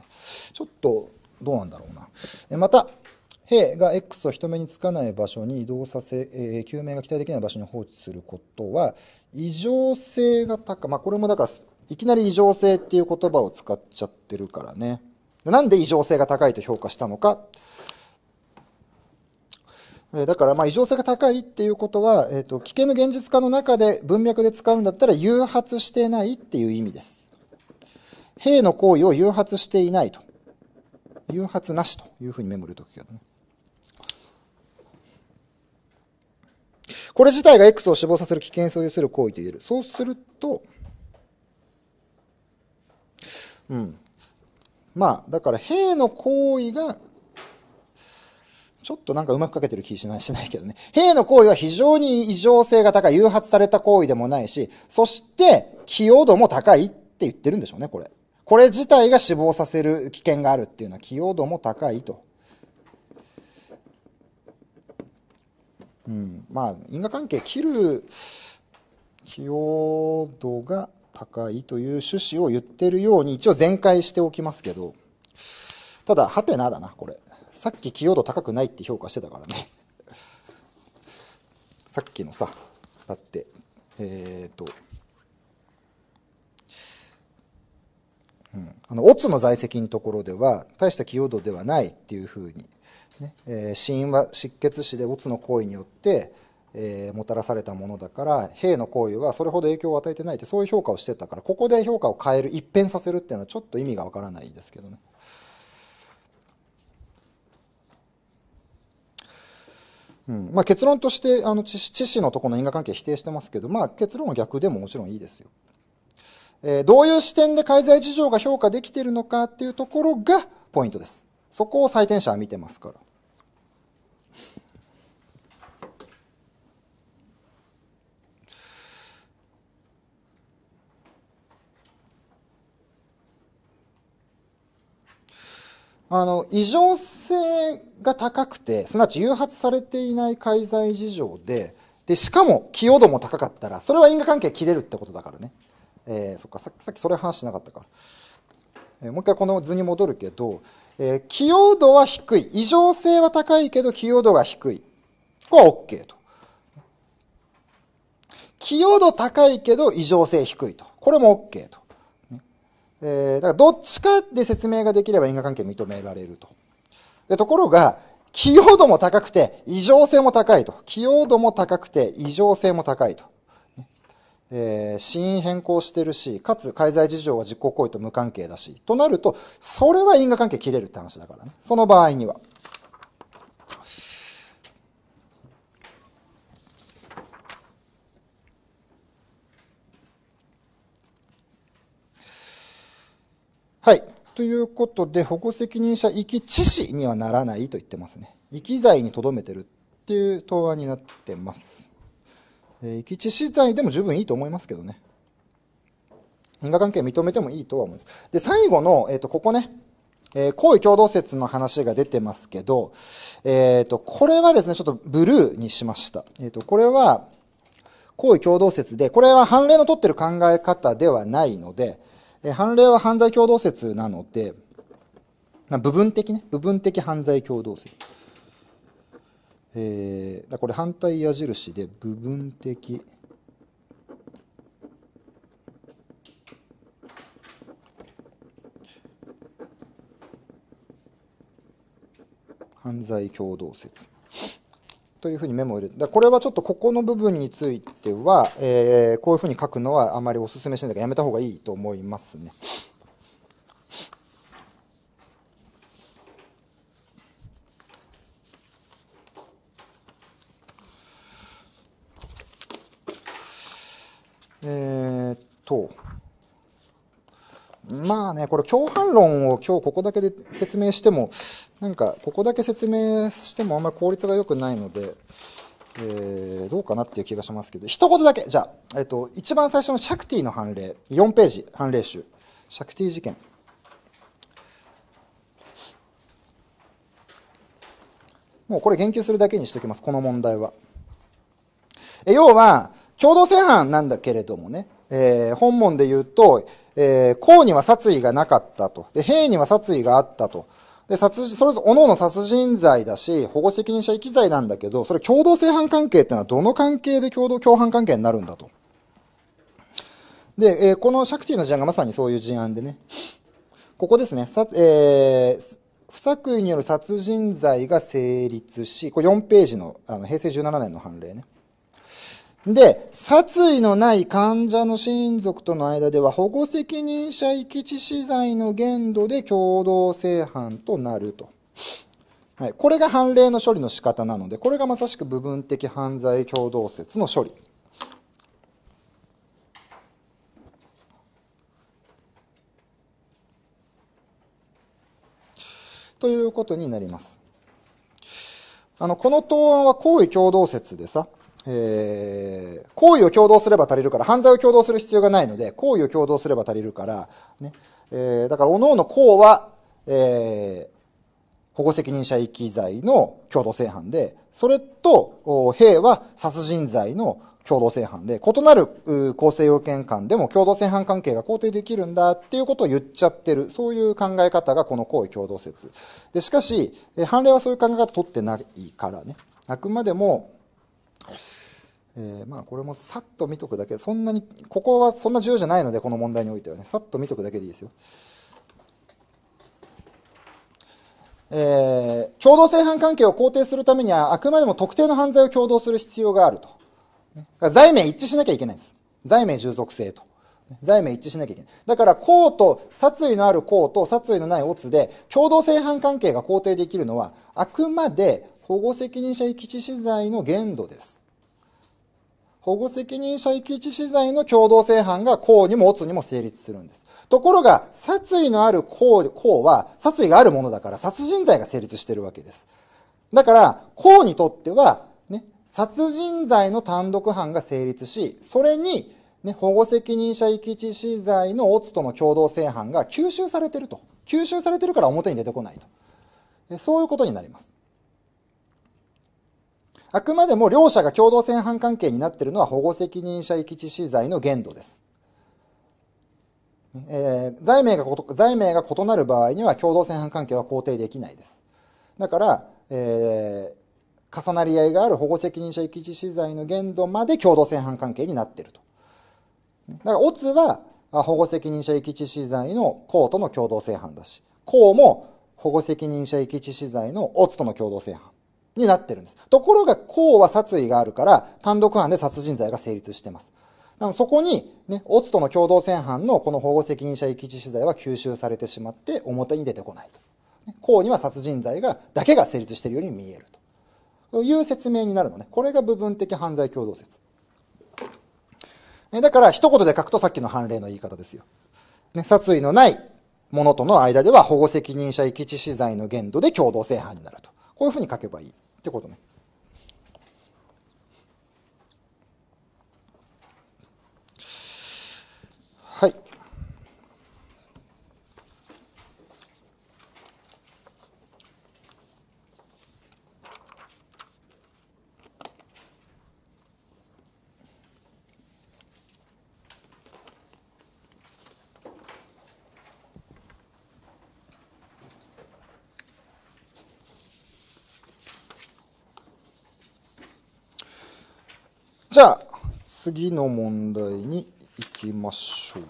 ちょっとどうなんだろうな、えー、また兵が X を人目につかない場所に移動させ、えー、救命が期待できない場所に放置することは、異常性が高、まあ、これもだから、いきなり異常性っていう言葉を使っちゃってるからね。なんで異常性が高いと評価したのか。だから、まあ、異常性が高いっていうことは、えっ、ー、と、危険の現実化の中で文脈で使うんだったら、誘発してないっていう意味です。兵の行為を誘発していないと。誘発なしというふうにメモるときがね。これ自体が X を死亡させる危険性を有する行為と言える。そうすると、うん。まあ、だから、兵の行為が、ちょっとなんかうまくかけてる気しないしないけどね。兵の行為は非常に異常性が高い、誘発された行為でもないし、そして、寄与度も高いって言ってるんでしょうね、これ。これ自体が死亡させる危険があるっていうのは、寄与度も高いと。うん、まあ因果関係切る寄与度が高いという趣旨を言ってるように一応全開しておきますけどただハテナだなこれさっき寄与度高くないって評価してたからね さっきのさだってえっ、ー、とうん、あの、オツの在籍のところでは、大した寄与度ではないっていうふうにねえー、死因は失血死で乙の行為によって、えー、もたらされたものだから兵の行為はそれほど影響を与えてないってそういう評価をしてたからここで評価を変える一変させるっていうのはちょっと意味がわからないですけどね。うんまあ、結論としてあの知識のところの因果関係否定してますけど、まあ、結論は逆でももちろんいいですよ。えー、どういう視点で介在事情が評価できているのかっていうところがポイントです。そこを採点者は見てますから。あの、異常性が高くて、すなわち誘発されていない介在事情で、で、しかも、寄与度も高かったら、それは因果関係切れるってことだからね。えー、そっか、さっき、さっきそれ話しなかったから。えー、もう一回この図に戻るけど、えー、寄与度は低い。異常性は高いけど、寄与度が低い。ここは OK と。寄与度高いけど、異常性低いと。これも OK と。えー、だからどっちかで説明ができれば因果関係認められると。でところが、器用度も高くて異常性も高いと。器用度も高くて異常性も高いと。えー、死因変更してるし、かつ介在事情は実行行為と無関係だし、となると、それは因果関係切れるって話だからね。その場合には。ということで、保護責任者遺棄致死にはならないと言ってますね。遺棄罪にとどめてるっていう答案になってます。えー、遺棄致死罪でも十分いいと思いますけどね。因果関係認めてもいいとは思います。で、最後の、えっ、ー、と、ここね、えー、行為共同説の話が出てますけど、えっ、ー、と、これはですね、ちょっとブルーにしました。えっ、ー、と、これは、行為共同説で、これは判例の取ってる考え方ではないので、判例は犯罪共同説なので、まあ、部分的ね、部分的犯罪共同説。えー、だこれ反対矢印で部分的犯罪共同説というふうにメモを入れる。これはちょっとここの部分については、えー、こういうふうに書くのはあまりお勧めしないからやめた方がいいと思いますね。えー、っと。まあね、これ共犯論を今日ここだけで説明しても、なんかここだけ説明してもあんまり効率が良くないので、えー、どうかなっていう気がしますけど、一言だけ、じゃあ、えっ、と、一番最初のシャクティの判例、4ページ、判例集、シャクティ事件。もうこれ言及するだけにしておきます、この問題は。え要は、共同正犯なんだけれどもね、えー、本門で言うと、えー、公には殺意がなかったと。で、兵には殺意があったと。で、殺人、それぞれ、おのおの殺人罪だし、保護責任者遺棄罪なんだけど、それ共同正犯関係ってのはどの関係で共同共犯関係になるんだと。で、えー、このシャクティの事案がまさにそういう事案でね、ここですね、さえー、不作為による殺人罪が成立し、これ4ページのあの平成17年の判例ね。で、殺意のない患者の親族との間では保護責任者遺棄致死罪の限度で共同正犯となると。はい、これが判例の処理の仕方なので、これがまさしく部分的犯罪共同説の処理。ということになります。あの、この答案は行為共同説でさ、えー、行為を共同すれば足りるから、犯罪を共同する必要がないので、行為を共同すれば足りるから、ね、えー、だから、おのおの行は、えー、保護責任者遺棄罪の共同正犯で、それと、兵は殺人罪の共同正犯で、異なる構成要件間でも共同正犯関係が肯定できるんだっていうことを言っちゃってる。そういう考え方がこの行為共同説。で、しかし、判例はそういう考え方取ってないからね。あくまでも、えー、まあこれもさっと見とくだけそんなにここはそんな重要じゃないのでこの問題においてはねさっと見とくだけでいいですよ、えー、共同正犯関係を肯定するためにはあくまでも特定の犯罪を共同する必要があると、財罪名一致しなきゃいけないんです罪名従属性と罪名一致しなきゃいけない。だから、公と、殺意のある公と殺意のないオツで、共同正犯関係が肯定できるのは、あくまで保護責任者遺棄致死罪の限度です。保護責任者遺棄致死罪の共同正犯が公にも乙にも成立するんです。ところが、殺意のある公公は、殺意があるものだから殺人罪が成立してるわけです。だから、公にとっては、ね、殺人罪の単独犯が成立し、それに、ね、保護責任者遺棄致死罪の乙との共同正犯が吸収されてると。吸収されてるから表に出てこないと。そういうことになります。あくまでも両者が共同正犯関係になっているのは保護責任者遺棄致死罪の限度です。えー、罪名が罪名が異なる場合には共同正犯関係は肯定できないです。だから、えー、重なり合いがある保護責任者遺棄致死罪の限度まで共同正犯関係になっていると。だから、オツは保護責任者遺棄致死罪の公との共同正犯だし、公も保護責任者遺棄致死罪のオツとの共同正犯。になってるんです。ところが、公は殺意があるから、単独犯で殺人罪が成立してます。そこに、ね、オツとの共同戦犯のこの保護責任者遺棄致死罪は吸収されてしまって、表に出てこないこ公には殺人罪が、だけが成立しているように見えると。という説明になるのね。これが部分的犯罪共同説。だから、一言で書くとさっきの判例の言い方ですよ。ね、殺意のないものとの間では保護責任者遺棄致死罪の限度で共同正犯になると。こういうふうに書けばいい。ってことねじゃあ、次の問題に行きましょう。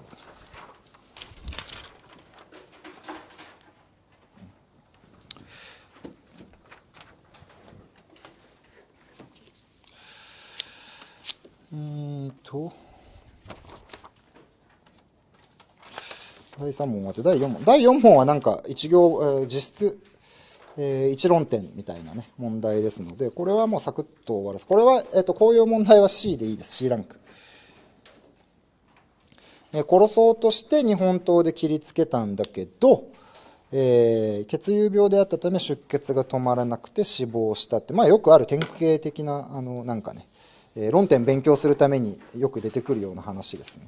えーと、第3問終わって、第4問。第4問はなんか、一行、え実質、えー、一論点みたいなね、問題ですので、これはもうサクッと終わらす。これは、えっ、と、こういう問題は C でいいです。C ランク。えー、殺そうとして日本刀で切りつけたんだけど、えー、血友病であったため出血が止まらなくて死亡したって、まあよくある典型的な、あの、なんかね、え論点勉強するためによく出てくるような話ですね。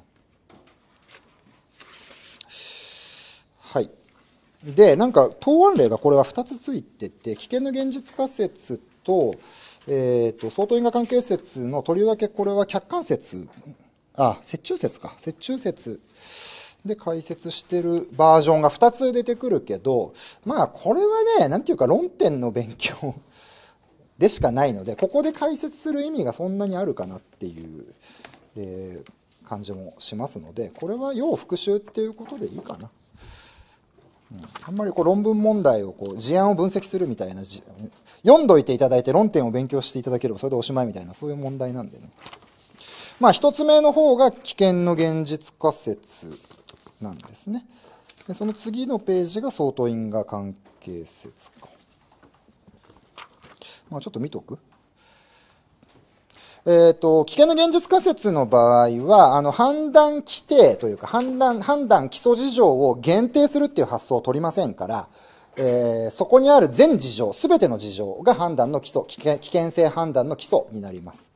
で、なんか、答案例がこれは2つついてて、危険の現実仮説と、えっ、ー、と、相当因果関係説のとりわけこれは客観説、あ、折衷説か、折衷説で解説してるバージョンが2つ出てくるけど、まあ、これはね、なんていうか論点の勉強 でしかないので、ここで解説する意味がそんなにあるかなっていう、えー、感じもしますので、これは要復習っていうことでいいかな。あんまりこう論文問題をこう事案を分析するみたいな読んどいていただいて論点を勉強していただければそれでおしまいみたいなそういう問題なんでねまあ一つ目の方が危険の現実仮説なんですねでその次のページが相当因果関係説かまあちょっと見とくえっ、ー、と、危険な現実仮説の場合は、あの、判断規定というか、判断、判断基礎事情を限定するっていう発想を取りませんから、えー、そこにある全事情、すべての事情が判断の基礎危険、危険性判断の基礎になります。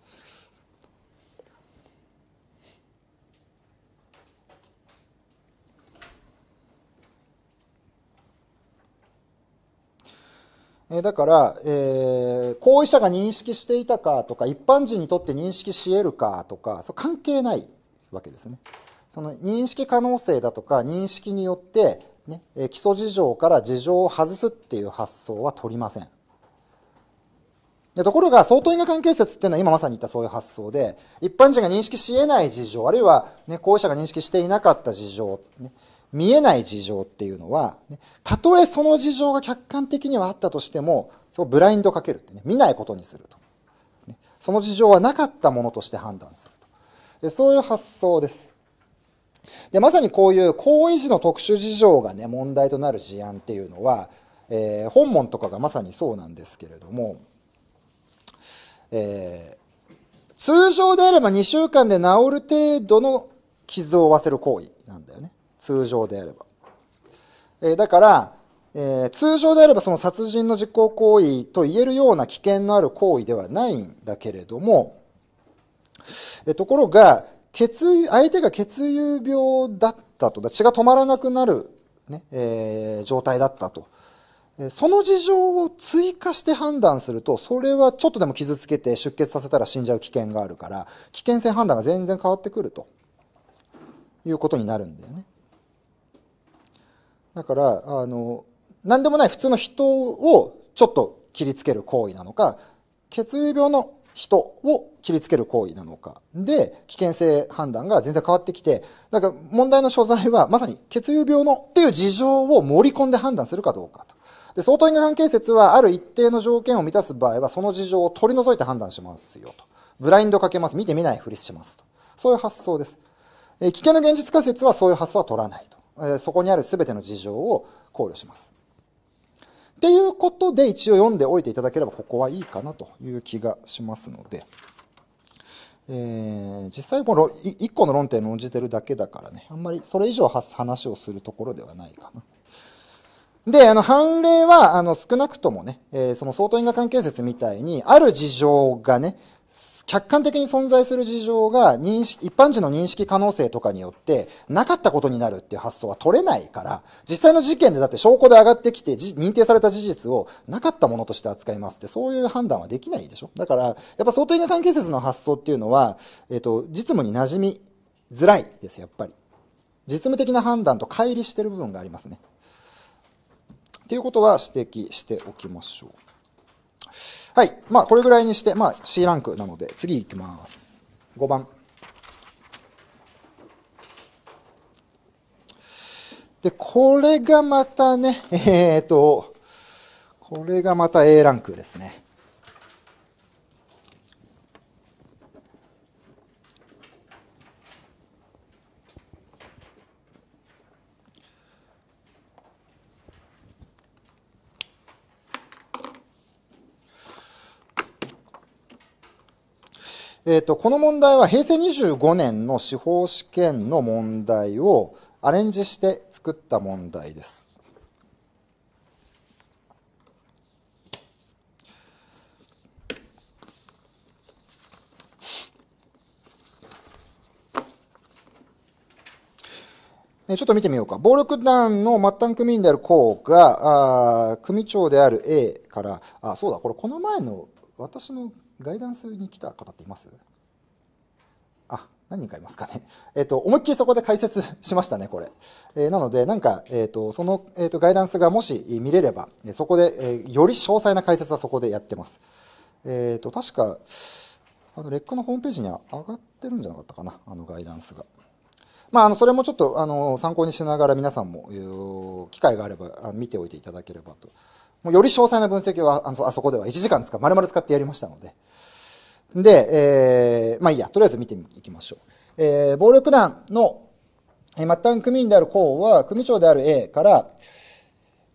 えだから、えー、行為者が認識していたかとか一般人にとって認識し得るかとかそ関係ないわけですねその認識可能性だとか認識によってね、ね、基礎事情から事情を外すっていう発想は取りませんでところが相当因果関係説っていうのは今まさに言ったそういう発想で一般人が認識し得ない事情あるいは、ね、行為者が認識していなかった事情、ね見えない事情っていうのは、たとえその事情が客観的にはあったとしても、そブラインドかけるってね、見ないことにすると。その事情はなかったものとして判断すると。でそういう発想です。で、まさにこういう行為時の特殊事情がね、問題となる事案っていうのは、えー、本門とかがまさにそうなんですけれども、えー、通常であれば2週間で治る程度の傷を負わせる行為なんだよね。通常であれば。えー、だから、えー、通常であればその殺人の実行行為と言えるような危険のある行為ではないんだけれども、えー、ところが、血相手が血友病だったと、血が止まらなくなるね、えー、状態だったと。その事情を追加して判断すると、それはちょっとでも傷つけて出血させたら死んじゃう危険があるから、危険性判断が全然変わってくるということになるんだよね。だから、あの、何でもない普通の人をちょっと切りつける行為なのか、血友病の人を切りつける行為なのかで危険性判断が全然変わってきてなんか問題の所在はまさに血友病のっていう事情を盛り込んで判断するかどうかとで相当因果関係説はある一定の条件を満たす場合はその事情を取り除いて判断しますよとブラインドかけます見てみないふりしますとそういう発想です、え危険の現実仮説はそういう発想は取らないとそこにある全ての事情を考慮します。っていうことで一応読んでおいていただければここはいいかなという気がしますので、えー、実際この1個の論点論じてるだけだからね、あんまりそれ以上話をするところではないかな。で、あの、判例は、あの、少なくともね、えー、その相当因果関係説みたいに、ある事情がね、客観的に存在する事情が認識、一般人の認識可能性とかによって、なかったことになるっていう発想は取れないから、実際の事件でだって証拠で上がってきて、認定された事実をなかったものとして扱いますって、そういう判断はできないでしょだから、やっぱ相当因果関係説の発想っていうのは、えっ、ー、と、実務に馴染みづらいです、やっぱり。実務的な判断と乖離してる部分がありますね。っていうことは指摘しておきましょう。はい。まあ、これぐらいにして、まあ、C ランクなので、次行きます。5番。で、これがまたね、えー、と、これがまた A ランクですね。えっ、ー、と、この問題は平成25年の司法試験の問題をアレンジして作った問題です。ちょっと見てみようか。暴力団の末端組員である公が、あ組長である A から、あ、そうだ、これこの前の私のガイダンスに来た方っていますあ、何人かいますかね。えっ、ー、と、思いっきりそこで解説しましたね、これ。えー、なので、なんか、えっ、ー、と、その、えっ、と、ガイダンスがもし見れれば、そこで、えより詳細な解説はそこでやってます。えっ、と、確か、あの、レックのホームページには上がってるんじゃなかったかな、あのガイダンスが。まあ、あの、それもちょっと、あの、参考にしながら皆さんも、機会があれば、見ておいていただければともうより詳細な分析をあのあそこでは1時間使う、丸々使ってやりましたので。で、えー、まあいいや、とりあえず見ていきましょう。えー、暴力団の、えー、末端組員である公は、組長である A から、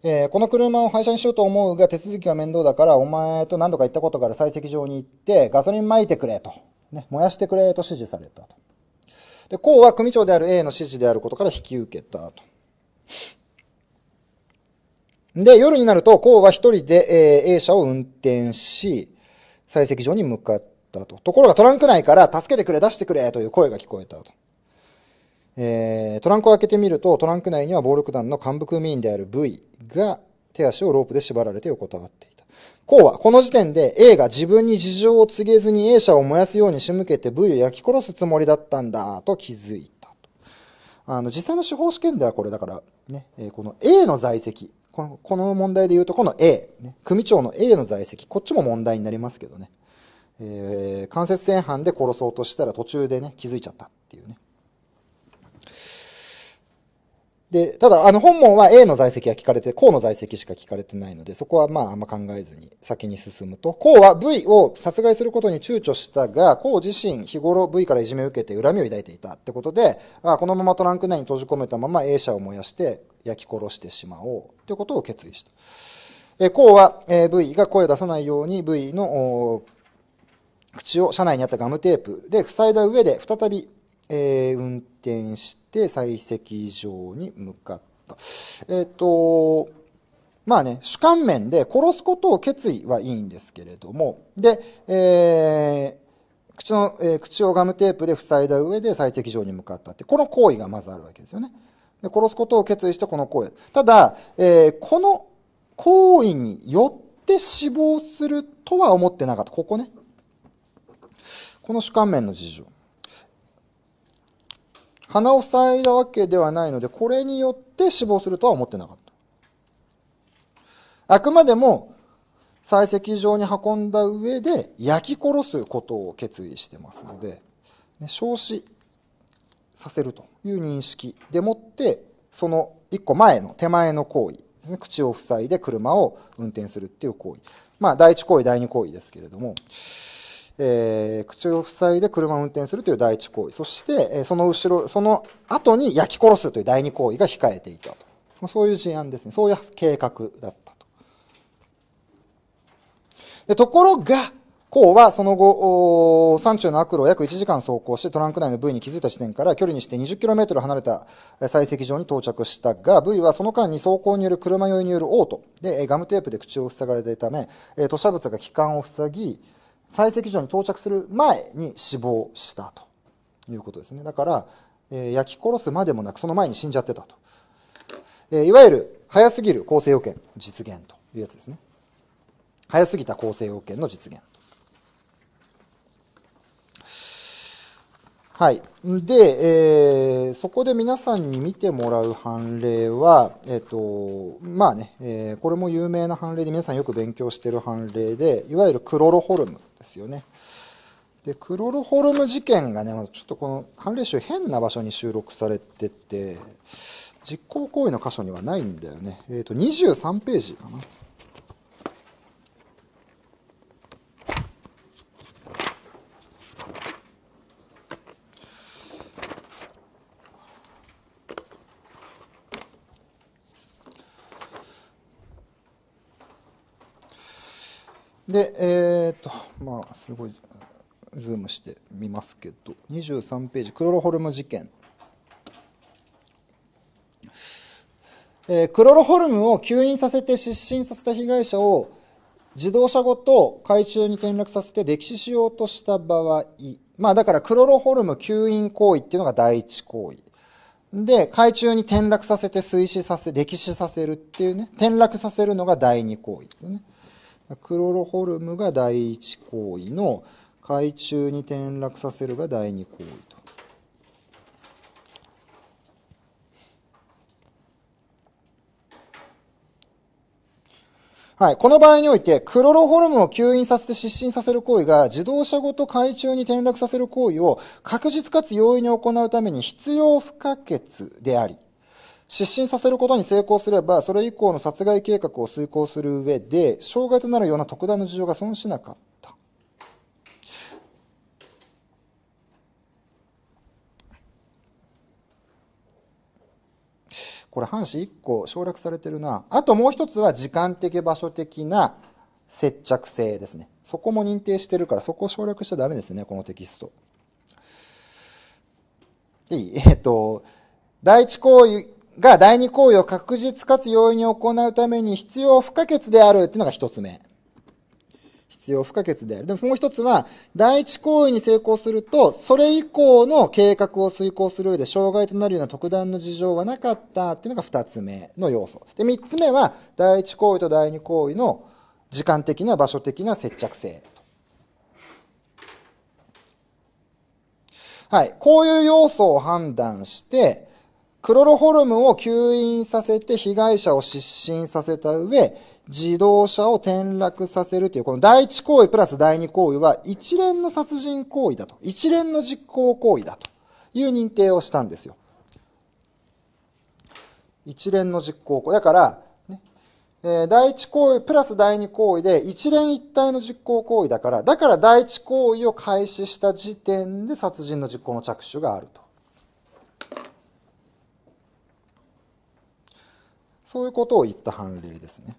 えー、この車を廃車にしようと思うが手続きは面倒だからお前と何度か行ったことから採石場に行ってガソリン撒いてくれと、ね、燃やしてくれと指示されたと。で、こうは組長である A の指示であることから引き受けたと。で、夜になると、こうは一人で、えー、A 社を運転し、採石場に向かったと。ところがトランク内から、助けてくれ、出してくれという声が聞こえたと。えー、トランクを開けてみると、トランク内には暴力団の幹部組員である V が手足をロープで縛られて横たわっていた。こうは、この時点で A が自分に事情を告げずに A 社を燃やすように仕向けて V を焼き殺すつもりだったんだ、と気づいたと。あの、実際の司法試験ではこれだから、ね、えこの A の在籍この問題で言うと、この A、ね、組長の A の在籍、こっちも問題になりますけどね、えー、間接戦犯で殺そうとしたら途中でね、気づいちゃったっていうね、で、ただ、あの本門は A の在籍が聞かれて、項の在籍しか聞かれてないので、そこはまああんま考えずに先に進むと、項は V を殺害することに躊躇したが、項自身日頃 V からいじめを受けて恨みを抱いていたってことで、まあ、このままトランク内に閉じ込めたまま A 社を燃やして焼き殺してしまおうということを決意した。え、項は、え V が声を出さないように V の口を車内にあったガムテープで塞いだ上で再びえー、運転して採石場に向かった。えっ、ー、と、まあね、主観面で殺すことを決意はいいんですけれども、で、えー、口の、えー、口をガムテープで塞いだ上で採石場に向かったって、この行為がまずあるわけですよね。で、殺すことを決意してこの行為。ただ、えー、この行為によって死亡するとは思ってなかった。ここね。この主観面の事情。鼻を塞いだわけではないので、これによって死亡するとは思ってなかった。あくまでも、採石場に運んだ上で焼き殺すことを決意してますので、ね、焼死させるという認識でもって、その一個前の手前の行為ですね、口を塞いで車を運転するっていう行為。まあ、第一行為、第二行為ですけれども、えー、口を塞いで車を運転するという第一行為、そして、えその後ろ、その後に焼き殺すという第二行為が控えていたと。そういう事案ですね。そういう計画だったと。でところが、こうはその後、山中の悪路を約1時間走行してトランク内の V に気づいた地点から距離にして 20km 離れた採石場に到着したが、V はその間に走行による車酔いによる嘔吐でガムテープで口を塞がれていたため、吐砂物が気管を塞ぎ、採石場に到着する前に死亡したということですね。だから、えー、焼き殺すまでもなく、その前に死んじゃってたと。えー、いわゆる、早すぎる構成要件実現というやつですね。早すぎた構成要件の実現。はい。で、えー、そこで皆さんに見てもらう判例は、えっ、ー、と、まあね、えー、これも有名な判例で皆さんよく勉強している判例で、いわゆるクロロホルムですよね。でクロロホルム事件がね、ちょっとこの判例集変な場所に収録されてて実行行為の箇所にはないんだよね、えーと、と23ページかな。で、えーすごいズームしてみますけど23ページクロロホルム事件えクロロホルムを吸引させて失神させた被害者を自動車ごと海中に転落させて溺死しようとした場合、まあだからクロロホルム吸引行為っていうのが第一行為。で、海中に転落させて水死させ、溺死させるっていうね、転落させるのが第二行為ですね。クロロホルムが第一行為の海中に転落させるが第二行為と。はい。この場合において、クロロホルムを吸引させて失神させる行為が、自動車ごと海中に転落させる行為を確実かつ容易に行うために必要不可欠であり、失神させることに成功すれば、それ以降の殺害計画を遂行する上で、障害となるような特段の事情が損しなかった。これ、半紙1個省略されてるな。あともう一つは、時間的場所的な接着性ですね。そこも認定してるから、そこを省略しちゃダメですね、このテキスト。いいえっ、と、第一行為が第二行為を確実かつ容易に行うために必要不可欠であるっていうのが一つ目。必要不可欠である。でももう一つは、第一行為に成功すると、それ以降の計画を遂行する上で障害となるような特段の事情はなかったっていうのが二つ目の要素。で、三つ目は、第一行為と第二行為の時間的な場所的な接着性。はい。こういう要素を判断して、クロロホルムを吸引させて被害者を失神させた上、自動車を転落させるという、この第一行為プラス第二行為は一連の殺人行為だと。一連の実行行為だという認定をしたんですよ。一連の実行行為。だから、ね、え第一行為プラス第二行為で一連一体の実行行為だから、だから第一行為を開始した時点で殺人の実行の着手があると。そういうことを言った判例ですね。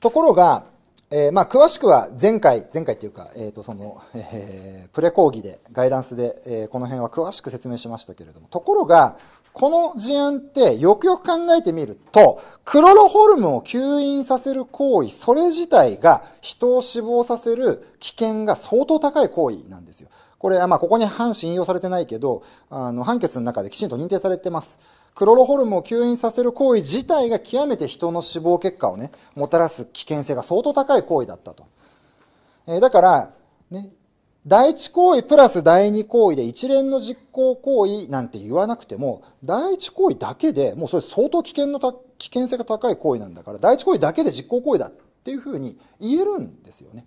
ところが、えー、まあ、詳しくは前回、前回というか、えーとそのえー、プレ講義で、ガイダンスで、えー、この辺は詳しく説明しましたけれども、ところが、この事案ってよくよく考えてみると、クロロホルムを吸引させる行為、それ自体が人を死亡させる危険が相当高い行為なんですよ。これ、まあ、ここに反信用されてないけど、あの、判決の中できちんと認定されてます。クロロホルムを吸引させる行為自体が極めて人の死亡結果をね、もたらす危険性が相当高い行為だったと。えー、だから、ね、第一行為プラス第二行為で一連の実行行為なんて言わなくても、第一行為だけでもうそれ相当危険のた、危険性が高い行為なんだから、第一行為だけで実行行為だっていうふうに言えるんですよね。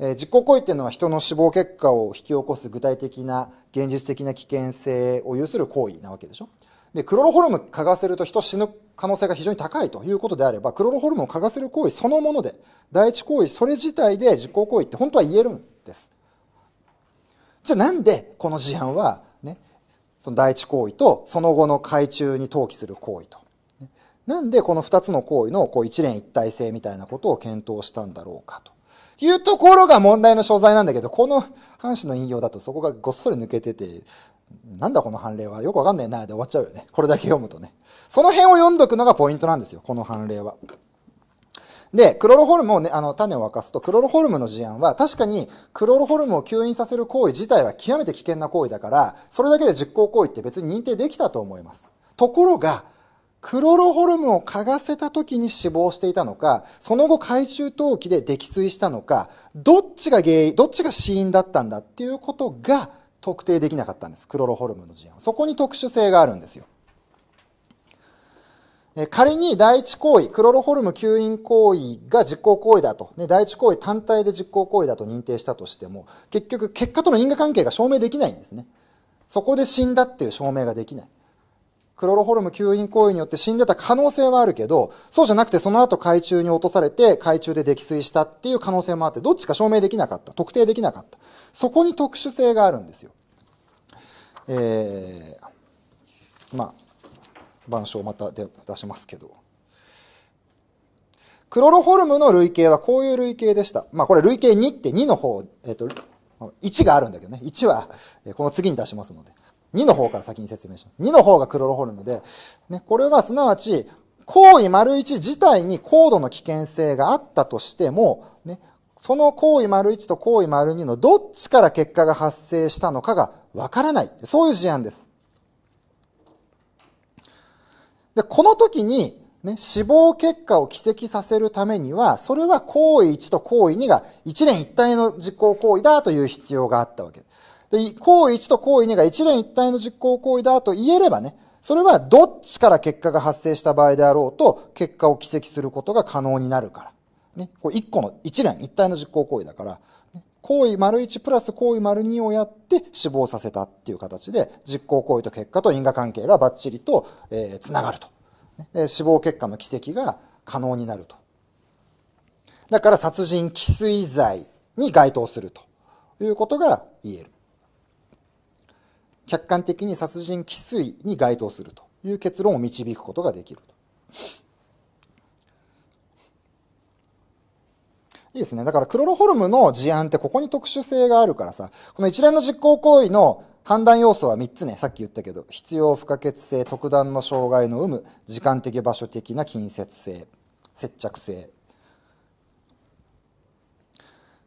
え実行行為っていうのは人の死亡結果を引き起こす具体的な現実的な危険性を有する行為なわけでしょでクロロホルム嗅がせると人死ぬ可能性が非常に高いということであればクロロホルムを嗅がせる行為そのもので第一行為それ自体で実行行為って本当は言えるんですじゃあなんでこの事案はねその第一行為とその後の海中に投棄する行為となんでこの2つの行為のこう一連一体性みたいなことを検討したんだろうかというところが問題の所在なんだけど、この半紙の引用だとそこがごっそり抜けてて、なんだこの判例はよくわかんないなで終わっちゃうよね。これだけ読むとね。その辺を読んどくのがポイントなんですよ、この判例は。で、クロロホルムをね、あの、種を沸かすと、クロロホルムの事案は、確かに、クロロホルムを吸引させる行為自体は極めて危険な行為だから、それだけで実行行為って別に認定できたと思います。ところが、クロロホルムを嗅がせた時に死亡していたのか、その後海中陶器で溺水したのか、どっちが原因、どっちが死因だったんだっていうことが特定できなかったんです。クロロホルムの事案。そこに特殊性があるんですよ。仮に第一行為、クロロホルム吸引行為が実行行為だと、ね、第一行為単体で実行行為だと認定したとしても、結局結果との因果関係が証明できないんですね。そこで死んだっていう証明ができない。クロロホルム吸引行為によって死んでた可能性はあるけど、そうじゃなくてその後海中に落とされて海中で溺水したっていう可能性もあって、どっちか証明できなかった。特定できなかった。そこに特殊性があるんですよ。えー、まあ、板書をまた出しますけど。クロロホルムの類型はこういう類型でした。まあこれ類型2って2の方、えっ、ー、と、1があるんだけどね。1はこの次に出しますので。2の方から先に説明します。2の方がクロロホルムで、ね、これはすなわち、行為丸1自体に高度の危険性があったとしても、ね、その行為丸1と行為丸2のどっちから結果が発生したのかがわからない。そういう事案です。で、この時に、ね、死亡結果を軌跡させるためには、それは行為1と行為2が一連一体の実行行為だという必要があったわけです。行為1と行為2が一連一体の実行行為だと言えればね、それはどっちから結果が発生した場合であろうと、結果を奇跡することが可能になるから。ね。こ一個の、一連一体の実行行為だから、行為丸1プラス行為丸2をやって死亡させたっていう形で、実行行為と結果と因果関係がバッチリと、えー、つながると。死亡結果の奇跡が可能になると。だから殺人既遂罪に該当するということが言える。客観的に殺人既遂に該当するという結論を導くことができると。いいですね。だからクロロホルムの事案ってここに特殊性があるからさ、この一連の実行行為の判断要素は3つね、さっき言ったけど、必要不可欠性、特段の障害の有無、時間的場所的な近接性、接着性。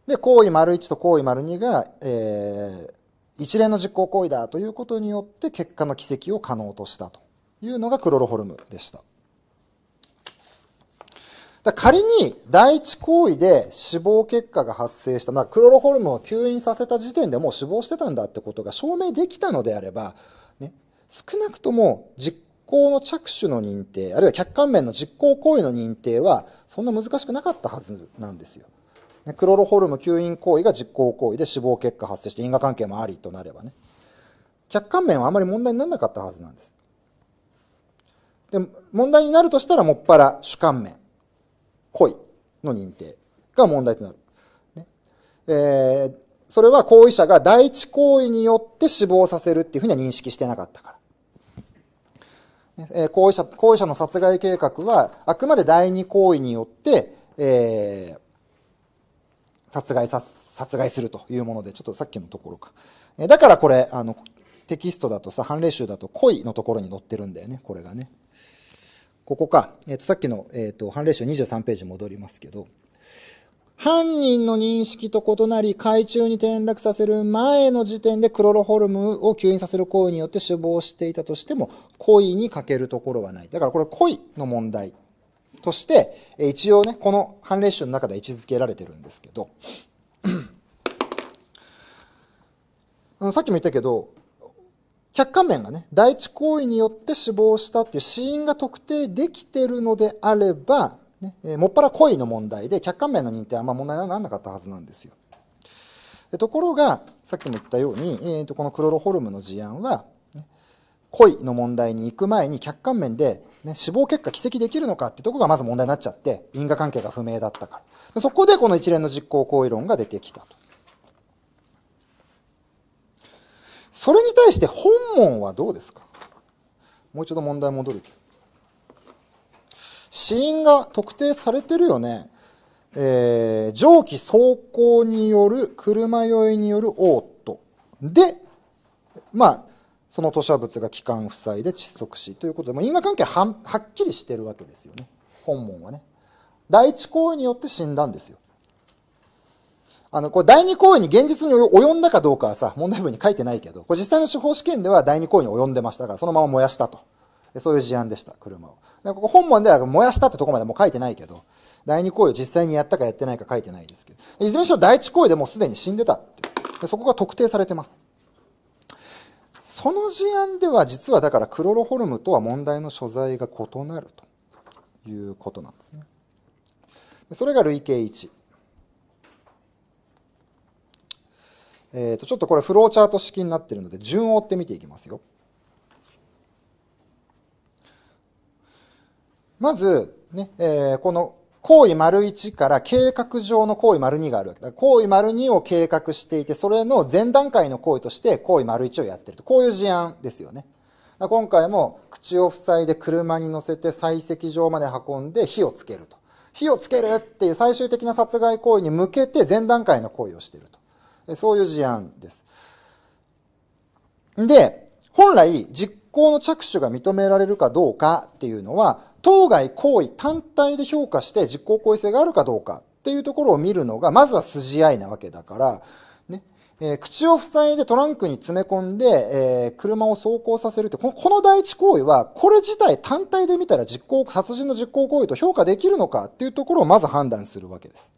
で、行為丸1と行為丸2が、えー、一連の実行行為だということによって結果の奇跡を可能としたというのがクロロホルムでした。仮に第一行為で死亡結果が発生した、まあ、クロロホルムを吸引させた時点でもう死亡してたんだってことが証明できたのであれば、ね、少なくとも実行の着手の認定、あるいは客観面の実行行為の認定は、そんな難しくなかったはずなんですよ。クロロホルム吸引行為が実行行為で死亡結果発生して因果関係もありとなればね、客観面はあまり問題にならなかったはずなんです。で、問題になるとしたらもっぱら主観面、故意の認定が問題となる。ね、えー、それは行為者が第一行為によって死亡させるっていうふうには認識してなかったから。え行為者、行為者の殺害計画は、あくまで第二行為によって、えー、殺害さ、殺害するというもので、ちょっとさっきのところか。えだからこれ、あの、テキストだとさ、判例集だと恋のところに載ってるんだよね、これがね。ここか。えっ、ー、と、さっきの、えっ、ー、と、判例集23ページ戻りますけど、犯人の認識と異なり、海中に転落させる前の時点でクロロホルムを吸引させる行為によって死亡していたとしても、故意に欠けるところはない。だからこれ、故意の問題そして、一応ね、この判例集の中で位置づけられてるんですけど、さっきも言ったけど、客観面がね、第一行為によって死亡したっていう死因が特定できてるのであれば、ね、えもっぱら故意の問題で、客観面の認定はあんま問題にならなかったはずなんですよ。ところが、さっきも言ったように、えーと、このクロロホルムの事案は、故意の問題に行く前に客観面でね、死亡結果奇跡できるのかっていうとこがまず問題になっちゃって、因果関係が不明だったから。そこでこの一連の実行行為論が出てきたと。それに対して本門はどうですかもう一度問題戻るけど。死因が特定されてるよね。えー、蒸気走行による車酔いによる嘔吐。で、まあ、その吐砂物が気管塞いで窒息死ということで、も因果関係ははっきりしてるわけですよね。本門はね。第一行為によって死んだんですよ。あの、これ第二行為に現実に及んだかどうかはさ、問題文に書いてないけど、これ実際の司法試験では第二行為に及んでましたから、そのまま燃やしたと。そういう事案でした、車を。ここ本門では燃やしたってとこまでも書いてないけど、第二行為を実際にやったかやってないか書いてないですけど、いずれにしろ第一行為でもうすでに死んでたってで。そこが特定されてます。その事案では実はだからクロロホルムとは問題の所在が異なるということなんですね。それが累計1。えー、とちょっとこれフローチャート式になっているので順を追って見ていきますよ。まずね、ねえー、この行為丸一から計画上の行為丸二があるわけだ。行為丸二を計画していて、それの前段階の行為として行為丸一をやってると。こういう事案ですよね。今回も口を塞いで車に乗せて採石場まで運んで火をつけると。火をつけるっていう最終的な殺害行為に向けて前段階の行為をしていると。そういう事案です。で、本来実行の着手が認められるかどうかっていうのは、当該行為単体で評価して実行行為性があるかどうかっていうところを見るのが、まずは筋合いなわけだから、ね、えー、口を塞いでトランクに詰め込んで、えー、車を走行させるって、このこの第一行為は、これ自体単体で見たら実行、殺人の実行行為と評価できるのかっていうところをまず判断するわけです。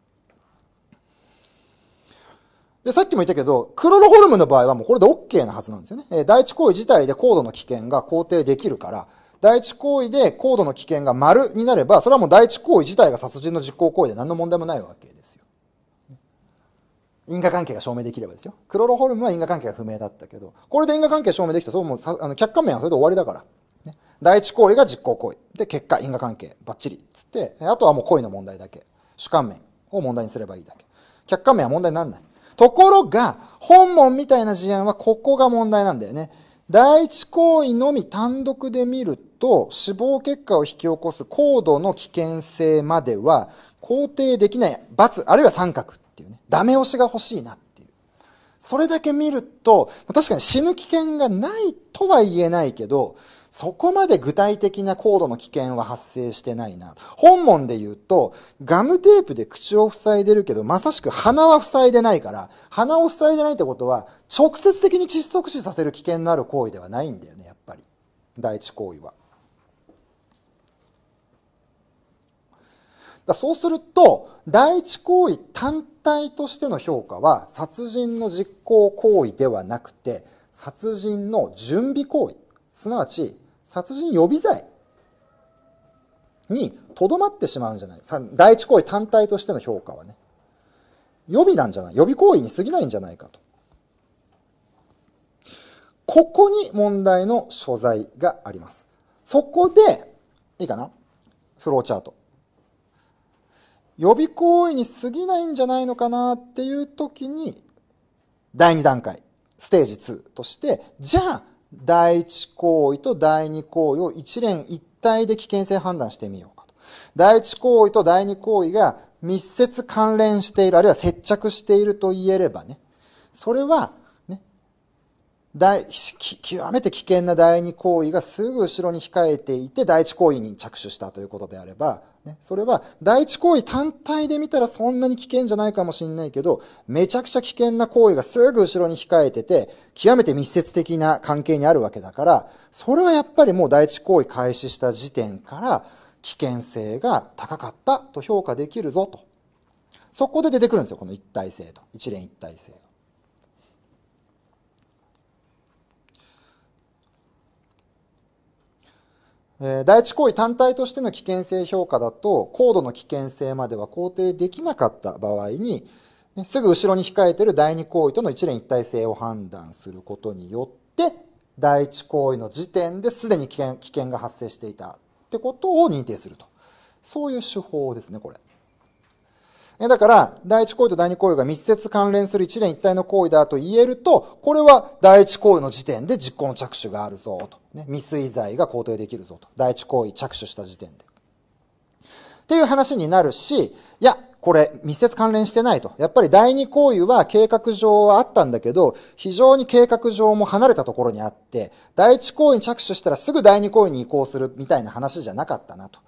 で、さっきも言ったけど、クロロホルムの場合はもうこれで OK なはずなんですよね。えー、第一行為自体で高度の危険が肯定できるから、第一行為で高度の危険が丸になれば、それはもう第一行為自体が殺人の実行行為で何の問題もないわけですよ。因果関係が証明できればですよ。クロロホルムは因果関係が不明だったけど、これで因果関係証明できたら、そうもあの客観面はそれで終わりだから、ね。第一行為が実行行為。で、結果、因果関係、バッチリ。つって、あとはもう行為の問題だけ。主観面を問題にすればいいだけ。客観面は問題にならない。ところが、本門みたいな事案はここが問題なんだよね。第一行為のみ単独で見ると死亡結果を引き起こす高度の危険性までは肯定できない罰あるいは三角っていうねダメ押しが欲しいなっていうそれだけ見ると確かに死ぬ危険がないとは言えないけどそこまで具体的な高度の危険は発生してないな。本文で言うと、ガムテープで口を塞いでるけど、まさしく鼻は塞いでないから、鼻を塞いでないってことは、直接的に窒息死させる危険のある行為ではないんだよね、やっぱり。第一行為は。だそうすると、第一行為単体としての評価は、殺人の実行行為ではなくて、殺人の準備行為。すなわち殺人予備罪にとどまってしまうんじゃない第一行為単体としての評価はね予備なんじゃない予備行為に過ぎないんじゃないかとここに問題の所在がありますそこでいいかなフローチャート予備行為に過ぎないんじゃないのかなっていう時に第2段階ステージ2としてじゃあ第一行為と第二行為を一連一体で危険性判断してみようかと。第一行為と第二行為が密接関連している、あるいは接着していると言えればね、それは、ね、極めて危険な第二行為がすぐ後ろに控えていて、第一行為に着手したということであれば、ね、それは第一行為単体で見たらそんなに危険じゃないかもしれないけど、めちゃくちゃ危険な行為がすぐ後ろに控えてて、極めて密接的な関係にあるわけだから、それはやっぱりもう第一行為開始した時点から危険性が高かったと評価できるぞと。そこで出てくるんですよ、この一体性と。一連一体性。え第一行為単体としての危険性評価だと、高度の危険性までは肯定できなかった場合に、ね、すぐ後ろに控えている第二行為との一連一体性を判断することによって、第一行為の時点ですでに危険危険が発生していたってことを認定すると。そういう手法ですね、これ。だから、第一行為と第二行為が密接関連する一連一体の行為だと言えると、これは第一行為の時点で実行の着手があるぞと。ね、未遂罪が肯定できるぞと。第一行為着手した時点で。っていう話になるし、いや、これ密接関連してないと。やっぱり第二行為は計画上はあったんだけど、非常に計画上も離れたところにあって、第一行為に着手したらすぐ第二行為に移行するみたいな話じゃなかったなと。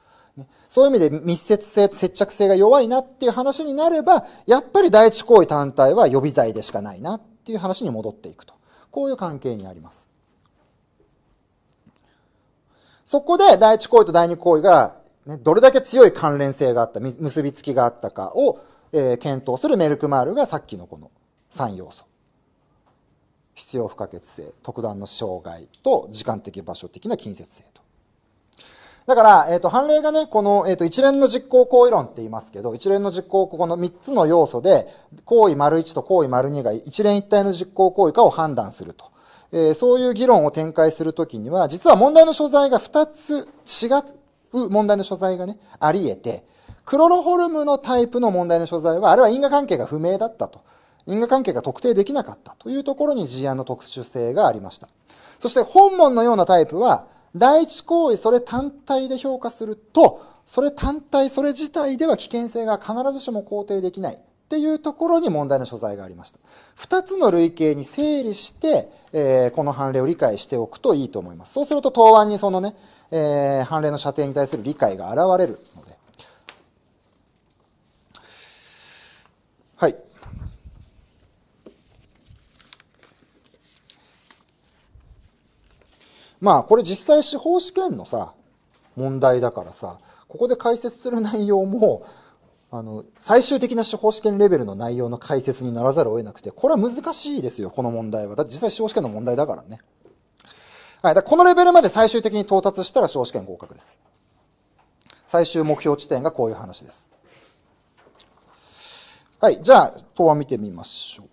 そういう意味で密接性、接着性が弱いなっていう話になれば、やっぱり第一行為単体は予備罪でしかないなっていう話に戻っていくと。こういう関係にあります。そこで第一行為と第二行為が、ね、どれだけ強い関連性があった、結びつきがあったかを、えー、検討するメルクマールがさっきのこの3要素。必要不可欠性、特段の障害と時間的場所的な近接性。だから、えっ、ー、と、判例がね、この、えっ、ー、と、一連の実行行為論って言いますけど、一連の実行、ここの3つの要素で、行為丸1と行為丸2が一連一体の実行行為かを判断すると。えー、そういう議論を展開するときには、実は問題の所在が2つ違う問題の所在がね、あり得て、クロロホルムのタイプの問題の所在は、あれは因果関係が不明だったと。因果関係が特定できなかったというところに事案の特殊性がありました。そして本文のようなタイプは、第一行為それ単体で評価すると、それ単体、それ自体では危険性が必ずしも肯定できないっていうところに問題の所在がありました。二つの類型に整理して、えー、この判例を理解しておくといいと思います。そうすると答案にそのね、えー、判例の射程に対する理解が現れるまあこれ実際司法試験のさ、問題だからさ、ここで解説する内容も、あの、最終的な司法試験レベルの内容の解説にならざるを得なくて、これは難しいですよ、この問題は。だって実際司法試験の問題だからね。はい、だこのレベルまで最終的に到達したら司法試験合格です。最終目標地点がこういう話です。はい、じゃあ、答案見てみましょう。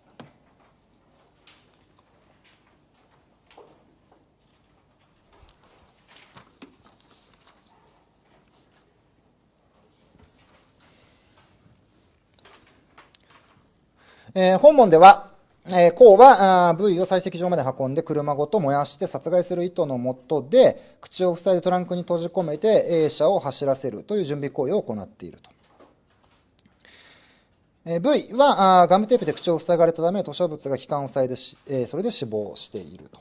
えー、本文では、えー、項は部位を採石場まで運んで車ごと燃やして殺害する意図のもとで口を塞いでトランクに閉じ込めて A 車を走らせるという準備行為を行っていると。えー、V はガムテープで口を塞がれたため吐書物が気管を塞いでし、えー、それで死亡していると。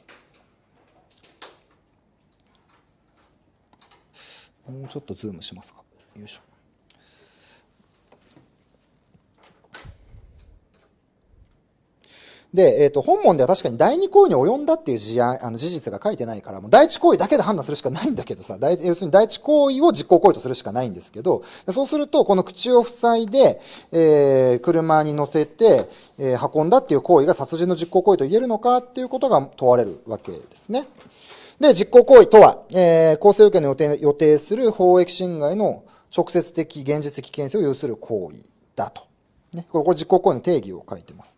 もうちょっとズームしますか。よいしょ。で、えっ、ー、と、本文では確かに第二行為に及んだっていう事案、あの事実が書いてないから、もう第一行為だけで判断するしかないんだけどさ、第要するに第一行為を実行行為とするしかないんですけど、そうすると、この口を塞いで、えー、車に乗せて、えー、運んだっていう行為が殺人の実行行為と言えるのかっていうことが問われるわけですね。で、実行行為とは、えー、構成要件の予定予定する法益侵害の直接的、現実的危険性を有する行為だと。ね、これ、これ実行行為の定義を書いてます。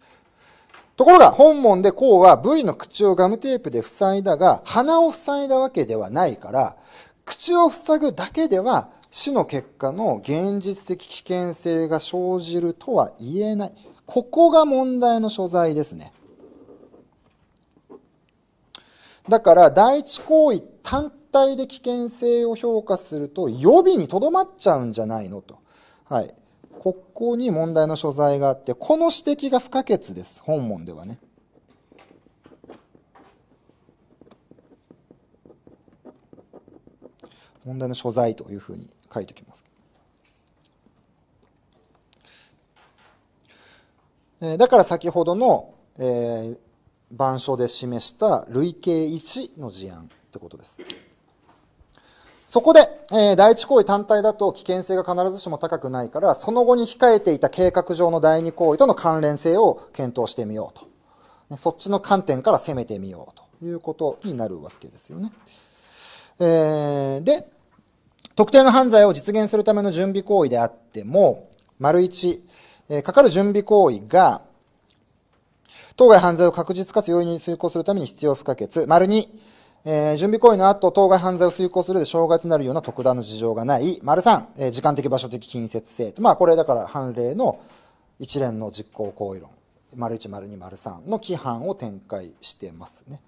ところが本門で孔は部位の口をガムテープで塞いだが、鼻を塞いだわけではないから、口を塞ぐだけでは死の結果の現実的危険性が生じるとは言えない。ここが問題の所在ですね。だから第一行為単体で危険性を評価すると予備にとどまっちゃうんじゃないのと。はい。ここに問題の所在があって、この指摘が不可欠です。本文ではね。問題の所在というふうに書いておきます。だから先ほどの、えー、板書で示した類型1の事案ってことです。そこで、えー、第一行為単体だと危険性が必ずしも高くないから、その後に控えていた計画上の第二行為との関連性を検討してみようと。ね、そっちの観点から攻めてみようということになるわけですよね。えー、で、特定の犯罪を実現するための準備行為であっても、丸一、えー、かかる準備行為が、当該犯罪を確実かつ容易に遂行するために必要不可欠。丸二、えー、準備行為の後、当該犯罪を遂行するで障害となるような特段の事情がない。丸3、えー、時間的場所的近接性。まあ、これだから判例の一連の実行行為論。丸1、丸2、丸3の規範を展開してますね。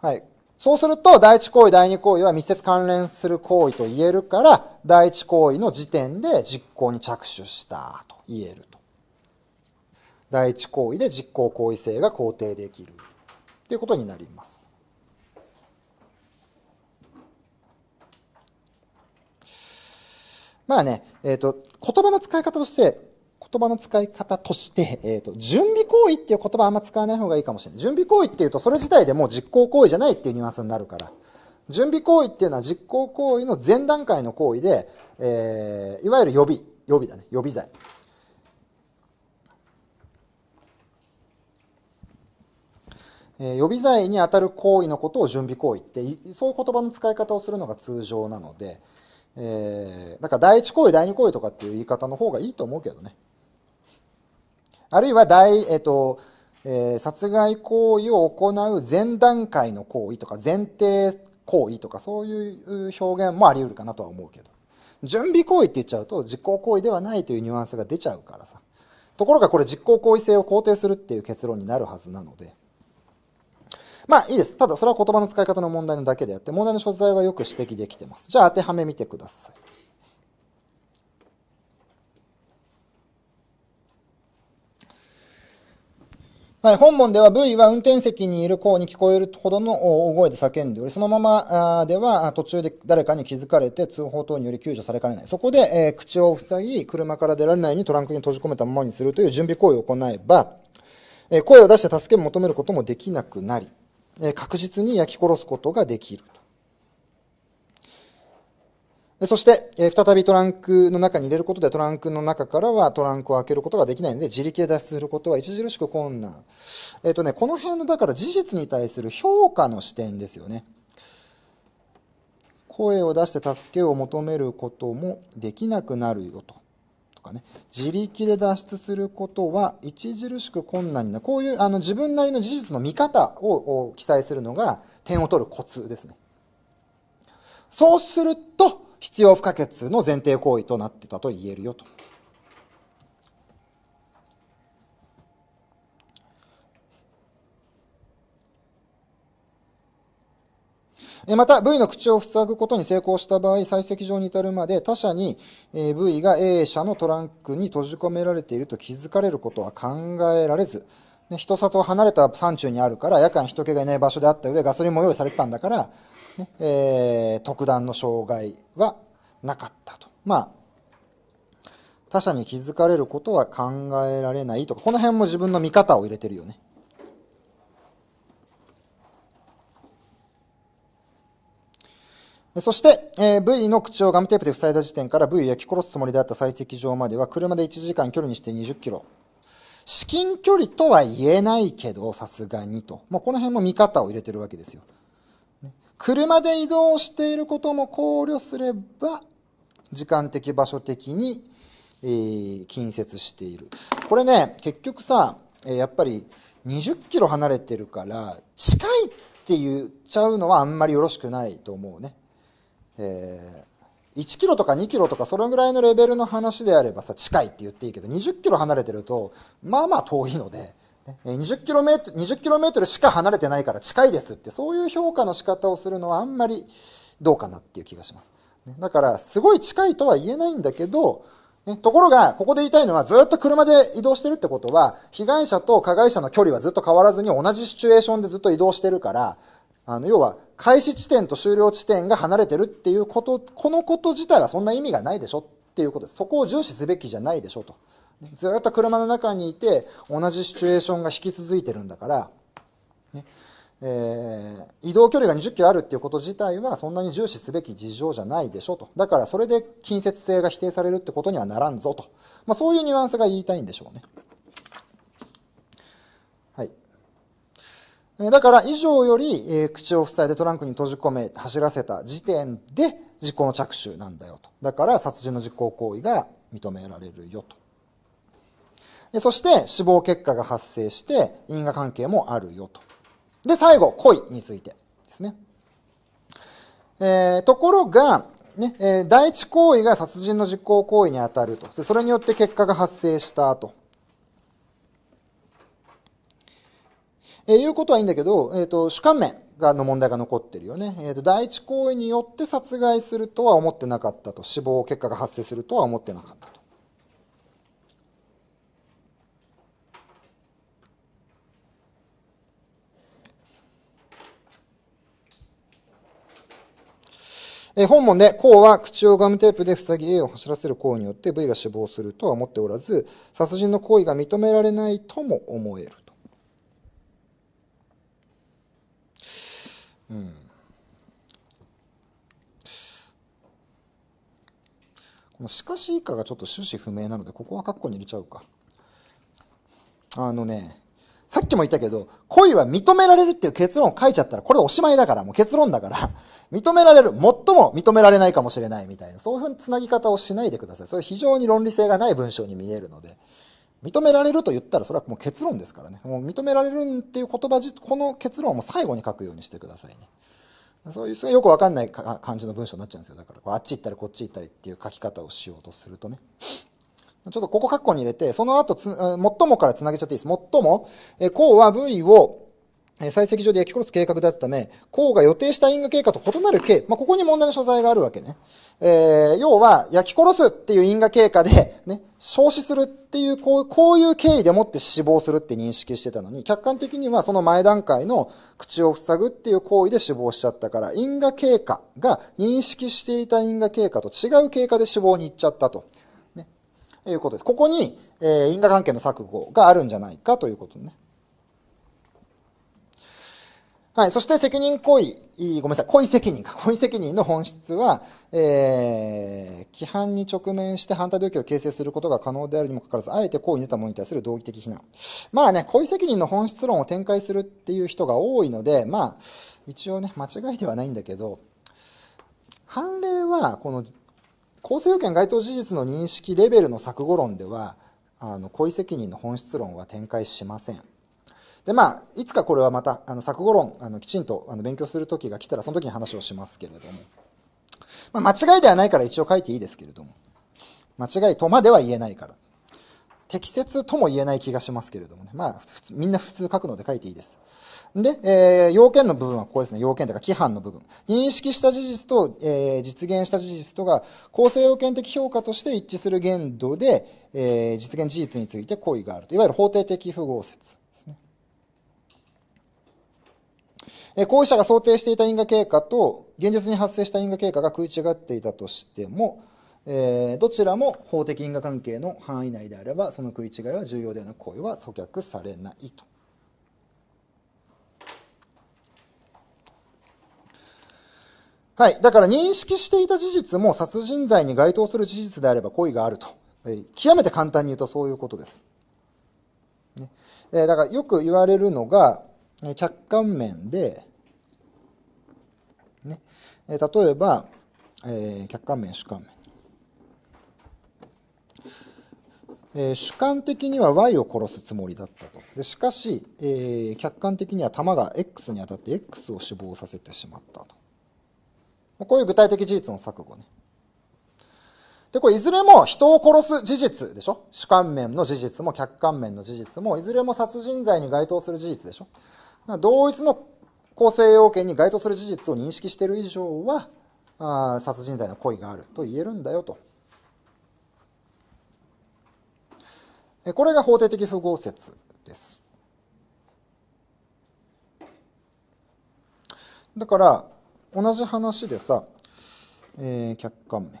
はい。そうすると、第一行為、第二行為は密接関連する行為と言えるから、第一行為の時点で実行に着手したと言えると。第一行為で実行行為性が肯定できるということになります。まあね、えっ、ー、と、言葉の使い方として、言葉の使い方として、えっ、ー、と、準備行為っていう言葉あんま使わない方がいいかもしれない。準備行為っていうと、それ自体でもう実行行為じゃないっていうニュアンスになるから。準備行為っていうのは実行行為の前段階の行為で、えー、いわゆる予備、予備だね、予備罪。え予備罪に当たる行為のことを準備行為ってそういう言葉の使い方をするのが通常なので、えー、だから第一行為、第二行為とかっていう言い方の方がいいと思うけどね。あるいは第、えっ、ー、と、えー、殺害行為を行う前段階の行為とか前提行為とかそういう表現もあり得るかなとは思うけど。準備行為って言っちゃうと実行行為ではないというニュアンスが出ちゃうからさ。ところがこれ実行行為性を肯定するっていう結論になるはずなので。まあいいです。ただそれは言葉の使い方の問題のだけであって、問題の所在はよく指摘できてます。じゃあ当てはめ見てください。はい、本文では V は運転席にいる子に聞こえるほどの大声で叫んでおり、そのままでは途中で誰かに気づかれて通報等により救助されかねない。そこで、え口を塞ぎ、車から出られないようにトランクに閉じ込めたままにするという準備行為を行えば、え声を出して助けを求めることもできなくなり、確実に焼き殺すことができるそして、え再びトランクの中に入れることで、トランクの中からはトランクを開けることができないので、自力で脱出することは著しく困難。えっ、とね、この辺の、だから事実に対する評価の視点ですよね。声を出して助けを求めることもできなくなるよと。かね、自力で脱出することは著しく困難になる。こういうあの自分なりの事実の見方を記載するのが点を取るコツですね。そうすると、必要不可欠の前提行為となってたと言えるよと。また、V の口を塞ぐことに成功した場合、採石場に至るまで他者に V が A 社のトランクに閉じ込められていると気づかれることは考えられず、ね、人里離れた山中にあるから、夜間人気がいない場所であった上、ガソリンも用意されてたんだから、ね、えー、特段の障害はなかったと。まあ、他者に気づかれることは考えられないとか、この辺も自分の見方を入れてるよね。そして、えー、V の口をガムテープで塞いだ時点から V を焼き殺すつもりであった採石場までは車で1時間距離にして20キロ。至近距離とは言えないけど、さすがにと。まあ、この辺も見方を入れてるわけですよ。車で移動していることも考慮すれば、時間的場所的に、えー、近接している。これね、結局さ、えやっぱり20キロ離れてるから、近いって言っちゃうのはあんまりよろしくないと思うね。えー、1キロとか2キロとかそれぐらいのレベルの話であればさ近いって言っていいけど20キロ離れてるとまあまあ遠いので。20キロメートル、20キロメートルしか離れてないから近いですって、そういう評価の仕方をするのはあんまりどうかなっていう気がします。だから、すごい近いとは言えないんだけど、ね、ところが、ここで言いたいのは、ずっと車で移動してるってことは、被害者と加害者の距離はずっと変わらずに同じシチュエーションでずっと移動してるから、あの要は開始地点と終了地点が離れてるっていうことこのこと自体はそんな意味がないでしょっていうことですそこを重視すべきじゃないでしょとずっと車の中にいて同じシチュエーションが引き続いてるんだから、ねえー、移動距離が20キロあるっていうこと自体はそんなに重視すべき事情じゃないでしょとだからそれで近接性が否定されるってことにはならんぞと、まあ、そういうニュアンスが言いたいんでしょうね。だから以上より、え口を塞いでトランクに閉じ込め走らせた時点で実行の着手なんだよと。だから殺人の実行行為が認められるよと。でそして死亡結果が発生して因果関係もあるよと。で、最後、恋についてですね。えー、ところが、ね、えー、第一行為が殺人の実行行為に当たると。それによって結果が発生したと。えー、いうことはいいんだけど、えっ、ー、と、主観面が、の問題が残ってるよね。えっ、ー、と、第一行為によって殺害するとは思ってなかったと。死亡結果が発生するとは思ってなかったと。え本文で、甲は口をガムテープで塞ぎ A を走らせる行為によって V が死亡するとは思っておらず、殺人の行為が認められないとも思える。うん、この「しかし」以下がちょっと趣旨不明なのでここは括弧に入れちゃうかあのねさっきも言ったけど、恋は認められるっていう結論を書いちゃったら、これおしまいだから、もう結論だから、認められる、最も認められないかもしれないみたいな、そういうふうにつなぎ方をしないでください。それ非常に論理性がない文章に見えるので。認められると言ったらそれはもう結論ですからね。もう認められるっていう言葉じ、この結論をもう最後に書くようにしてくださいね。そういう、そよくわかんない感じの文章になっちゃうんですよ。だから、あっち行ったりこっち行ったりっていう書き方をしようとするとね。ちょっとここ括弧に入れて、その後つ、最もからつなげちゃっていいです。最も、え、項は部位を採石場で焼き殺す計画だったため、項が予定した因果経過と異なる経、まあ、ここに問題の所在があるわけね。えー、要は、焼き殺すっていう因果経過で、ね、消死するっていう、こう、こういう経緯でもって死亡するって認識してたのに、客観的にはその前段階の口を塞ぐっていう行為で死亡しちゃったから、因果経過が認識していた因果経過と違う経過で死亡に行っちゃったと。ね。いうことです。ここに、えー、因果関係の錯誤があるんじゃないかということね。はい。そして責任行為、ごめんなさい、故意責任か。故意責任の本質は、えー、規範に直面して反対動機を形成することが可能であるにもかかわらず、あえて行為に出たものに対する道義的非難。まあね、故意責任の本質論を展開するっていう人が多いので、まあ、一応ね、間違いではないんだけど、判例は、この、構成要件該当事実の認識レベルの錯誤論では、あの、故意責任の本質論は展開しません。で、まあ、いつかこれはまた、あの、作語論、あの、きちんと、あの、勉強する時が来たら、その時に話をしますけれども。まあ、間違いではないから一応書いていいですけれども。間違いとまでは言えないから。適切とも言えない気がしますけれどもね。まあ、普通みんな普通書くので書いていいです。で、えー、要件の部分はここですね。要件というか、規範の部分。認識した事実と、えー、実現した事実とが、構成要件的評価として一致する限度で、えー、実現事実について行為があると。いわゆる法定的符合説。行為者が想定していた因果経過と現実に発生した因果経過が食い違っていたとしても、えー、どちらも法的因果関係の範囲内であればその食い違いは重要ではなく行為は阻却されないと。はい。だから認識していた事実も殺人罪に該当する事実であれば故意があると。えー、極めて簡単に言うとそういうことです。ね。えー、だからよく言われるのが、客観面で、え例えば、えー、客観面主観面、えー、主観的には Y を殺すつもりだったとでしかし、えー、客観的には弾が X に当たって X を死亡させてしまったとこういう具体的事実の錯誤ねで、これいずれも人を殺す事実でしょ主観面の事実も客観面の事実も、いずれも殺人罪に該当する事実でしょ同一の構成要件に該当する事実を認識している以上はあ殺人罪の故意があると言えるんだよとこれが法定的不合説ですだから同じ話でさ、えー、客観面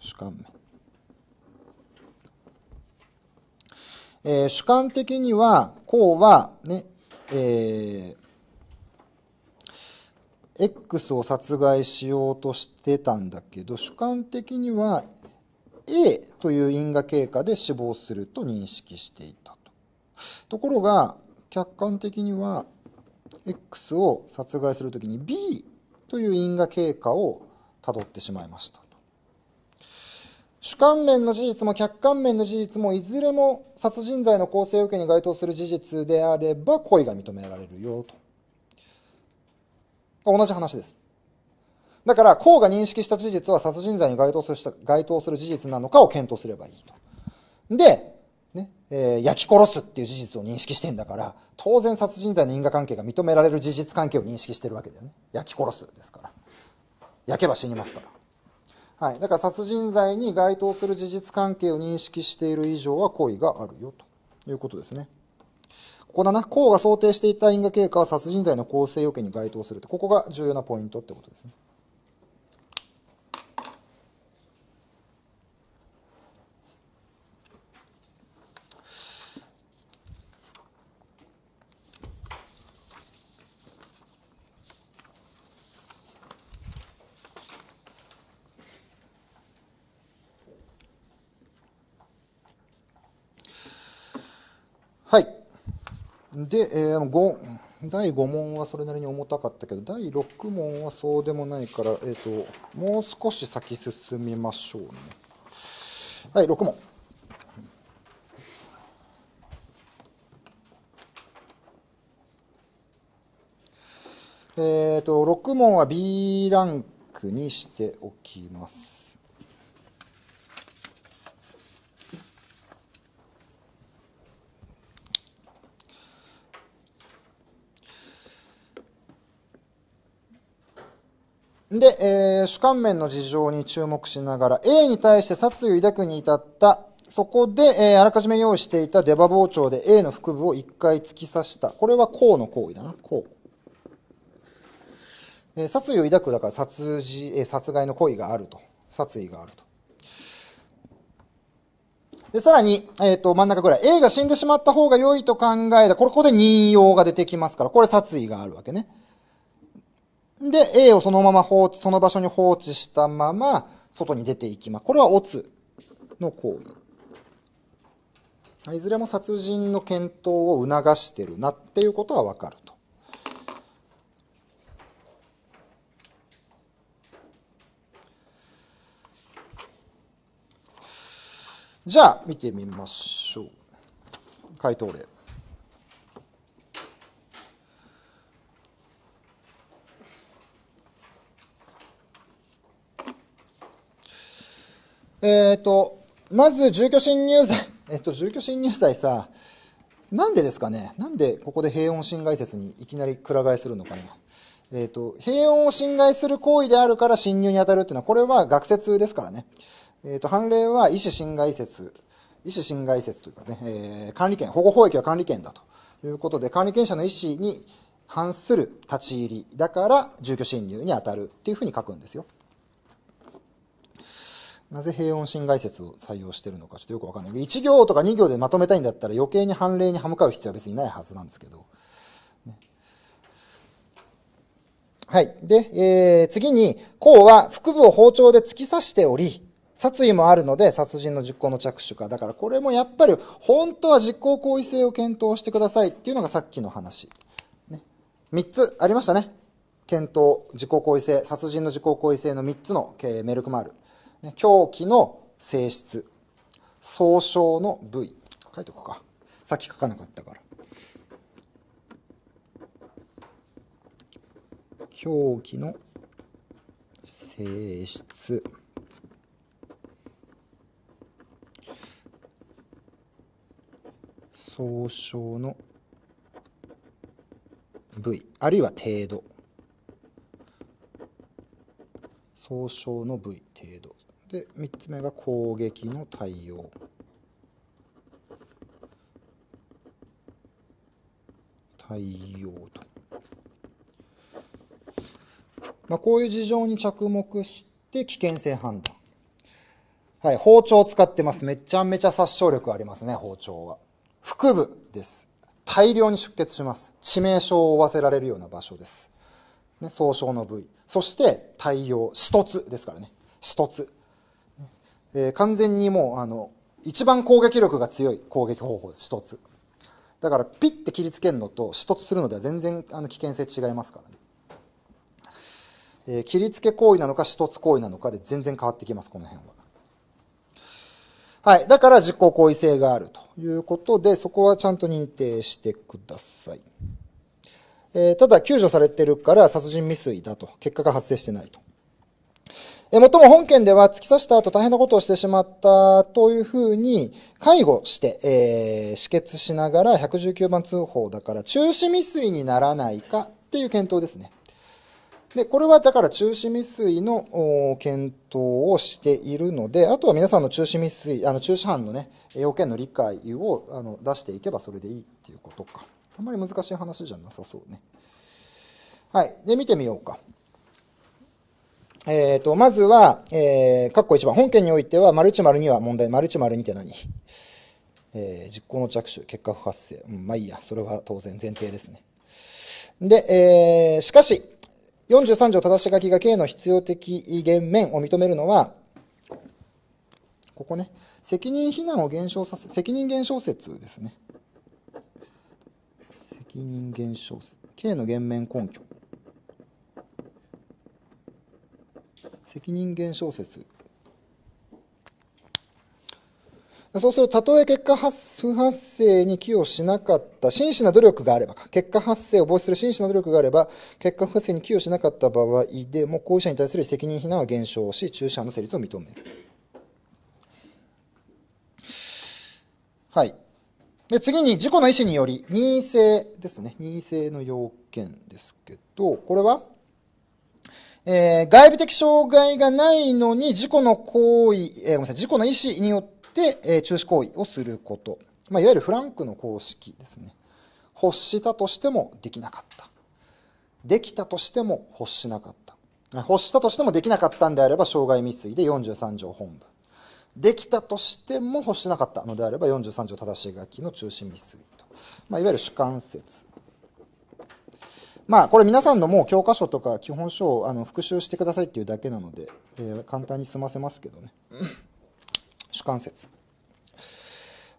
主観面、えー、主観的にはこうはねえー、X を殺害しようとしてたんだけど主観的には A という因果経過で死亡すると認識していたと。ところが客観的には X を殺害するときに B という因果経過をたどってしまいましたと。主観面の事実も客観面の事実もいずれも殺人罪の構成要件に該当する事実であれば故意が認められるよと。同じ話です。だから、公が認識した事実は殺人罪に該当する該当する事実なのかを検討すればいいと。で、ね、えー、焼き殺すっていう事実を認識してんだから、当然殺人罪の因果関係が認められる事実関係を認識してるわけだよね。焼き殺すですから。焼けば死にますから。はい。だから殺人罪に該当する事実関係を認識している以上は行為があるよということですね。ここだな。項が想定していた因果経過は殺人罪の構成要件に該当するって、ここが重要なポイントってことですね。で、えー、5第5問はそれなりに重たかったけど第6問はそうでもないから、えーと、もう少し先進みましょうねはい6問えっ、ー、と6問は B ランクにしておきますで、えー、主観面の事情に注目しながら、A に対して殺意を抱くに至った、そこで、えー、あらかじめ用意していた出刃包丁で A の腹部を一回突き刺した。これはこうの行為だな。こう。えー、殺意を抱くだから殺事、えー、殺害の行為があると。殺意があると。で、さらに、えっ、ー、と、真ん中ぐらい。A が死んでしまった方が良いと考えた。これ、ここで任用が出てきますから、これ殺意があるわけね。で、A をそのまま放置、その場所に放置したまま、外に出ていきます。これはオツの行為。いずれも殺人の検討を促してるなっていうことはわかると。じゃあ、見てみましょう。回答例。えっ、ー、と、まず住居侵入罪、えっ、ー、と、住居侵入罪さ、なんでですかねなんでここで平穏侵害説にいきなりくら替えするのかなえっ、ー、と、平穏を侵害する行為であるから侵入に当たるっていうのは、これは学説ですからね。えっ、と、判例は意思侵害説、意思侵害説というかね、えー、管理権、保護法益は管理権だということで、管理権者の意思に反する立ち入りだから住居侵入に当たるっていうふうに書くんですよ。なぜ平穏侵害説を採用してるのかちょっとよくわかんないけど、1行とか2行でまとめたいんだったら余計に判例に歯向かう必要は別にないはずなんですけど。はい。で、えー、次に、項は腹部を包丁で突き刺しており、殺意もあるので殺人の実行の着手か。だからこれもやっぱり本当は実行行為性を検討してくださいっていうのがさっきの話。ね、3つありましたね。検討、実行行為性、殺人の実行行為性の3つのメルクマール。狂気の性質総称の部位書いとこうかさっき書かなかったから狂気の性質総称の部位あるいは程度総称の部位程度で3つ目が攻撃の対応対応と、まあ、こういう事情に着目して危険性判断はい包丁を使ってますめちゃめちゃ殺傷力ありますね包丁は腹部です大量に出血します致命傷を負わせられるような場所です、ね、総傷の部位そして対応死突ですからね死突えー、完全にもう、あの、一番攻撃力が強い攻撃方法、一つ。だから、ピッて切りつけるのと、一つするのでは全然、あの、危険性違いますからね。えー、切りつけ行為なのか、一つ行為なのかで全然変わってきます、この辺は。はい。だから実行行為性があるということで、そこはちゃんと認定してください。えー、ただ、救助されてるから殺人未遂だと。結果が発生してないと。えもとも本件では突き刺した後大変なことをしてしまったというふうに介護して、えー、止血しながら119番通報だから中止未遂にならないかっていう検討ですね。で、これはだから中止未遂の検討をしているので、あとは皆さんの中止未遂、あの中止犯のね、要件の理解をあの出していけばそれでいいっていうことか。あんまり難しい話じゃなさそうね。はい。で、見てみようか。えっ、ー、と、まずは、えー、括弧1番、本件においては、マルチマルには問題、マルチマルにって何えー、実行の着手、結果不発生。うん、まあいいや、それは当然前提ですね。で、えー、しかし、43条正し書きが刑の必要的減免を認めるのは、ここね、責任非難を減少させ、責任減少説ですね。責任減少説。刑の減免根拠。責任減少説そうすると、たとえ結果不発生に寄与しなかった、真摯な努力があれば、結果発生を防止する真摯な努力があれば、結果不発生に寄与しなかった場合でも、行為者に対する責任非難は減少し、注射の成立を認める。はい。で、次に、事故の意思により、任意性ですね。任意性の要件ですけど、これは、えー、外部的障害がないのに事故の行為、えー、ごめんなさい、事故の意思によって、えー、中止行為をすること。まあ、いわゆるフランクの公式ですね。欲したとしてもできなかった。できたとしても欲しなかった。欲したとしてもできなかったんであれば、障害未遂で43条本部。できたとしても欲しなかったのであれば、43条正しいきの中止未遂と。まあ、いわゆる主観説まあ、これ皆さんのもう教科書とか基本書をあの復習してくださいっていうだけなので、えー、簡単に済ませますけどね。主観説。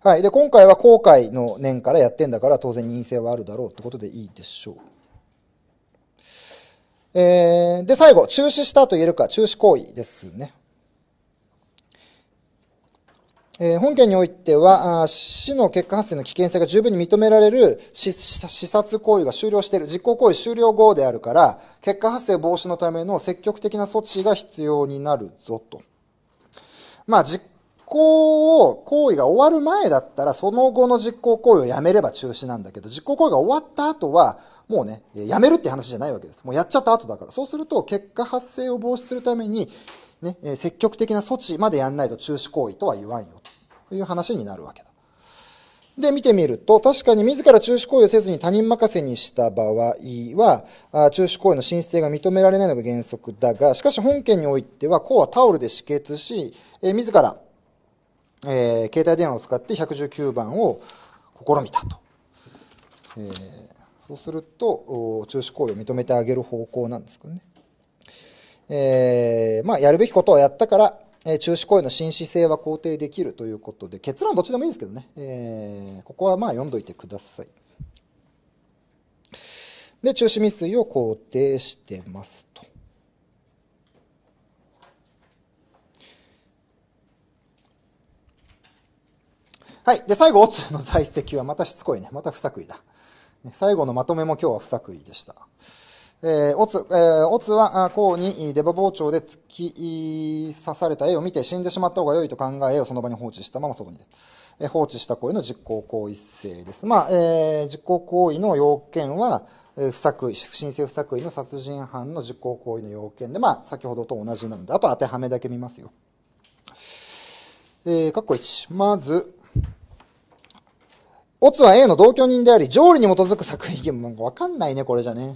はい。で、今回は後悔の年からやってんだから当然任性はあるだろうってことでいいでしょう。えー、で、最後、中止したと言えるか、中止行為ですね。え本件においては、死の結果発生の危険性が十分に認められる視察行為が終了している、実行行為終了後であるから、結果発生防止のための積極的な措置が必要になるぞと。まあ、実行を、行為が終わる前だったら、その後の実行行為をやめれば中止なんだけど、実行行為が終わった後は、もうね、やめるって話じゃないわけです。もうやっちゃった後だから。そうすると、結果発生を防止するために、ね、積極的な措置までやんないと中止行為とは言わんよという話になるわけだ。で、見てみると、確かに自ら中止行為をせずに他人任せにした場合は、あ中止行為の申請が認められないのが原則だが、しかし本件においては、こうはタオルで止血し、えー、自ら、えー、携帯電話を使って119番を試みたと。えー、そうすると、中止行為を認めてあげる方向なんですかね。えー、まあ、やるべきことをやったから、え中止行為の真摯性は肯定できるということで、結論どっちでもいいですけどね、えー、ここはまあ読んどいてください。で、中止未遂を肯定してますと。はい。で、最後、オツの在籍はまたしつこいね。また不作為だ。最後のまとめも今日は不作為でした。えー、オツ、えー、オツは、うに出刃包丁で突き刺された絵を見て死んでしまった方が良いと考えをその場に放置したまま外に出えー、放置した行為の実行行為性です。まあ、えー、実行行為の要件は、えー、不作為、不審請不作為の殺人犯の実行行為の要件で、まあ、先ほどと同じなんで、あと当てはめだけ見ますよ。えー、かっこ1。まず、オツは A の同居人であり、条理に基づく作品義務。なんかわかんないね、これじゃね。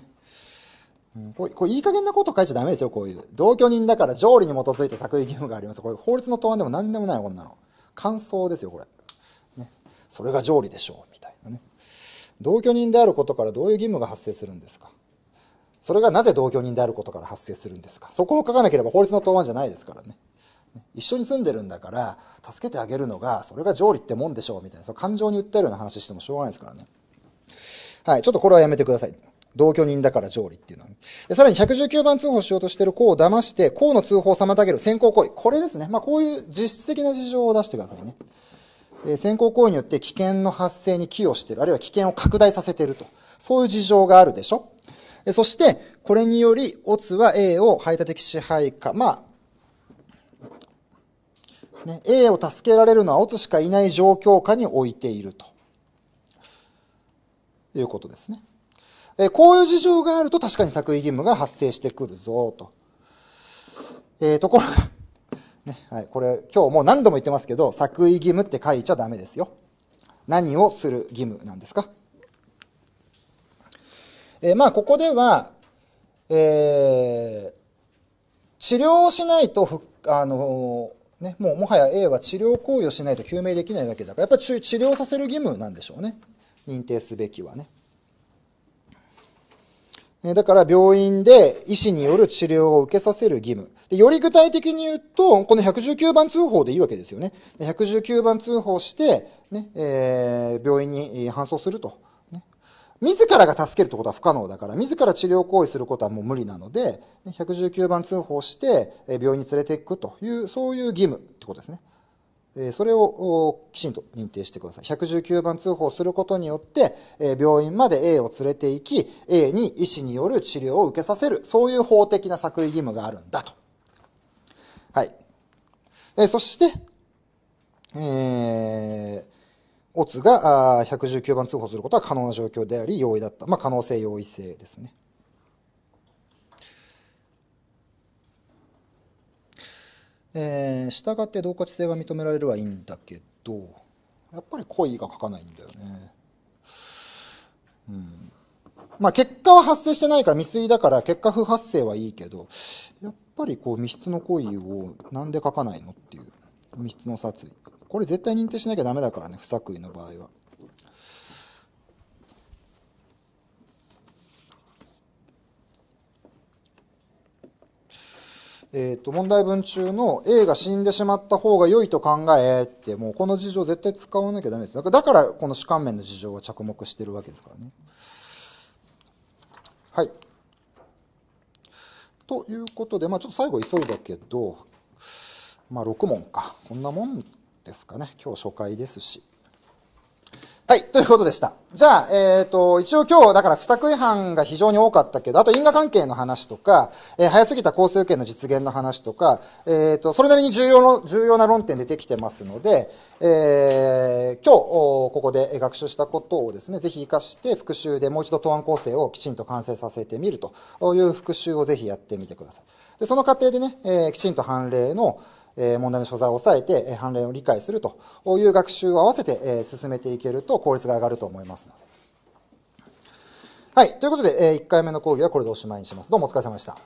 うん、これこれいい加減なこと書いちゃだめですよ、こういう。同居人だから条理に基づいて作為義務があります。これ法律の答案でも何でもないこんなの。感想ですよ、これ。ね。それが条理でしょう、みたいなね。同居人であることからどういう義務が発生するんですかそれがなぜ同居人であることから発生するんですかそこを書かなければ法律の答案じゃないですからね。一緒に住んでるんだから助けてあげるのがそれが条理ってもんでしょうみたいなその感情に訴えるような話してもしょうがないですからねはいちょっとこれはやめてください同居人だから上理っていうのは、さらに119番通報しようとしてる子を騙して、子の通報を妨げる先行行為。これですね。まあ、こういう実質的な事情を出してくださいね。え先行行為によって危険の発生に寄与してる、あるいは危険を拡大させてると。そういう事情があるでしょ。えそして、これにより、オツは A を排他的支配下。まあ、ね、A を助けられるのはオツしかいない状況下に置いていると。いうことですね。えこういう事情があると確かに作為義務が発生してくるぞ、と。えー、ところが、ね、はい、これ今日もう何度も言ってますけど、作為義務って書いちゃダメですよ。何をする義務なんですかえー、まあ、ここでは、えー、治療をしないとふ、あのー、ね、もうもはや A は治療行為をしないと究明できないわけだから、やっぱり治療させる義務なんでしょうね。認定すべきはね。だから病院で医師による治療を受けさせる義務。でより具体的に言うと、この119番通報でいいわけですよね。119番通報して、ね、えー、病院に搬送すると。ね、自らが助けるってことは不可能だから、自ら治療行為することはもう無理なので、119番通報して、病院に連れて行くという、そういう義務ってことですね。それをきちんと認定してください。119番通報することによって、病院まで A を連れて行き、A に医師による治療を受けさせる、そういう法的な作為義務があるんだと。はい。えそして、えー、オツが119番通報することは可能な状況であり、容易だった。まあ、可能性容易性ですね。えー、従って同化値性が認められるはいいんだけどやっぱり故意が書かないんだよねうんまあ結果は発生してないから未遂だから結果不発生はいいけどやっぱりこう密室の故意をなんで書かないのっていう密室の殺意これ絶対認定しなきゃダメだからね不作為の場合はえっ、ー、と、問題文中の A が死んでしまった方が良いと考えって、もうこの事情絶対使わなきゃダメです。だからこの主観面の事情は着目してるわけですからね。はい。ということで、まあちょっと最後急いだけど、まあ6問か。こんなもんですかね。今日初回ですし。はい、ということでした。じゃあ、えっ、ー、と、一応今日、だから不作違反が非常に多かったけど、あと因果関係の話とか、えー、早すぎた構成権の実現の話とか、えっ、ー、と、それなりに重要の、重要な論点出てきてますので、えー、今日、ここで学習したことをですね、ぜひ活かして復習でもう一度答案構成をきちんと完成させてみるという復習をぜひやってみてください。で、その過程でね、えー、きちんと判例の、え問題の所在を抑えて、判例を理解するという学習を合わせて、え進めていけると効率が上がると思いますので。はい。ということで、え1回目の講義はこれでおしまいにします。どうもお疲れ様でした。